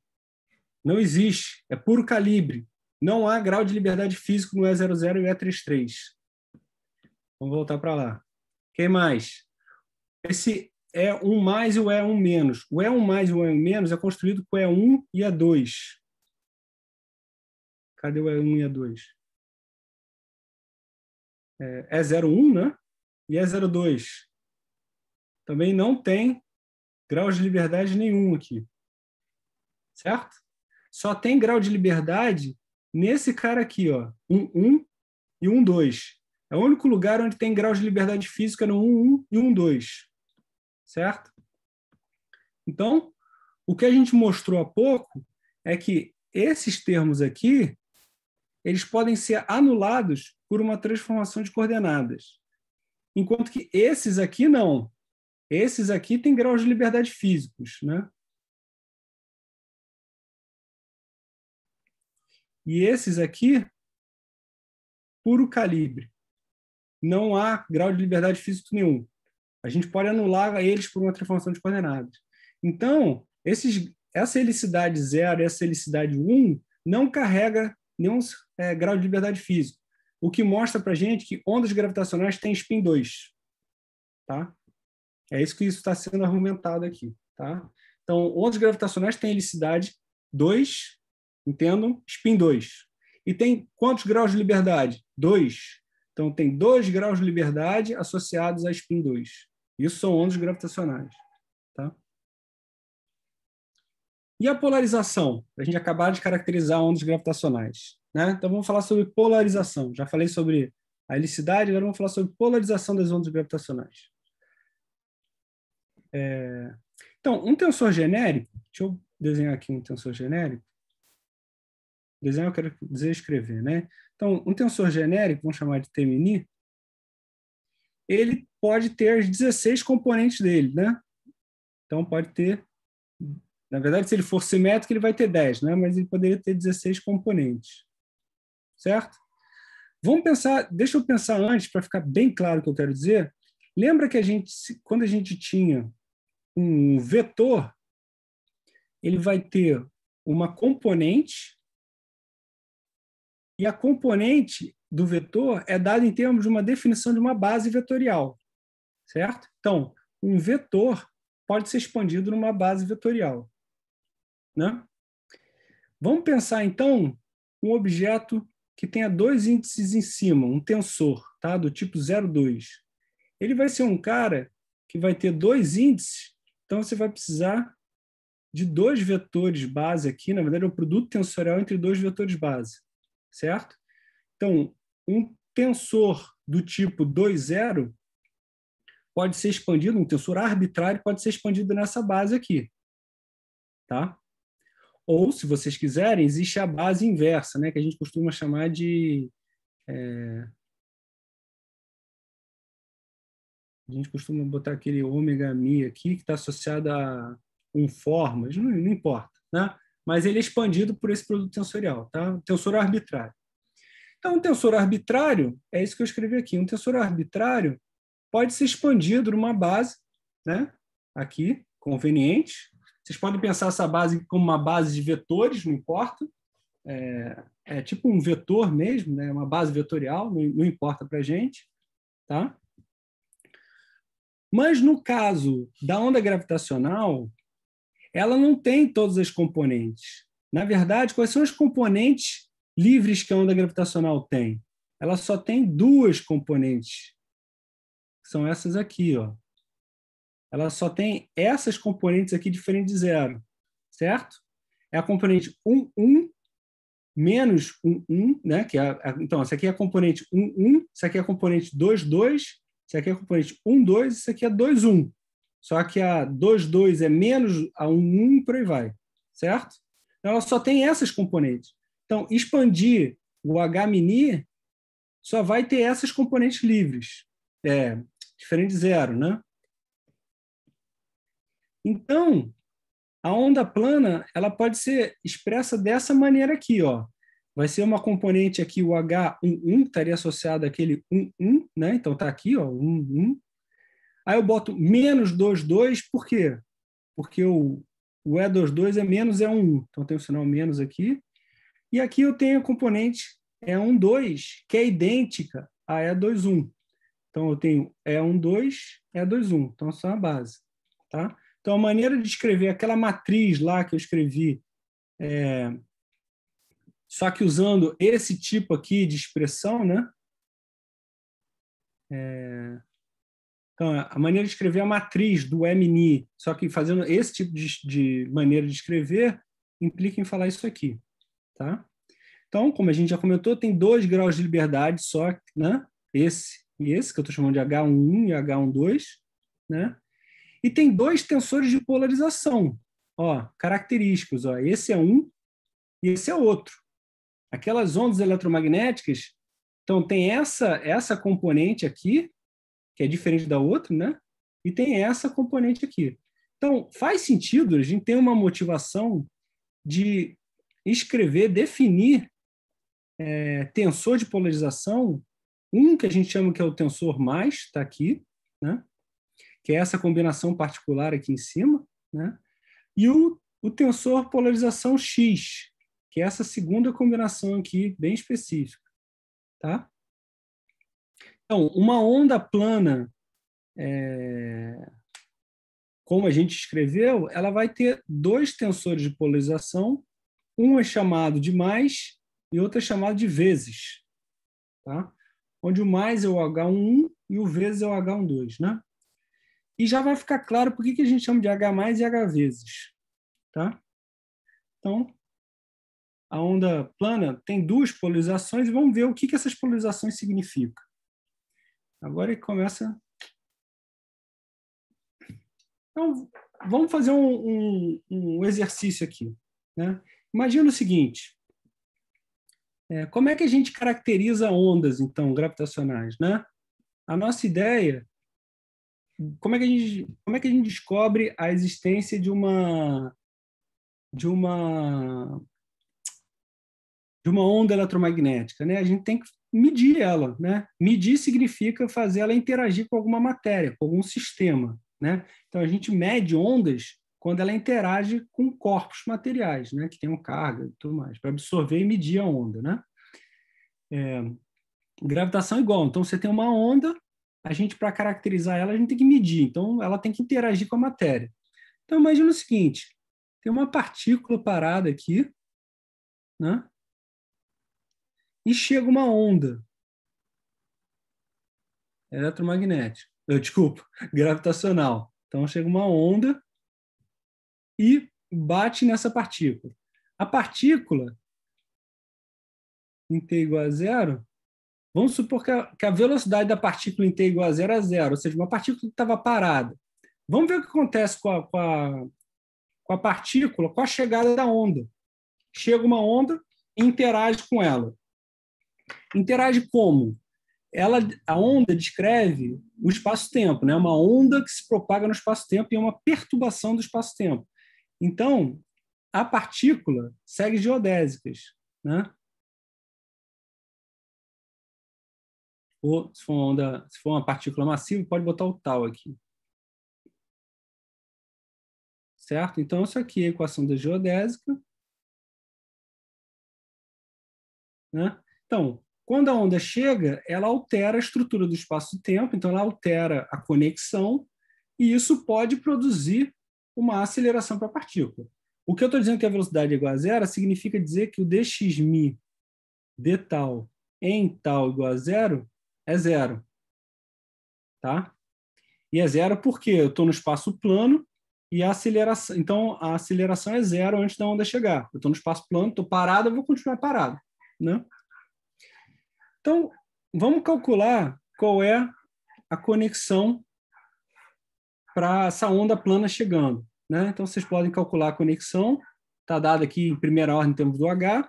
não existe, é puro calibre. Não há grau de liberdade física no E00 e E33. Vamos voltar para lá. Quem mais? Esse E1 é mais e o E1 é menos. O E1 é mais e o E1 menos é construído com E1 e E2.
Cadê o E1 e E2? É 01 né?
E é 02 Também não tem grau de liberdade nenhum aqui certo? Só tem grau de liberdade nesse cara aqui, ó, 1, um, 1 um, e 1, um, 2. É o único lugar onde tem grau de liberdade física no 1, 1 e 1, 2, certo? Então, o que a gente mostrou há pouco é que esses termos aqui, eles podem ser anulados por uma transformação de coordenadas. Enquanto que esses aqui não. Esses aqui têm graus de liberdade físicos,
né? E
esses aqui, puro calibre. Não há grau de liberdade física nenhum. A gente pode anular eles por uma transformação de coordenadas. Então, esses, essa helicidade zero, e essa helicidade 1 um, não carrega nenhum é, grau de liberdade física, o que mostra para gente que ondas gravitacionais têm spin 2. Tá? É isso que isso está sendo argumentado aqui. Tá? Então, ondas gravitacionais têm helicidade 2 Entendam? Spin 2. E tem quantos graus de liberdade? 2. Então, tem 2 graus de liberdade associados a spin 2. Isso são ondas gravitacionais. Tá? E a polarização? A gente acabar de caracterizar ondas gravitacionais. Né? Então, vamos falar sobre polarização. Já falei sobre a helicidade, agora vamos falar sobre polarização das ondas gravitacionais. É... Então, um tensor genérico, deixa eu desenhar aqui um tensor genérico. Desenhar eu quero dizer escrever, né? Então, um tensor genérico, vamos chamar de TMNI, ele pode ter as 16 componentes dele, né? Então, pode ter... Na verdade, se ele for simétrico, ele vai ter 10, né? Mas ele poderia ter 16 componentes, certo? Vamos pensar... Deixa eu pensar antes, para ficar bem claro o que eu quero dizer. Lembra que a gente, quando a gente tinha um vetor, ele vai ter uma componente e a componente do vetor é dada em termos de uma definição de uma base vetorial, certo? Então, um vetor pode ser expandido numa base vetorial. Né? Vamos pensar, então, um objeto que tenha dois índices em cima, um tensor, tá? do tipo 02. Ele vai ser um cara que vai ter dois índices, então você vai precisar de dois vetores base aqui, na verdade é o produto tensorial entre dois vetores base certo? Então, um tensor do tipo 2,0 pode ser expandido, um tensor arbitrário pode ser expandido nessa base aqui. Tá? Ou, se vocês quiserem, existe a base inversa, né, que a
gente costuma chamar de. É...
A gente costuma botar aquele ômega mi aqui, que está associado a um formas, não, não importa. Né? mas ele é expandido por esse produto tensorial, tá? Um tensor arbitrário. Então, um tensor arbitrário, é isso que eu escrevi aqui, um tensor arbitrário pode ser expandido numa base, né? aqui, conveniente. Vocês podem pensar essa base como uma base de vetores, não importa. É, é tipo um vetor mesmo, né? uma base vetorial, não, não importa para a gente. Tá? Mas no caso da onda gravitacional, ela não tem todas as componentes. Na verdade, quais são as componentes livres que a onda gravitacional tem? Ela só tem duas componentes. São essas aqui, ó. Ela só tem essas componentes aqui diferente de zero, certo? É a componente 1, 1 menos 1, 1, né? Que é a, então, essa aqui é a componente 1, 1, essa aqui é a componente 2, 2, essa aqui é a componente 1, 2, isso aqui é 2, 1. Só que a 2,2 é menos a um um por aí vai, certo? Então, ela só tem essas componentes. Então, expandir o H-mini só vai ter essas componentes livres, é, diferente de zero, né? Então, a onda plana ela pode ser expressa dessa maneira aqui, ó. Vai ser uma componente aqui, o H11, estaria associado àquele 11, né? Então, está aqui, ó, 11. Aí eu boto menos 2, 2, por quê? Porque o, o E22 é menos E1. É então, tem o sinal menos aqui. E aqui eu tenho a componente E12, é que é idêntica a E21. Então, eu tenho E12, E21. Então, essa é a base. Tá? Então, a maneira de escrever aquela matriz lá que eu escrevi, é... só que usando esse tipo aqui de expressão, né? É... Então, a maneira de escrever é a matriz do MNI, só que fazendo esse tipo de, de maneira de escrever implica em falar isso aqui, tá? Então, como a gente já comentou, tem dois graus de liberdade só, né? Esse e esse, que eu estou chamando de H11 e H12, né? E tem dois tensores de polarização, ó, característicos, ó. Esse é um e esse é outro. Aquelas ondas eletromagnéticas, então tem essa essa componente aqui, que é diferente da outra, né? E tem essa componente aqui. Então, faz sentido, a gente ter uma motivação de escrever, definir é, tensor de polarização, um que a gente chama que é o tensor mais, está aqui, né? que é essa combinação particular aqui em cima, né? e o, o tensor polarização X, que é essa segunda combinação aqui, bem específica. Tá? Então, uma onda plana, é, como a gente escreveu, ela vai ter dois tensores de polarização, um é chamado de mais e outro é chamado de vezes, tá? onde o mais é o h 1 e o vezes é o H12. Né? E já vai ficar claro por que, que a gente chama de H mais e H vezes. Tá? Então, a onda plana tem duas polarizações e vamos ver o que, que essas polarizações significam. Agora ele começa. Então, vamos fazer um, um, um exercício aqui. Né? Imagina o seguinte: é, como é que a gente caracteriza ondas, então, gravitacionais? Né? A nossa ideia. Como é, que a gente, como é que a gente descobre a existência de uma de uma de uma onda eletromagnética, né? A gente tem que medir ela, né? Medir significa fazer ela interagir com alguma matéria, com algum sistema, né? Então a gente mede ondas quando ela interage com corpos materiais, né? Que tenham carga e tudo mais, para absorver e medir a onda, né? É, gravitação é igual. Então você tem uma onda, a gente para caracterizar ela a gente tem que medir. Então ela tem que interagir com a matéria. Então imagina o seguinte: tem uma partícula parada aqui, né? e chega uma onda eletromagnética, eu, desculpa, [laughs] gravitacional. Então chega uma onda e bate nessa partícula. A partícula em t igual a zero, vamos supor que a, que a velocidade da partícula em t igual a zero é zero, ou seja, uma partícula que estava parada. Vamos ver o que acontece com a, com a, com a partícula com a chegada da onda. Chega uma onda e interage com ela. Interage como? Ela, a onda descreve o espaço-tempo, né? uma onda que se propaga no espaço-tempo e é uma perturbação do espaço-tempo. Então, a partícula segue geodésicas. Né?
Ou, se for, uma onda, se for uma partícula massiva, pode botar o tal aqui. Certo? Então, isso aqui é a equação da geodésica.
Né? Então, quando a onda chega, ela altera a estrutura do espaço-tempo, então ela altera a conexão, e isso pode produzir uma aceleração para a partícula. O que eu estou dizendo que a velocidade é igual a zero significa dizer que o dxmi de tal em tal igual a zero é zero. Tá? E é zero porque eu estou no espaço plano e a aceleração. Então, a aceleração é zero antes da onda chegar. Eu estou no espaço plano, estou parado, eu vou continuar parado. Né? Então, vamos calcular qual é a conexão para essa onda plana chegando. Né? Então, vocês podem calcular a conexão, está dada aqui em primeira ordem em termos do H.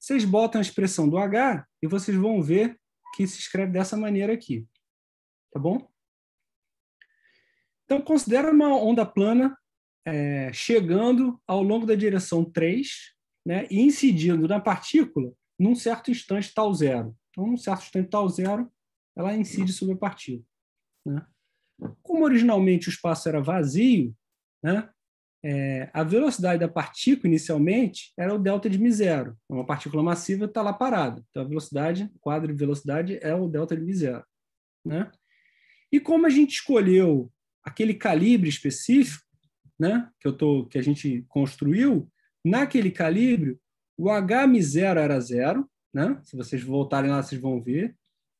Vocês botam a expressão do H e vocês vão ver que se escreve dessa maneira aqui. Tá bom? Então, considera uma onda plana é, chegando ao longo da direção 3 né, e incidindo na partícula num certo instante tal zero. Então, se a sustento tal zero, ela incide sobre a partícula. Né? Como originalmente o espaço era vazio, né? É, a velocidade da partícula inicialmente era o delta de μ zero. É uma partícula massiva está lá parada. Então, a velocidade, o quadro de velocidade é o delta de μ0. Né? E como a gente escolheu aquele calibre específico né, que, eu tô, que a gente construiu, naquele calibre, o H0 era zero, né? Se vocês voltarem lá, vocês vão ver.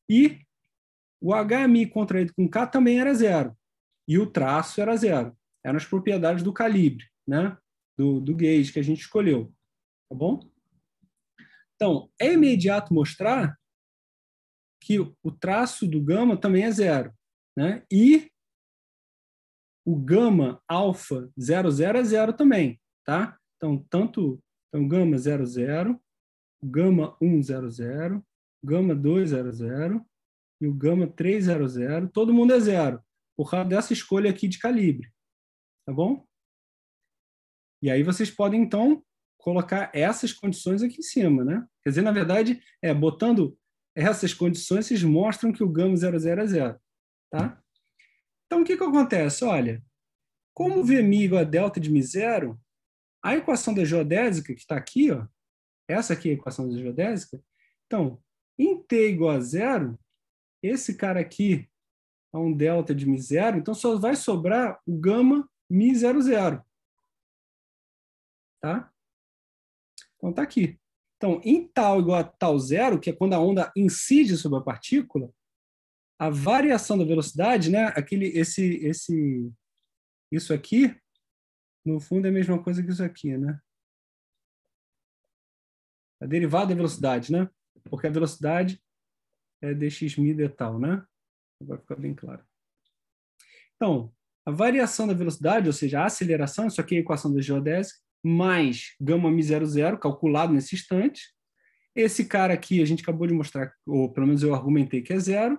E o HMI contraído com K também era zero. E o traço era zero. Eram as propriedades do calibre, né? Do, do gauge que a gente escolheu. Tá bom? Então, é imediato mostrar que o traço do gama também é zero. Né? E o gama alfa 00 é zero também. Tá? Então, tanto então, gama 00 gama 100, gama 200 e o gama 300. Todo mundo é zero, por causa dessa escolha aqui de calibre. Tá bom? E aí vocês podem, então, colocar essas condições aqui em cima, né? Quer dizer, na verdade, é botando essas condições, vocês mostram que o gama 00 é zero, tá? Então, o que, que acontece? Olha, como Vmi igual a delta de Mi0, a equação da geodésica, que está aqui, ó, essa aqui é a equação geodésica. Então, em t igual a zero, esse cara aqui é um delta de mi zero, então só vai sobrar o gama mi zero zero. Tá? Então tá aqui. Então, em tal igual a tal zero, que é quando a onda incide sobre a partícula, a variação da velocidade, né? Aquele, esse, esse, isso aqui, no fundo é a mesma coisa que isso aqui, né? a derivada é velocidade, né? Porque a velocidade é dxμ tal, né? Agora fica bem claro. Então, a variação da velocidade, ou seja, a aceleração, isso aqui é a equação da geodésica, mais gama mi00, calculado nesse instante. Esse cara aqui, a gente acabou de mostrar, ou pelo menos eu argumentei que é zero.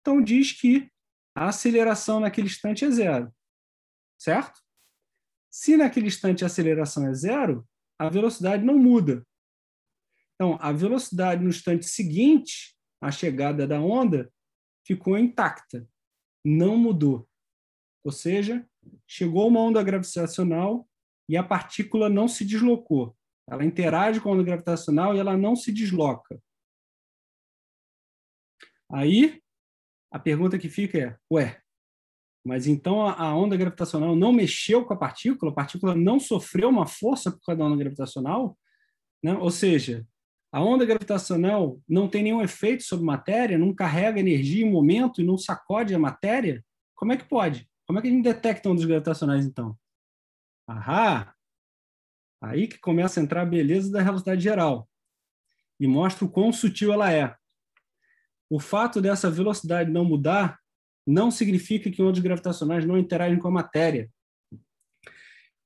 Então, diz que a aceleração naquele instante é zero, certo? Se naquele instante a aceleração é zero, a velocidade não muda. Então, a velocidade no instante seguinte à chegada da onda ficou intacta, não mudou. Ou seja, chegou uma onda gravitacional e a partícula não se deslocou. Ela interage com a onda gravitacional e ela não se desloca. Aí, a pergunta que fica é: ué, mas então a onda gravitacional não mexeu com a partícula? A partícula não sofreu uma força por causa da onda gravitacional? Né? Ou seja, a onda gravitacional não tem nenhum efeito sobre matéria, não carrega energia em momento e não sacode a matéria? Como é que pode? Como é que a gente detecta ondas gravitacionais, então? Ahá! Aí que começa a entrar a beleza da relatividade geral e mostra o quão sutil ela é. O fato dessa velocidade não mudar não significa que ondas gravitacionais não interagem com a matéria.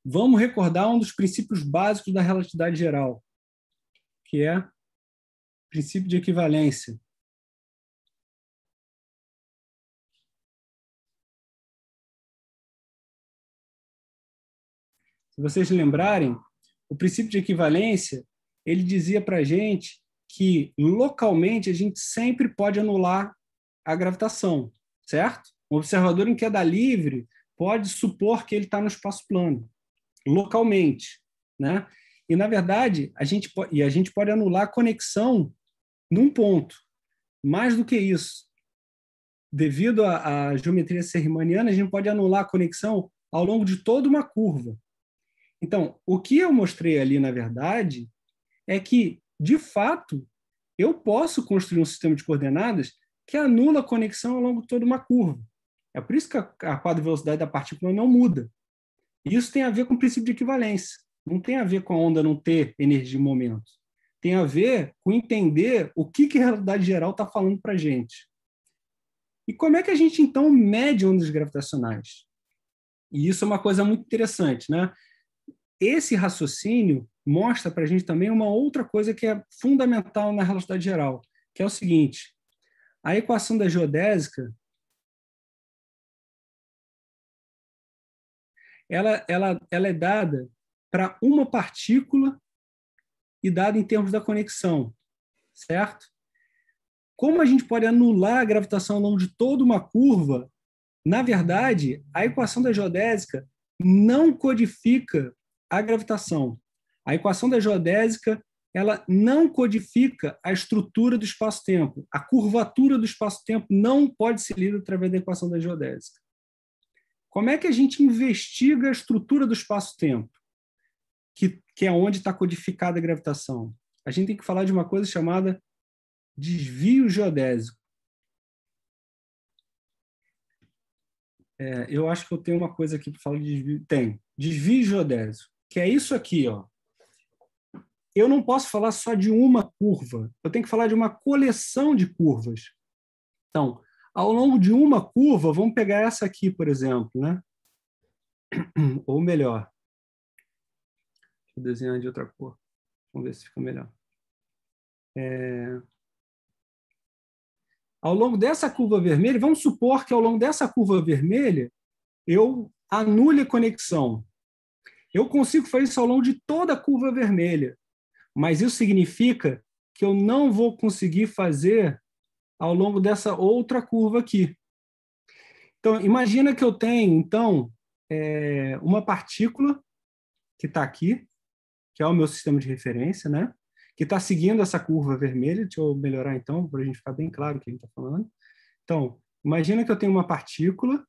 Vamos recordar um dos princípios básicos da relatividade geral, que é
princípio de equivalência. Se vocês
lembrarem, o princípio de equivalência ele dizia para a gente que localmente a gente sempre pode anular a gravitação, certo? Um observador em queda livre pode supor que ele está no espaço plano, localmente, né? E na verdade a gente e a gente pode anular a conexão num ponto. Mais do que isso, devido à, geometria serrimaniana, a gente pode anular a conexão ao longo de toda uma curva. Então, o que eu mostrei ali, na verdade, é que, de fato, eu posso construir um sistema de coordenadas que anula a conexão ao longo de toda uma curva. É por isso que a, quadra velocidade da partícula não muda. Isso tem a ver com o princípio de equivalência. Não tem a ver com a onda não ter energia e momento tem a ver com entender o que, que a realidade geral está falando para a gente. E como é que a gente, então, mede ondas gravitacionais? E isso é uma coisa muito interessante, né? Esse raciocínio mostra para a gente também uma outra coisa que é fundamental na realidade geral, que é o seguinte: a equação da geodésica
ela, ela, ela é dada
para uma partícula e dado em termos da conexão, certo? Como a gente pode anular a gravitação ao longo de toda uma curva? Na verdade, a equação da geodésica não codifica a gravitação. A equação da geodésica ela não codifica a estrutura do espaço-tempo. A curvatura do espaço-tempo não pode ser lida através da equação da geodésica. Como é que a gente investiga a estrutura do espaço-tempo? Que que é onde está codificada a gravitação. A gente tem que falar de uma coisa chamada desvio geodésico. É, eu acho que eu tenho uma coisa aqui para falar de desvio. Tem. Desvio geodésico, que é isso aqui, ó. Eu não posso falar só de uma curva, eu tenho que falar de uma coleção de curvas. Então, ao longo de uma curva, vamos pegar essa aqui, por exemplo, né? [clears throat] Ou melhor, Vou desenhar de outra cor. Vamos ver se fica melhor.
É...
Ao longo dessa curva vermelha, vamos supor que ao longo dessa curva vermelha eu anule a conexão. Eu consigo fazer isso ao longo de toda a curva vermelha, mas isso significa que eu não vou conseguir fazer ao longo dessa outra curva aqui. Então, imagina que eu tenho, então, é, uma partícula que está aqui, que é o meu sistema de referência, né? que está seguindo essa curva vermelha. Deixa eu melhorar então, para a gente ficar bem claro o que a gente está falando. Então, imagina que eu tenho uma partícula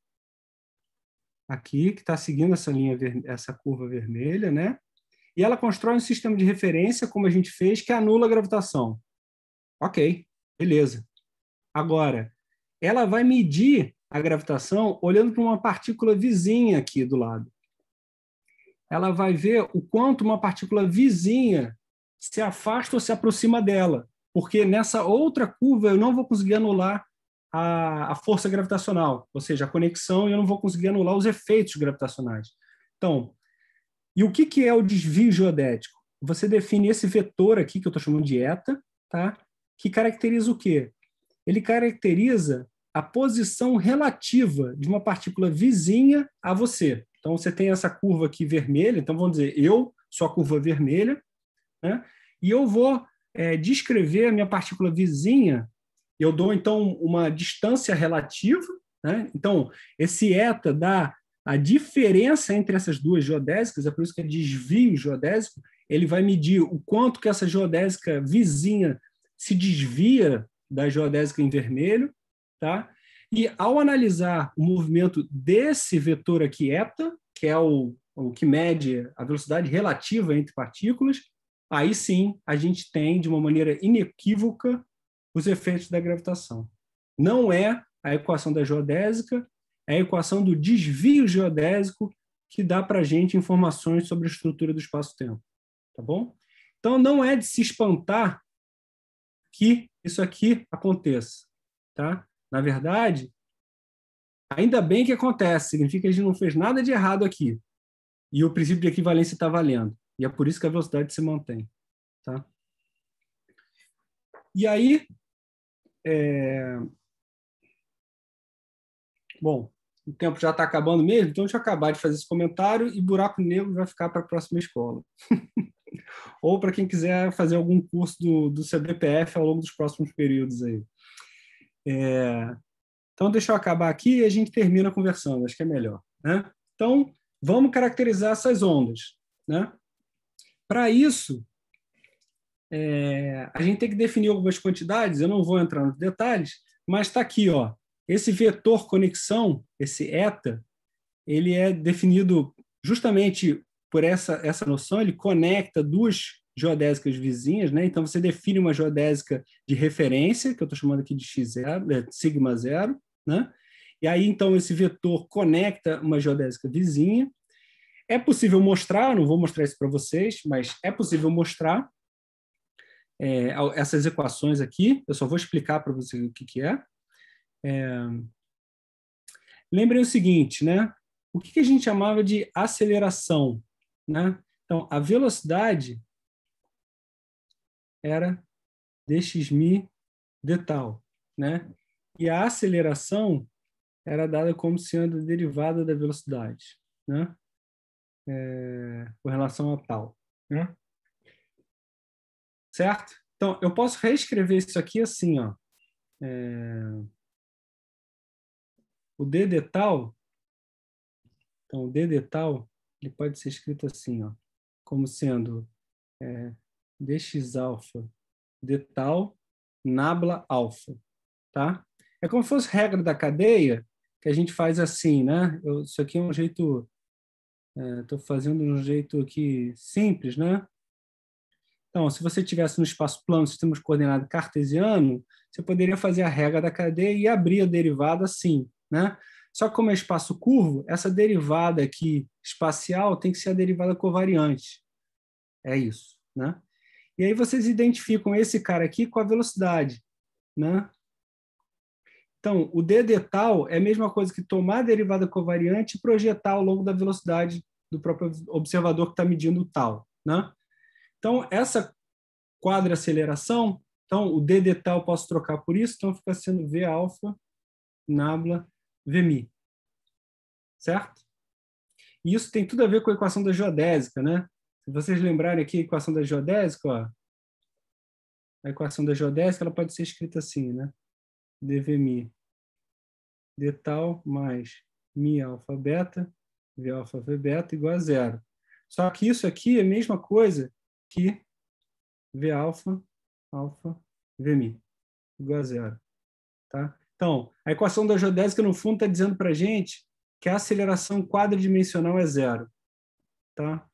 aqui que está seguindo essa linha, essa curva vermelha, né? E ela constrói um sistema de referência, como a gente fez, que anula a gravitação. Ok, beleza. Agora, ela vai medir a gravitação olhando para uma partícula vizinha aqui do lado ela vai ver o quanto uma partícula vizinha se afasta ou se aproxima dela, porque nessa outra curva eu não vou conseguir anular a, a força gravitacional, ou seja, a conexão, e eu não vou conseguir anular os efeitos gravitacionais. Então, e o que, que é o desvio geodético? Você define esse vetor aqui, que eu estou chamando de eta, tá? que caracteriza o quê? Ele caracteriza a posição relativa de uma partícula vizinha a você. Então, você tem essa curva aqui vermelha, então vamos dizer, eu sou a curva vermelha, né? e eu vou é, descrever a minha partícula vizinha, eu dou, então, uma distância relativa, né? então, esse eta dá a diferença entre essas duas geodésicas, é por isso que é desvio geodésico, ele vai medir o quanto que essa geodésica vizinha se desvia da geodésica em vermelho, tá? E ao analisar o movimento desse vetor aqui, eta, que é o, o que mede a velocidade relativa entre partículas, aí sim a gente tem, de uma maneira inequívoca, os efeitos da gravitação. Não é a equação da geodésica, é a equação do desvio geodésico que dá para a gente informações sobre a estrutura do espaço-tempo. Tá bom? Então, não é de se espantar que isso aqui aconteça. Tá? Na verdade, ainda bem que acontece, significa que a gente não fez nada de errado aqui. E o princípio de equivalência está valendo. E é por isso que a velocidade se mantém. Tá? E aí. É... Bom, o tempo já está acabando mesmo, então deixa eu acabar de fazer esse comentário e buraco negro vai ficar para a próxima escola. [laughs] Ou para quem quiser fazer algum curso do, do CBPF ao longo dos próximos períodos aí. É... Então, deixa eu acabar aqui e a gente termina conversando, acho que é melhor. Né? Então, vamos caracterizar essas ondas. Né? Para isso, é... a gente tem que definir algumas quantidades, eu não vou entrar nos detalhes, mas está aqui, ó. esse vetor conexão, esse eta, ele é definido justamente por essa, essa noção, ele conecta duas geodésicas vizinhas, né? Então você define uma geodésica de referência, que eu estou chamando aqui de x0, é, sigma zero, né? E aí então esse vetor conecta uma geodésica vizinha. É possível mostrar, não vou mostrar isso para vocês, mas é possível mostrar é, essas equações aqui. Eu só vou explicar para vocês o que, que é. é. Lembrem o seguinte, né? O que, que a gente chamava de aceleração, né? Então, a velocidade era dx-mi de tal, né? E a aceleração era dada como sendo derivada da velocidade, né? É, com relação a tal, né? Certo? Então, eu posso reescrever isso aqui assim, ó. É, o d de tal, então, o d de tal, ele pode ser escrito assim, ó, como sendo é, dx-alfa de tal nabla alfa, tá? É como se fosse regra da cadeia, que a gente faz assim, né? Eu, isso aqui é um jeito, estou é, fazendo de um jeito aqui simples, né? Então, se você tivesse no espaço plano, sistema de coordenado cartesiano, você poderia fazer a regra da cadeia e abrir a derivada assim, né? Só que como é espaço curvo, essa derivada aqui espacial tem que ser a derivada covariante. É isso, né? E aí vocês identificam esse cara aqui com a velocidade, né? Então, o DD tal é a mesma coisa que tomar a derivada covariante e projetar ao longo da velocidade do próprio observador que está medindo o tal, né? Então, essa quadra aceleração, então o DD tal eu posso trocar por isso, então fica sendo V alfa, nabla, Vmi. Certo? E isso tem tudo a ver com a equação da geodésica, né? Se vocês lembrarem aqui a equação da geodésica, ó, a equação da geodésica ela pode ser escrita assim, né? dvmi d tal mais mi alfa beta v alfa v beta igual a zero. Só que isso aqui é a mesma coisa que v alfa alfa v igual a zero. Tá? Então, a equação da geodésica, no fundo, está dizendo para a gente que a aceleração quadridimensional é zero. Tá?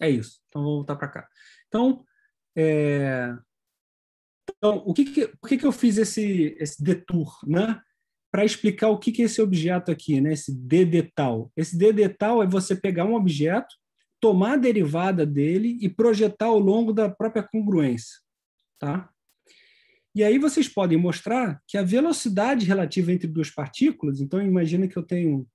É isso. Então, vou voltar para cá. Então, é... então o que que, por que, que eu fiz esse, esse detour, né? Para explicar o que, que é esse objeto aqui, né? Esse dedetal. Esse dedetal é você pegar um objeto, tomar a derivada dele e projetar ao longo da própria congruência, tá? E aí vocês podem mostrar que a velocidade relativa entre duas partículas, então imagina que eu tenho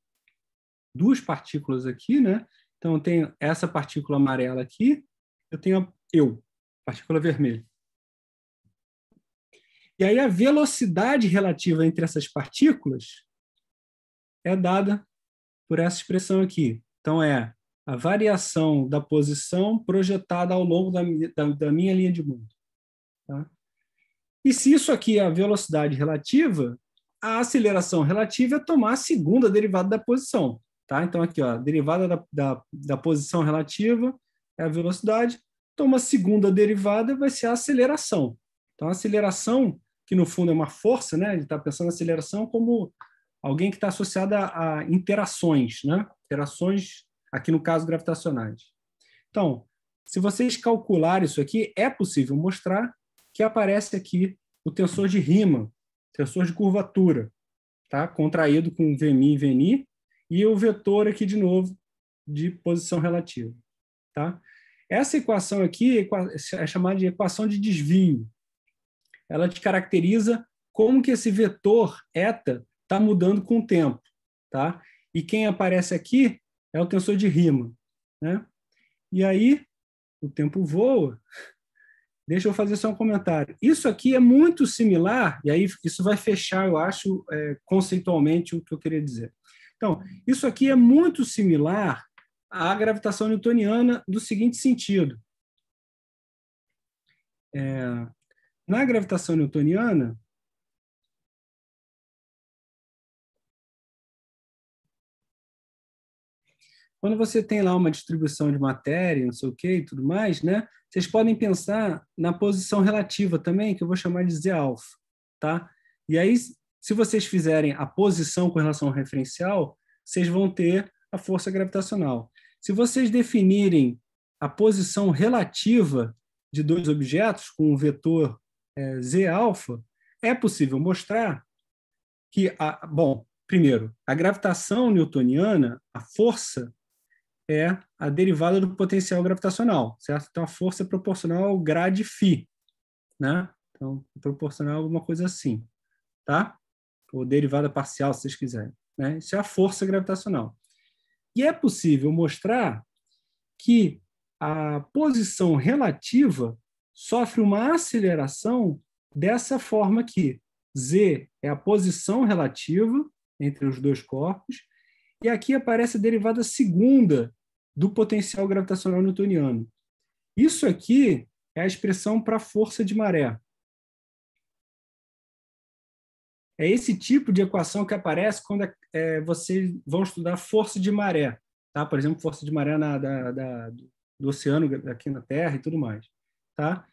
duas partículas aqui, né? Então, eu tenho essa partícula amarela aqui, eu tenho eu, partícula vermelha. E aí a velocidade relativa entre essas partículas é dada por essa expressão aqui. Então, é a variação da posição projetada ao longo da, da, da minha linha de mundo. Tá? E se isso aqui é a velocidade relativa, a aceleração relativa é tomar a segunda derivada da posição. Tá? Então, aqui, ó, derivada da, da, da posição relativa é a velocidade. Então, uma segunda derivada vai ser a aceleração. Então, a aceleração, que no fundo é uma força, né? Ele está pensando na aceleração como alguém que está associada a interações, né? Interações, aqui no caso, gravitacionais. Então, se vocês calcularem isso aqui, é possível mostrar que aparece aqui o tensor de Riemann, tensor de curvatura, tá? contraído com Vmi e Vni, e o vetor aqui de novo de posição relativa. Tá? Essa equação aqui é, é chamada de equação de desvio. Ela te caracteriza como que esse vetor eta está mudando com o tempo. Tá? E quem aparece aqui é o tensor de Riemann. Né? E aí, o tempo voa. [laughs] Deixa eu fazer só um comentário. Isso aqui é muito similar, e aí isso vai fechar, eu acho, é, conceitualmente o que eu queria dizer. Então, isso aqui é muito similar à gravitação newtoniana do seguinte sentido. É, na gravitação
newtoniana,
quando você tem lá uma distribuição de matéria, não sei o que e tudo mais, né? Vocês podem pensar na posição relativa também, que eu vou chamar de Z alfa, tá? E aí se vocês fizerem a posição com relação ao referencial, vocês vão ter a força gravitacional. Se vocês definirem a posição relativa de dois objetos com o vetor é, z alfa, é possível mostrar que, a, bom, primeiro, a gravitação newtoniana, a força, é a derivada do potencial gravitacional, certo? Então, a força é proporcional ao grade φ, né? Então, proporcional a alguma coisa assim, tá? ou tipo, derivada parcial, se vocês quiserem. Né? Isso é a força gravitacional. E é possível mostrar que a posição relativa sofre uma aceleração dessa forma aqui. Z é a posição relativa entre os dois corpos, e aqui aparece a derivada segunda do potencial gravitacional newtoniano. Isso aqui é a expressão para a força de maré. É esse tipo de equação que aparece quando é, vocês vão estudar força de maré, tá? Por exemplo, força de maré na, da, da, do oceano aqui na Terra e tudo mais, tá?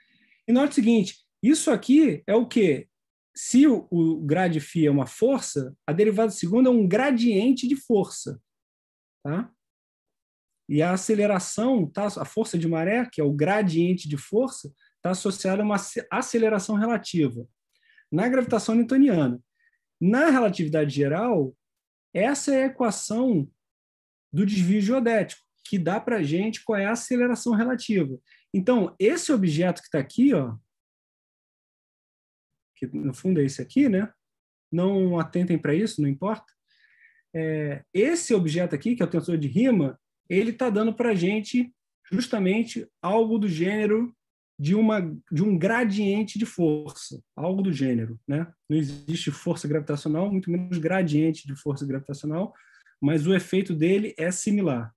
E note o seguinte, isso aqui é o quê? Se o, o grade φ é uma força, a derivada segunda é um gradiente de força, tá? E a aceleração, tá? a força de maré, que é o gradiente de força, está associada a uma aceleração relativa. Na gravitação newtoniana, na relatividade geral, essa é a equação do desvio geodético, que dá para a gente qual é a aceleração relativa. Então, esse objeto que está aqui, ó, que no fundo é esse aqui, né? Não atentem para isso, não importa. É, esse objeto aqui, que é o tensor de Riemann, ele está dando para a gente justamente algo do gênero de, uma, de um gradiente de força, algo do gênero. Né? Não existe força gravitacional, muito menos gradiente de força gravitacional, mas o efeito dele é similar.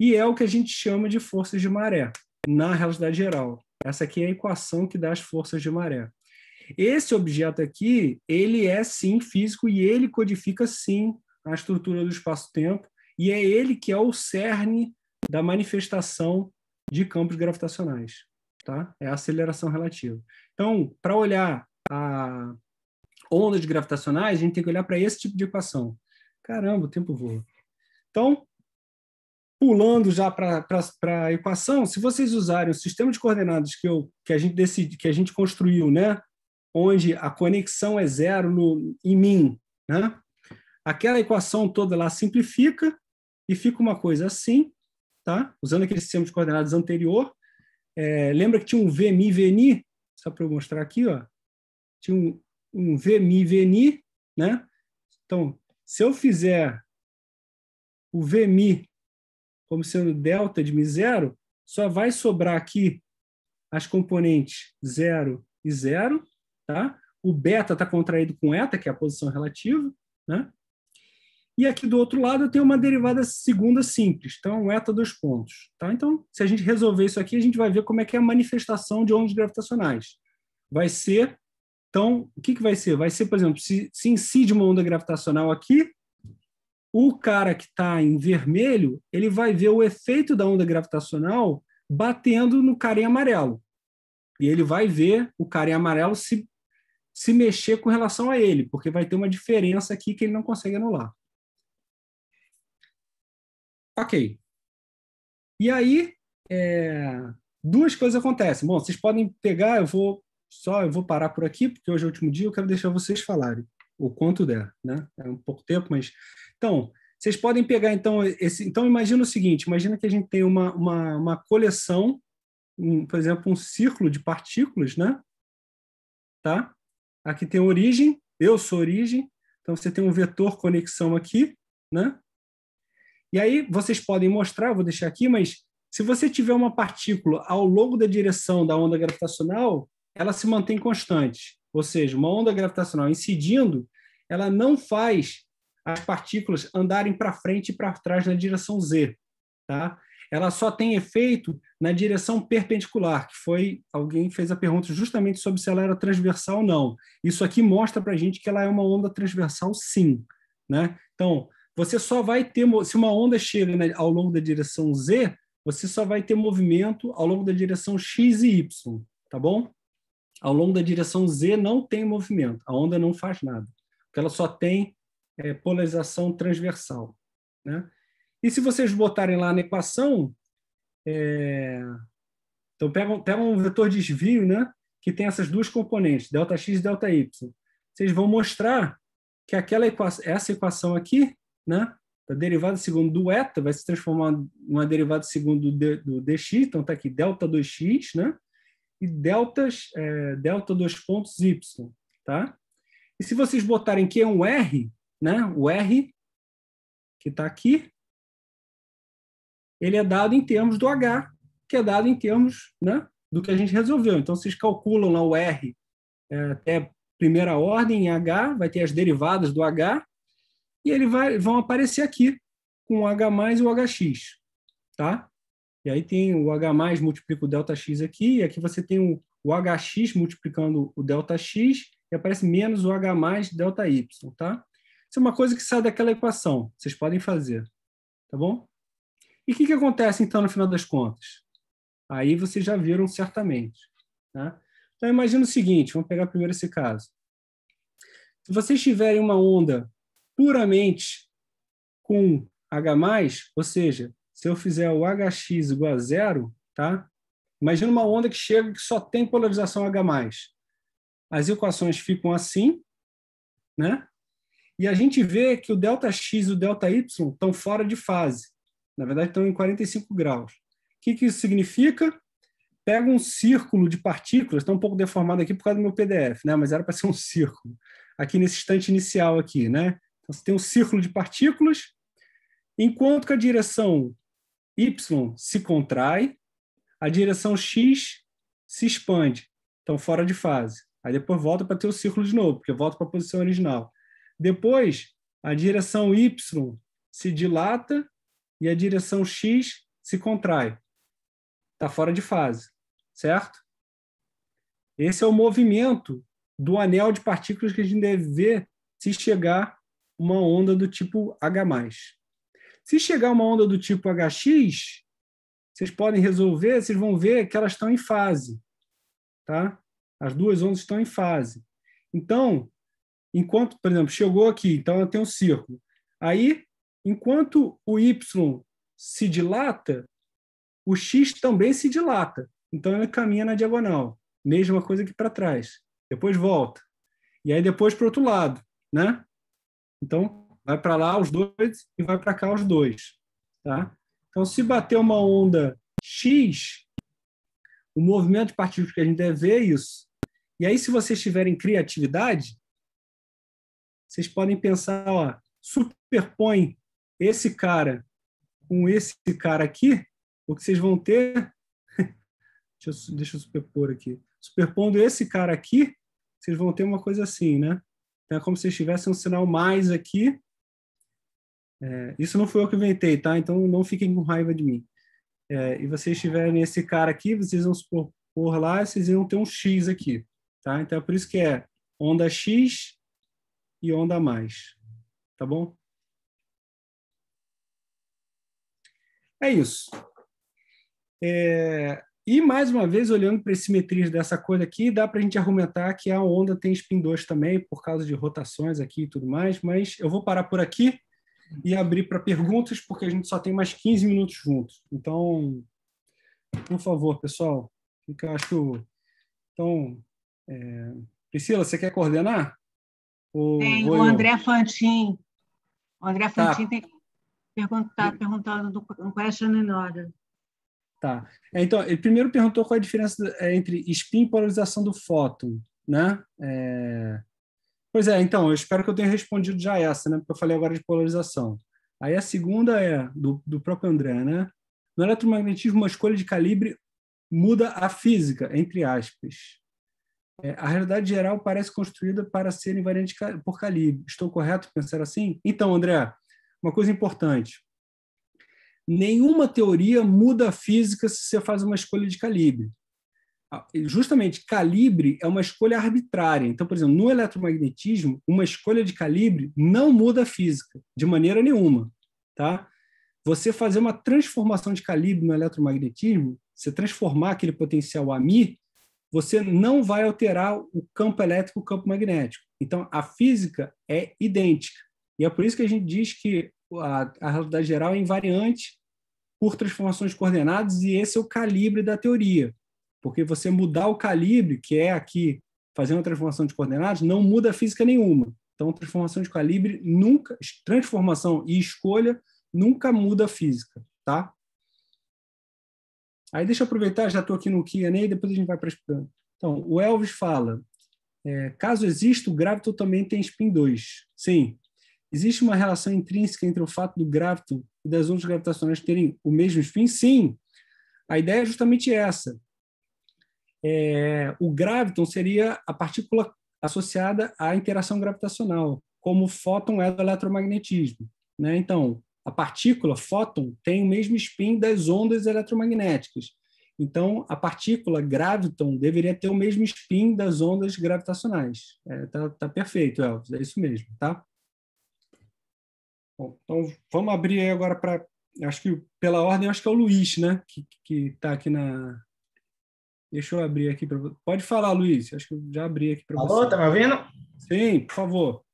E é o que a gente chama de forças de maré, na realidade geral. Essa aqui é a equação que dá as forças de maré. Esse objeto aqui, ele é sim físico e ele codifica sim a estrutura do espaço-tempo, e é ele que é o cerne da manifestação de campos gravitacionais tá? É a aceleração relativa. Então, para olhar a ondas gravitacionais, a gente tem que olhar para esse tipo de equação. Caramba, o tempo voa. Então, pulando já para a equação, se vocês usarem o sistema de coordenadas que, eu, que a gente decidi que a gente construiu, né? onde a conexão é zero no, em mim, né? aquela equação toda lá simplifica e fica uma coisa assim, tá? usando aquele sistema de coordenadas anterior, é, lembra que tinha um VMI VNI? Só para eu mostrar aqui, ó. Tinha um, um VMI VNI, né? Então, se eu fizer o VMI como sendo delta de mi zero só vai sobrar aqui as componentes 0 e 0, tá? O beta está contraído com eta, que é a posição relativa, né? E aqui do outro lado eu tenho uma derivada segunda simples, então eta dos pontos. Tá? Então, se a gente resolver isso aqui, a gente vai ver como é que é a manifestação de ondas gravitacionais. Vai ser, então, o que, que vai ser? Vai ser, por exemplo, se, se incide uma onda gravitacional aqui, o cara que está em vermelho, ele vai ver o efeito da onda gravitacional batendo no cara em amarelo. E ele vai ver o cara em amarelo se, se mexer com relação a ele, porque vai ter uma diferença aqui que ele não consegue anular. Ok. E aí, é, duas coisas acontecem. Bom, vocês podem pegar, eu vou só eu vou parar por aqui, porque hoje é o último dia, eu quero deixar vocês falarem o quanto der, né? É um pouco tempo, mas então, vocês podem pegar então esse, então imagina o seguinte, imagina que a gente tem uma uma, uma coleção, um, por exemplo, um círculo de partículas, né? Tá? Aqui tem origem, eu sou origem, então você tem um vetor conexão aqui, né? E aí vocês podem mostrar, vou deixar aqui, mas se você tiver uma partícula ao longo da direção da onda gravitacional, ela se mantém constante. Ou seja, uma onda gravitacional incidindo, ela não faz as partículas andarem para frente e para trás na direção z, tá? Ela só tem efeito na direção perpendicular, que foi alguém fez a pergunta justamente sobre se ela era transversal ou não. Isso aqui mostra para a gente que ela é uma onda transversal, sim, né? Então, você só vai ter, se uma onda chega né, ao longo da direção Z, você só vai ter movimento ao longo da direção X e Y, tá bom? Ao longo da direção Z não tem movimento, a onda não faz nada, porque ela só tem é, polarização transversal, né? E se vocês botarem lá na equação, é... então pegam, um vetor de desvio, né? Que tem essas duas componentes, delta x e delta y. Vocês vão mostrar que aquela essa equação aqui né? Da tá derivada segundo do eta vai se transformar numa derivada segundo do dx, então está aqui delta 2x, né? E deltas, é, delta 2 pontos y, tá? E se vocês botarem que é um r, né? O r que está aqui, ele é dado em termos do h, que é dado em termos, né? Do que a gente resolveu. Então vocês calculam lá o r é, até primeira ordem em H, vai ter as derivadas do H, e eles vão aparecer aqui com o H mais e o HX, tá? E aí tem o H mais multiplica o delta X aqui, e aqui você tem o, o HX multiplicando o delta X, e aparece menos o H mais delta Y, tá? Isso é uma coisa que sai daquela equação, vocês podem fazer, tá bom? E o que, que acontece, então, no final das contas? Aí vocês já viram certamente, tá? Então, imagina o seguinte, vamos pegar primeiro esse caso. Se vocês tiverem uma onda puramente com H+, ou seja, se eu fizer o HX igual a zero, tá? Imagina uma onda que chega que só tem polarização H+. As equações ficam assim, né? E a gente vê que o delta x e o delta y estão fora de fase. Na verdade, estão em 45 graus. O que, que isso significa? Pega um círculo de partículas, está um pouco deformado aqui por causa do meu PDF, né? mas era para ser um [laughs] círculo, aqui nesse instante inicial aqui, né? Então, você tem um círculo de partículas, enquanto que a direção y se contrai, a direção x se expande, então fora de fase. Aí depois volta para ter o círculo de novo, porque volta para a posição original. Depois, a direção y se dilata e a direção x se contrai. Está fora de fase, certo? Esse é o movimento do anel de partículas que a gente deve ver se chegar uma onda do tipo H+. Se chegar uma onda do tipo HX, vocês podem resolver, vocês vão ver que elas estão em fase, tá? As duas ondas estão em fase. Então, enquanto, por exemplo, chegou aqui, então ela tem um círculo. Aí, enquanto o Y se dilata, o X também se dilata. Então ele caminha na diagonal. Mesma coisa que para trás. Depois volta. E aí depois para o outro lado, né? Então, vai para lá os dois e vai para cá os dois. Tá? Então, se bater uma onda X, o movimento de partículas que a gente deve ver é isso. E aí, se vocês tiverem criatividade, vocês podem pensar, ó, superpõe esse cara com esse cara aqui, o que vocês vão ter... [laughs] deixa, eu, deixa eu superpor aqui. Superpondo esse cara aqui, vocês vão ter uma coisa assim, né? Então é como se estivesse um sinal mais aqui. É, isso não foi eu que inventei, tá? Então não fiquem com raiva de mim. É, e vocês tiverem esse cara aqui, vocês vão supor por lá, vocês iam ter um X aqui, tá? Então é por isso que é onda X e onda mais, tá bom? É isso. É, e, mais uma vez, olhando para as simetrias dessa coisa aqui, dá para a gente argumentar que a onda tem spin 2 também, por causa de rotações aqui e tudo mais, mas eu vou parar por aqui e abrir para perguntas, porque a gente só tem mais 15 minutos juntos. Então, por favor, pessoal, o que eu acho... Então, é... Priscila, você quer coordenar? Ou tem, o André
eu? Fantin. O André tá. Fantin tá. tem perguntar, perguntando do, do question order.
Tá. É, então, ele primeiro perguntou qual é a diferença é, entre spin e polarização do fóton, né? É... Pois é, então, eu espero que eu tenha respondido já essa, né? Porque eu falei agora de polarização. Aí a segunda é do, do próprio André, né? No eletromagnetismo, uma escolha de calibre muda a física, entre aspas. É, a realidade geral parece construída para ser invariante por calibre. Estou correto em pensar assim? Então, André, uma coisa importante nenhuma teoria muda a física se você faz uma escolha de calibre. Ah, justamente, calibre é uma escolha arbitrária. Então, por exemplo, no eletromagnetismo, uma escolha de calibre não muda a física, de maneira nenhuma. Tá? Você fazer uma transformação de calibre no eletromagnetismo, você transformar aquele potencial AMI, você não vai alterar o campo elétrico, o campo magnético. Então, a física é idêntica. E é por isso que a gente diz que a, a realidade geral é invariante por transformações coordenadas, e esse é o calibre da teoria. Porque você mudar o calibre, que é aqui fazer uma transformação de coordenadas, não muda a física nenhuma. Então, transformação de calibre nunca, transformação e escolha nunca muda a física, tá? Aí deixa eu aproveitar, já estou aqui no Q&A, depois a gente vai para Então, o Elvis fala, é, caso exista, o grávito também tem spin 2. Sim, Existe uma relação intrínseca entre o fato do graviton e das ondas gravitacionais terem o mesmo spin? Sim. A ideia é justamente essa. É, o graviton seria a partícula associada à interação gravitacional, como o fóton é do eletromagnetismo. Né? Então, a partícula, fóton, tem o mesmo spin das ondas eletromagnéticas. Então, a partícula graviton deveria ter o mesmo spin das ondas gravitacionais. É, tá, tá perfeito, Elvis, é isso mesmo, tá? Bom, então vamos abrir agora para. Acho que pela ordem, acho que é o Luiz, né? Que está aqui na. Deixa eu abrir aqui para Pode falar, Luiz. Acho que eu já abri aqui para você. Alô, tá me ouvindo? Sim, por favor.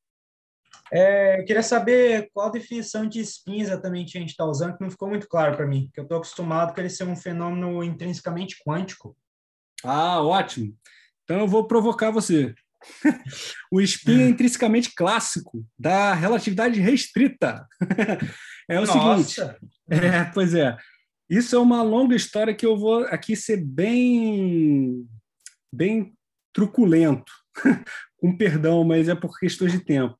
É, eu queria saber qual definição de spin exatamente a gente está usando, que não ficou muito claro para mim, que eu estou acostumado com ele ser um fenômeno intrinsecamente quântico. Ah, ótimo. Então eu vou provocar você o espinho é intrinsecamente clássico da relatividade restrita. [laughs] é o Nossa. seguinte. É, pois é. Isso é uma longa história que eu vou aqui ser bem, bem truculento, [laughs] com perdão, mas é por questões de tempo.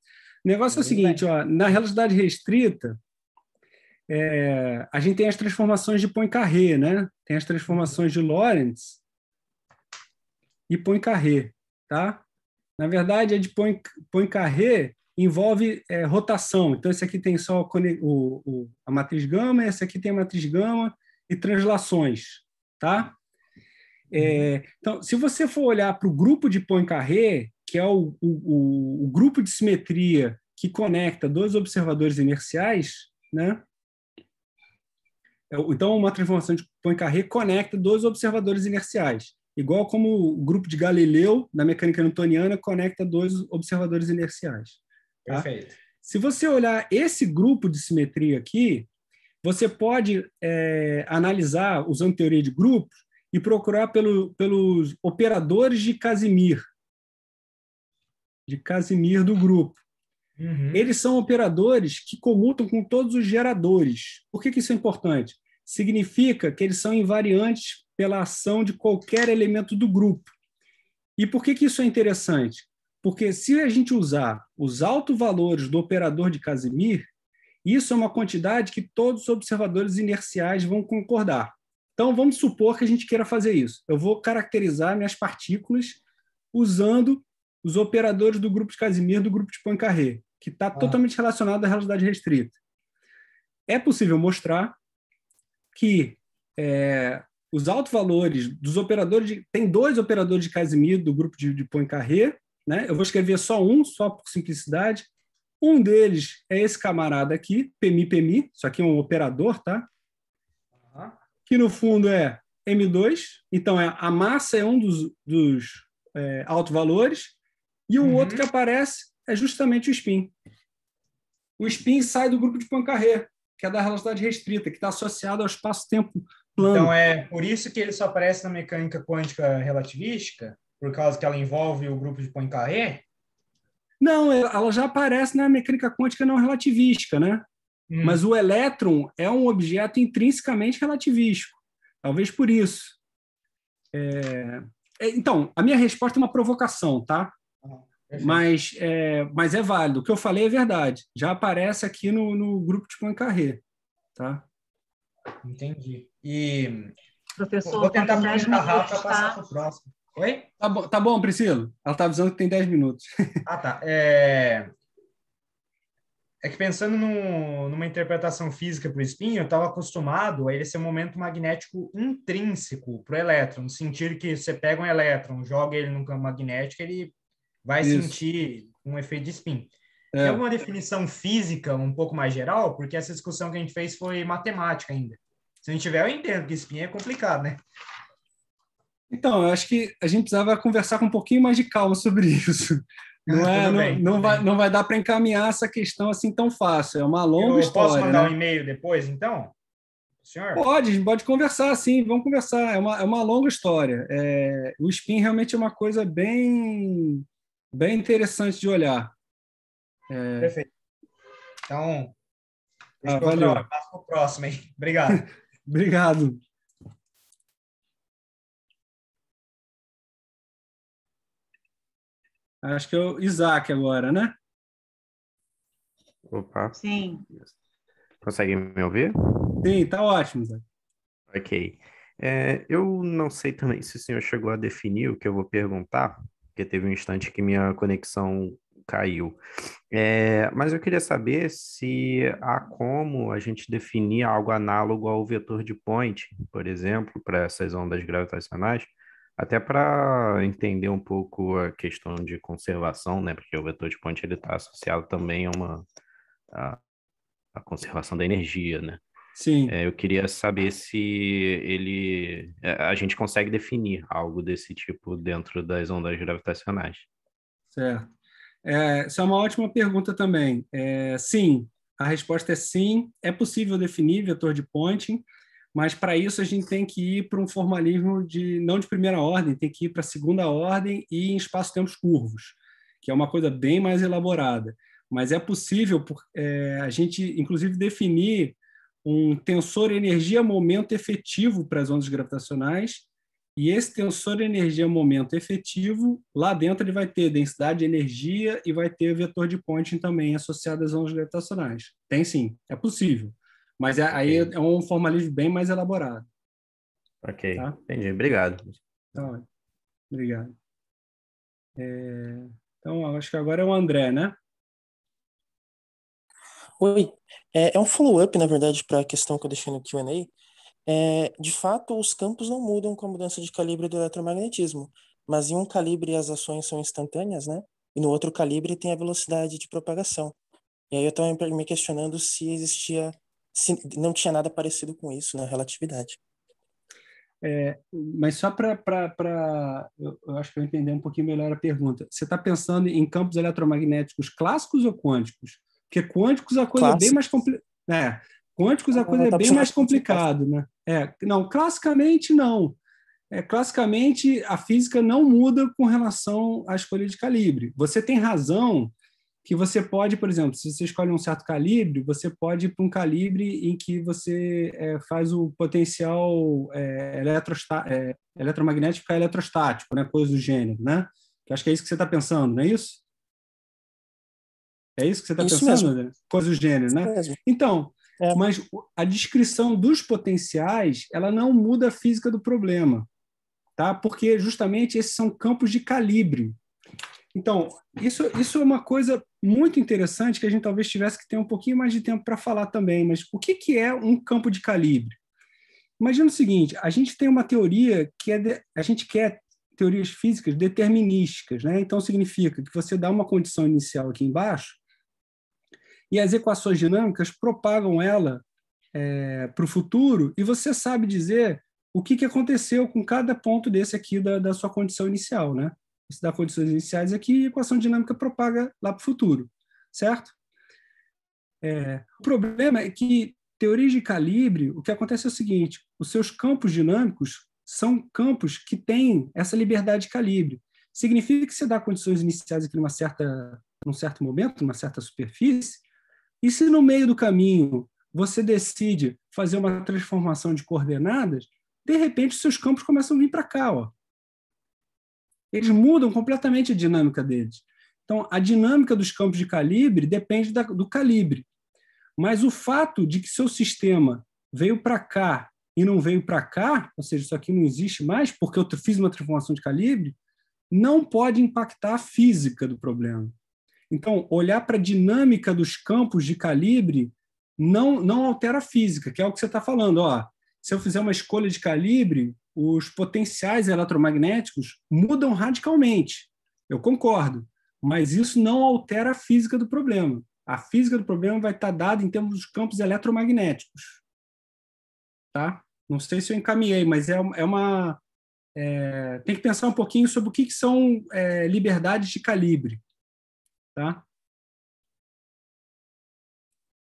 O negócio é, é o seguinte, ó, na relatividade restrita, é, a gente tem as transformações de Poincaré, né? Tem as transformações de Lorentz e Poincaré, tá? Na verdade, a de Poincaré envolve é, rotação. Então, esse aqui tem só o, o, a matriz gama, esse aqui tem a matriz gama e translações. Tá? É, então, se você for olhar para o grupo de Poincaré, que é o, o, o, grupo de simetria que conecta dois observadores inerciais, né? É, então, uma transformação de Poincaré conecta dois observadores inerciais. Igual como o grupo de Galileu, da mecânica newtoniana, conecta dois observadores inerciais. Tá? Perfeito. Se você olhar esse grupo de simetria aqui, você pode é, analisar, usando teoria de grupos, e procurar pelo, pelos operadores de Casimir, de Casimir do grupo. Uhum. Eles são operadores que comutam com todos os geradores. Por que, que isso é importante? Significa que eles são invariantes pela ação de qualquer elemento do grupo. E por que, que isso é interessante? Porque se a gente usar os altos valores do operador de Casimir, isso é uma quantidade que todos os observadores inerciais vão concordar. Então, vamos supor que a gente queira fazer isso. Eu vou caracterizar minhas partículas usando os operadores do grupo de Casimir do grupo de Poincaré, que está ah. totalmente relacionado à realidade restrita. É possível mostrar que é, os altos valores dos operadores. De, tem dois operadores de Casimiro do grupo de, de Poincaré, né? Eu vou escrever só um, só por simplicidade. Um deles é esse camarada aqui, PMI PMI, isso aqui é um operador, tá? Que no fundo é M2, então é, a massa é um dos, dos é, valores, e o uhum. outro que aparece é justamente o spin. O spin sai do grupo de Poincaré, que é da relatividade restrita, que está associado ao espaço-tempo
então, plano. Então é
por isso que ele só aparece na mecânica quântica relativística, por causa que ela envolve o grupo de Poincaré? Não, ela já aparece na mecânica quântica não relativística, né? Hum. Mas o elétron é um objeto intrinsecamente relativístico. Talvez por isso. É... é então, a minha resposta é uma provocação, tá? Ah, mas é, mas é válido. O que eu falei é verdade. Já aparece aqui no, no grupo de Poincaré, tá? Entendi. E Professor, vou tentar me encerrar para passar para o próximo. Oi? Tá bom, tá bom Priscila. Ela está avisando que tem 10 minutos. [laughs] ah, tá. É... é que pensando no, numa interpretação física para o espinho, eu estava acostumado a ele ser um momento magnético intrínseco
para o elétron, no sentido que você pega um elétron, joga ele num campo magnético, ele vai Isso. sentir um efeito de spin. É. Tem alguma definição física um pouco mais geral? Porque
essa discussão que a gente fez foi matemática ainda. Se não tiver, eu entendo, porque espinha é complicado, né? Então, eu acho que a gente precisava conversar com um pouquinho mais de calma sobre [laughs] isso. Não, ah, é, bem, não, não vai, não vai dar para encaminhar essa questão assim tão fácil. É uma longa eu, história. Posso mandar né? um e-mail depois, então? Senhor? Pode, pode conversar, sim. Vamos conversar. É uma, é uma longa história. É, o spin realmente é uma coisa bem, bem interessante de olhar. É... Perfeito. Então, ah, eu
passo para o próximo aí. Obrigado. [laughs] Obrigado. Acho que
é o Isaac agora, né?
Opa. Sim.
Consegue me ouvir?
Sim, tá ótimo, Isaac.
Ok. É, eu não sei também se o senhor chegou a definir o que eu vou perguntar, porque teve um instante que minha conexão caiu. É, mas eu queria saber se há como a gente definir algo análogo ao vetor de Point, por exemplo, para essas ondas gravitacionais, até para entender um pouco a questão de conservação, né? Porque o vetor de Point ele está associado também a uma a, a conservação da energia, né? Sim. É, eu queria saber se ele é, a gente consegue definir algo desse tipo dentro das ondas gravitacionais.
Certo. É, isso é uma ótima pergunta também. É, sim, a resposta é sim. É possível definir vetor de pointing, mas para isso a gente tem que ir para um formalismo de não de primeira ordem, tem que ir para segunda ordem e em espaço-tempos curvos, que é uma coisa bem mais elaborada. Mas é possível por, é, a gente, inclusive, definir um tensor energia-momento efetivo para as ondas gravitacionais e esse tensor energia-momento é efetivo, lá dentro ele vai ter densidade de energia e vai ter vetor de Ponting também associado às ondas gravitacionais. Tem sim, é possível. Mas é, aí é um formalismo bem mais elaborado.
Ok, tá? entendi. Obrigado.
Então, obrigado. É...
Então, acho que agora é o André, né? Oi. É, é um follow-up, na verdade, para a questão que eu deixei no Q&A. É, de fato, os campos não mudam com a mudança de calibre do eletromagnetismo, mas em um calibre as ações são instantâneas, né? E no outro calibre tem a velocidade de propagação. E aí eu estava me questionando se existia, se não tinha nada parecido com isso na né? relatividade.
É, mas só para. Eu, eu acho que eu entender um pouquinho melhor a pergunta. Você está pensando em campos eletromagnéticos clássicos ou quânticos? Porque quânticos é a coisa é bem mais complicada. É, Quânticos é a coisa é bem mais né? complicado, né? É, não, classicamente não. É, classicamente a física não muda com relação à escolha de calibre. Você tem razão que você pode, por exemplo, se você escolhe um certo calibre, você pode ir para um calibre em que você é, faz o potencial é, é, eletromagnético ficar eletrostático, né? coisa do gênero, né? Que acho que é isso que você está pensando, não é isso? É isso que você está pensando? Mesmo. Coisa do gênero, né? Então, é. Mas a descrição dos potenciais, ela não muda a física do problema, tá? Porque justamente esses são campos de calibre. Então, isso, isso é uma coisa muito interessante que a gente talvez tivesse que ter um pouquinho mais de tempo para falar também, mas o que, que é um campo de calibre? Imagina o seguinte, a gente tem uma teoria que é de, a gente quer teorias físicas determinísticas, né? Então significa que você dá uma condição inicial aqui embaixo e as equações dinâmicas propagam ela é, para o futuro, e você sabe dizer o que, que aconteceu com cada ponto desse aqui da, da sua condição inicial, né? Você dá condições iniciais aqui é e a equação dinâmica propaga lá para o futuro, certo? É, o problema é que teorias de calibre, o que acontece é o seguinte, os seus campos dinâmicos são campos que têm essa liberdade de calibre. Significa que você dá condições iniciais aqui numa certa, num certo momento, numa certa superfície, e se no meio do caminho você decide fazer uma transformação de coordenadas, de repente seus campos começam a vir para cá. Ó. Eles mudam completamente a dinâmica deles. Então, a dinâmica dos campos de calibre depende da, do calibre. Mas o fato de que seu sistema veio para cá e não veio para cá, ou seja, isso aqui não existe mais porque eu fiz uma transformação de calibre, não pode impactar a física do problema. Então, olhar para a dinâmica dos campos de calibre não, não altera a física, que é o que você está falando. Ó, se eu fizer uma escolha de calibre, os potenciais eletromagnéticos mudam radicalmente. Eu concordo, mas isso não altera a física do problema. A física do problema vai estar tá dada em termos dos campos eletromagnéticos. Tá? Não sei se eu encaminhei, mas é, é uma. É, tem que pensar um pouquinho sobre o que, que são é, liberdades de calibre.
Tá?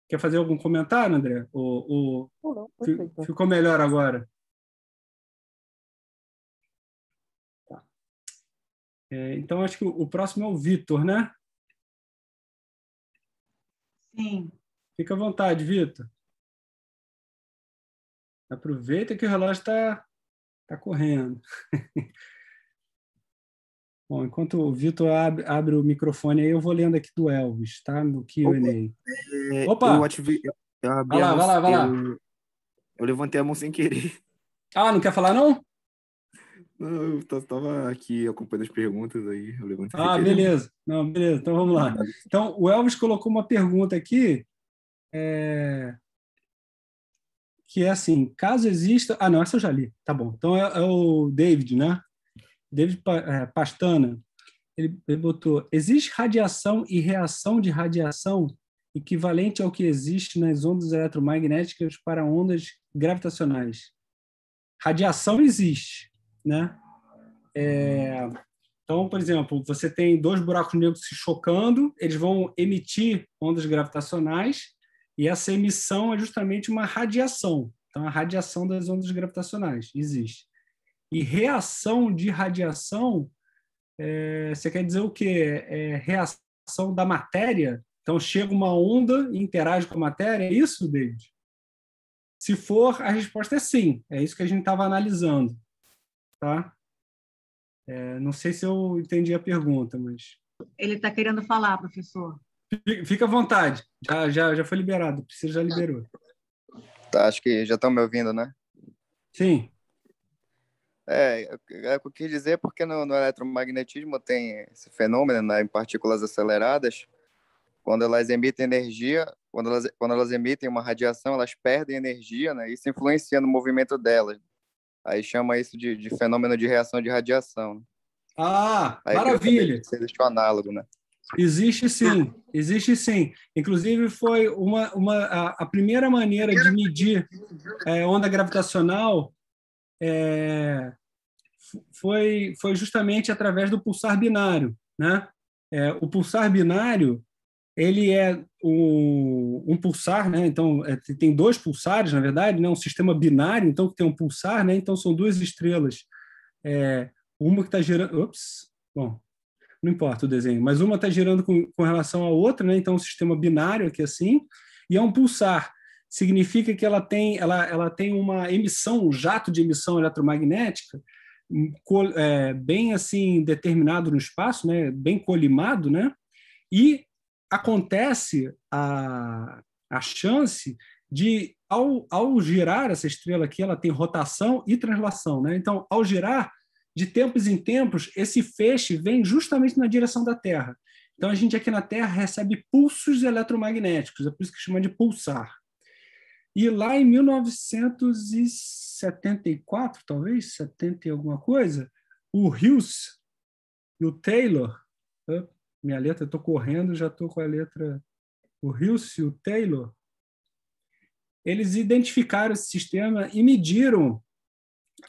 Quer fazer algum comentário, André? O, o... Não, não, Ficou melhor agora? Tá. É, então, acho que o próximo é o Vitor, né? Sim. Fica à vontade, Vitor. Aproveita que o relógio está tá correndo.
[laughs] Bom, enquanto o Vitor abre, abre, o microfone aí, eu vou lendo aqui do Elvis, tá? No Q&A. Opa! É, Opa! Eu
ativei, eu vai lá, vai lá, vai lá. Eu, eu, levantei a mão sem querer.
Ah, não quer falar não?
Não, eu estava aqui acompanhando as perguntas aí. Eu levantei ah, beleza.
Não, beleza. Então vamos lá. Então, o Elvis colocou uma pergunta aqui. É... Que é assim, caso exista... Ah, não, essa eu já li. Tá bom. Então é, é o David, né? David é, Pastana, ele, botou: existe radiação e reação de radiação equivalente ao que existe nas ondas eletromagnéticas para ondas gravitacionais. Radiação existe, né? É, então, por exemplo, você tem dois buracos negros se chocando, eles vão emitir ondas gravitacionais, e essa emissão é justamente uma radiação. Então, a radiação das ondas gravitacionais existe. E reação de radiação, é, você quer dizer o quê? É reação da matéria? Então chega uma onda e interage com a matéria? É isso, David? Se for, a resposta é sim. É isso que a gente estava analisando. Tá? É, não sei se eu entendi a pergunta, mas.
Ele está querendo falar, professor.
Fica à vontade. Já, já, já foi liberado. Precisa já liberou.
Tá, acho que já estão me ouvindo, né? Sim. É, é, é, o que eu quis dizer é porque no, no, eletromagnetismo tem esse fenômeno né, em partículas aceleradas. Quando elas emitem energia, quando elas, quando elas emitem uma radiação, elas perdem energia, né? Isso influencia no movimento delas. Aí chama isso de, de fenômeno de reação de radiação. Ah, Aí maravilha! Existe um análogo, né?
Existe sim, existe sim. Inclusive foi uma, uma a, a primeira maneira de medir é, onda gravitacional é, foi, foi justamente através do pulsar binário. Né? É, o pulsar binário ele é o, um pulsar, né? então é, tem dois pulsares, na verdade, né? um sistema binário, então que tem um pulsar, né? então são duas estrelas. É, uma que está girando... Ups! bom, não importa o desenho, mas uma está girando com, com, relação à outra, né? então é um sistema binário aqui assim, e é um pulsar. Significa que ela tem, ela, ela tem uma emissão, um jato de emissão eletromagnética, é, bem assim determinado no espaço, né? bem colimado, né? e acontece a, a chance de, ao, ao girar essa estrela aqui, ela tem rotação e translação. Né? Então, ao girar, de tempos em tempos, esse feixe vem justamente na direção da Terra. Então, a gente aqui na Terra recebe pulsos eletromagnéticos, é por isso que chama de pulsar. E lá em 1974, talvez, 70 e alguma coisa, o Hughes e o Taylor, minha letra, estou correndo, já estou com a letra. O Hughes e o Taylor, eles identificaram esse sistema e mediram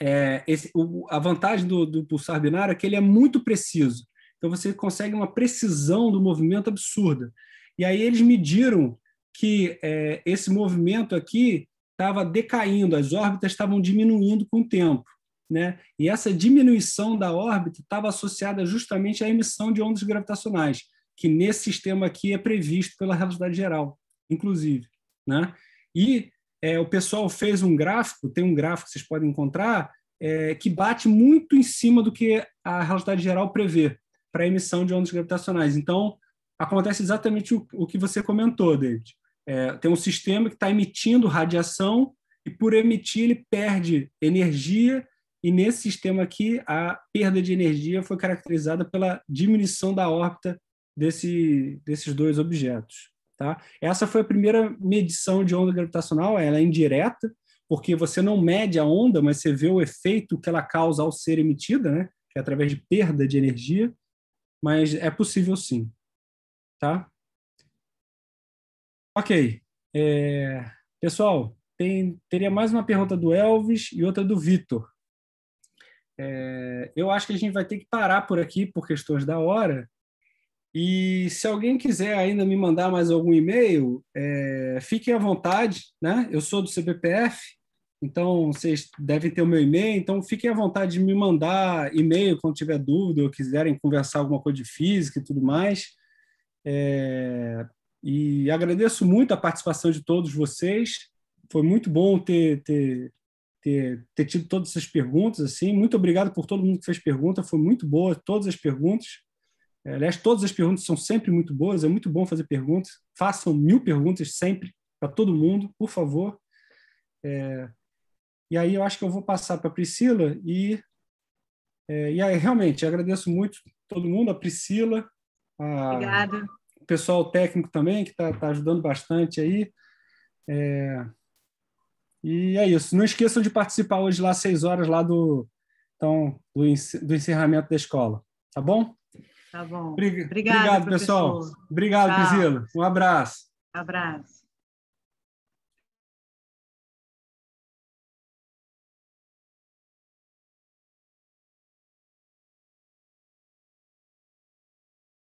é, esse, o, a vantagem do, do, pulsar binário é que ele é muito preciso. Então você consegue uma precisão do movimento absurda. E aí eles mediram que é, esse movimento aqui estava decaindo, as órbitas estavam diminuindo com o tempo. Né? E essa diminuição da órbita estava associada justamente à emissão de ondas gravitacionais, que nesse sistema aqui é previsto pela relatividade geral, inclusive. Né? E é, o pessoal fez um gráfico, tem um gráfico que vocês podem encontrar, é, que bate muito em cima do que a relatividade geral prevê para a emissão de ondas gravitacionais. Então, acontece exatamente o, o que você comentou, David é, tem um sistema que está emitindo radiação e por emitir ele perde energia e nesse sistema aqui a perda de energia foi caracterizada pela diminuição da órbita desse, desses dois objetos. Tá? Essa foi a primeira medição de onda gravitacional, ela é indireta, porque você não mede a onda, mas você vê o efeito que ela causa ao ser emitida, né? que é através de perda de energia, mas é possível sim. Tá? Ok. É, pessoal, tem, teria mais uma pergunta do Elvis e outra do Vitor. É, eu acho que a gente vai ter que parar por aqui por questões da hora. E se alguém quiser ainda me mandar mais algum e-mail, é, fiquem à vontade, né? Eu sou do CBPF, então vocês devem ter o meu e-mail, então fiquem à vontade de me mandar e-mail quando tiver dúvida ou quiserem conversar alguma coisa de física e tudo mais. É, e agradeço muito a participação de todos vocês. Foi muito bom ter, ter, ter, ter tido todas essas perguntas. assim. Muito obrigado por todo mundo que fez pergunta. Foi muito boa todas as perguntas. É, aliás, todas as perguntas são sempre muito boas. É muito bom fazer perguntas. Façam mil perguntas sempre para todo mundo, por favor. É... E aí eu acho que eu vou passar para a Priscila e, é... e aí, realmente agradeço muito todo mundo, a Priscila, a, Obrigada pessoal técnico também, que está tá ajudando bastante aí. É... E é isso. Não esqueçam de participar hoje lá às seis horas lá do, então, do, do encerramento da escola. Tá bom?
Tá bom. Obrigado, Obrigado pessoal. Obrigado, Priscila.
Um abraço.
Abraço.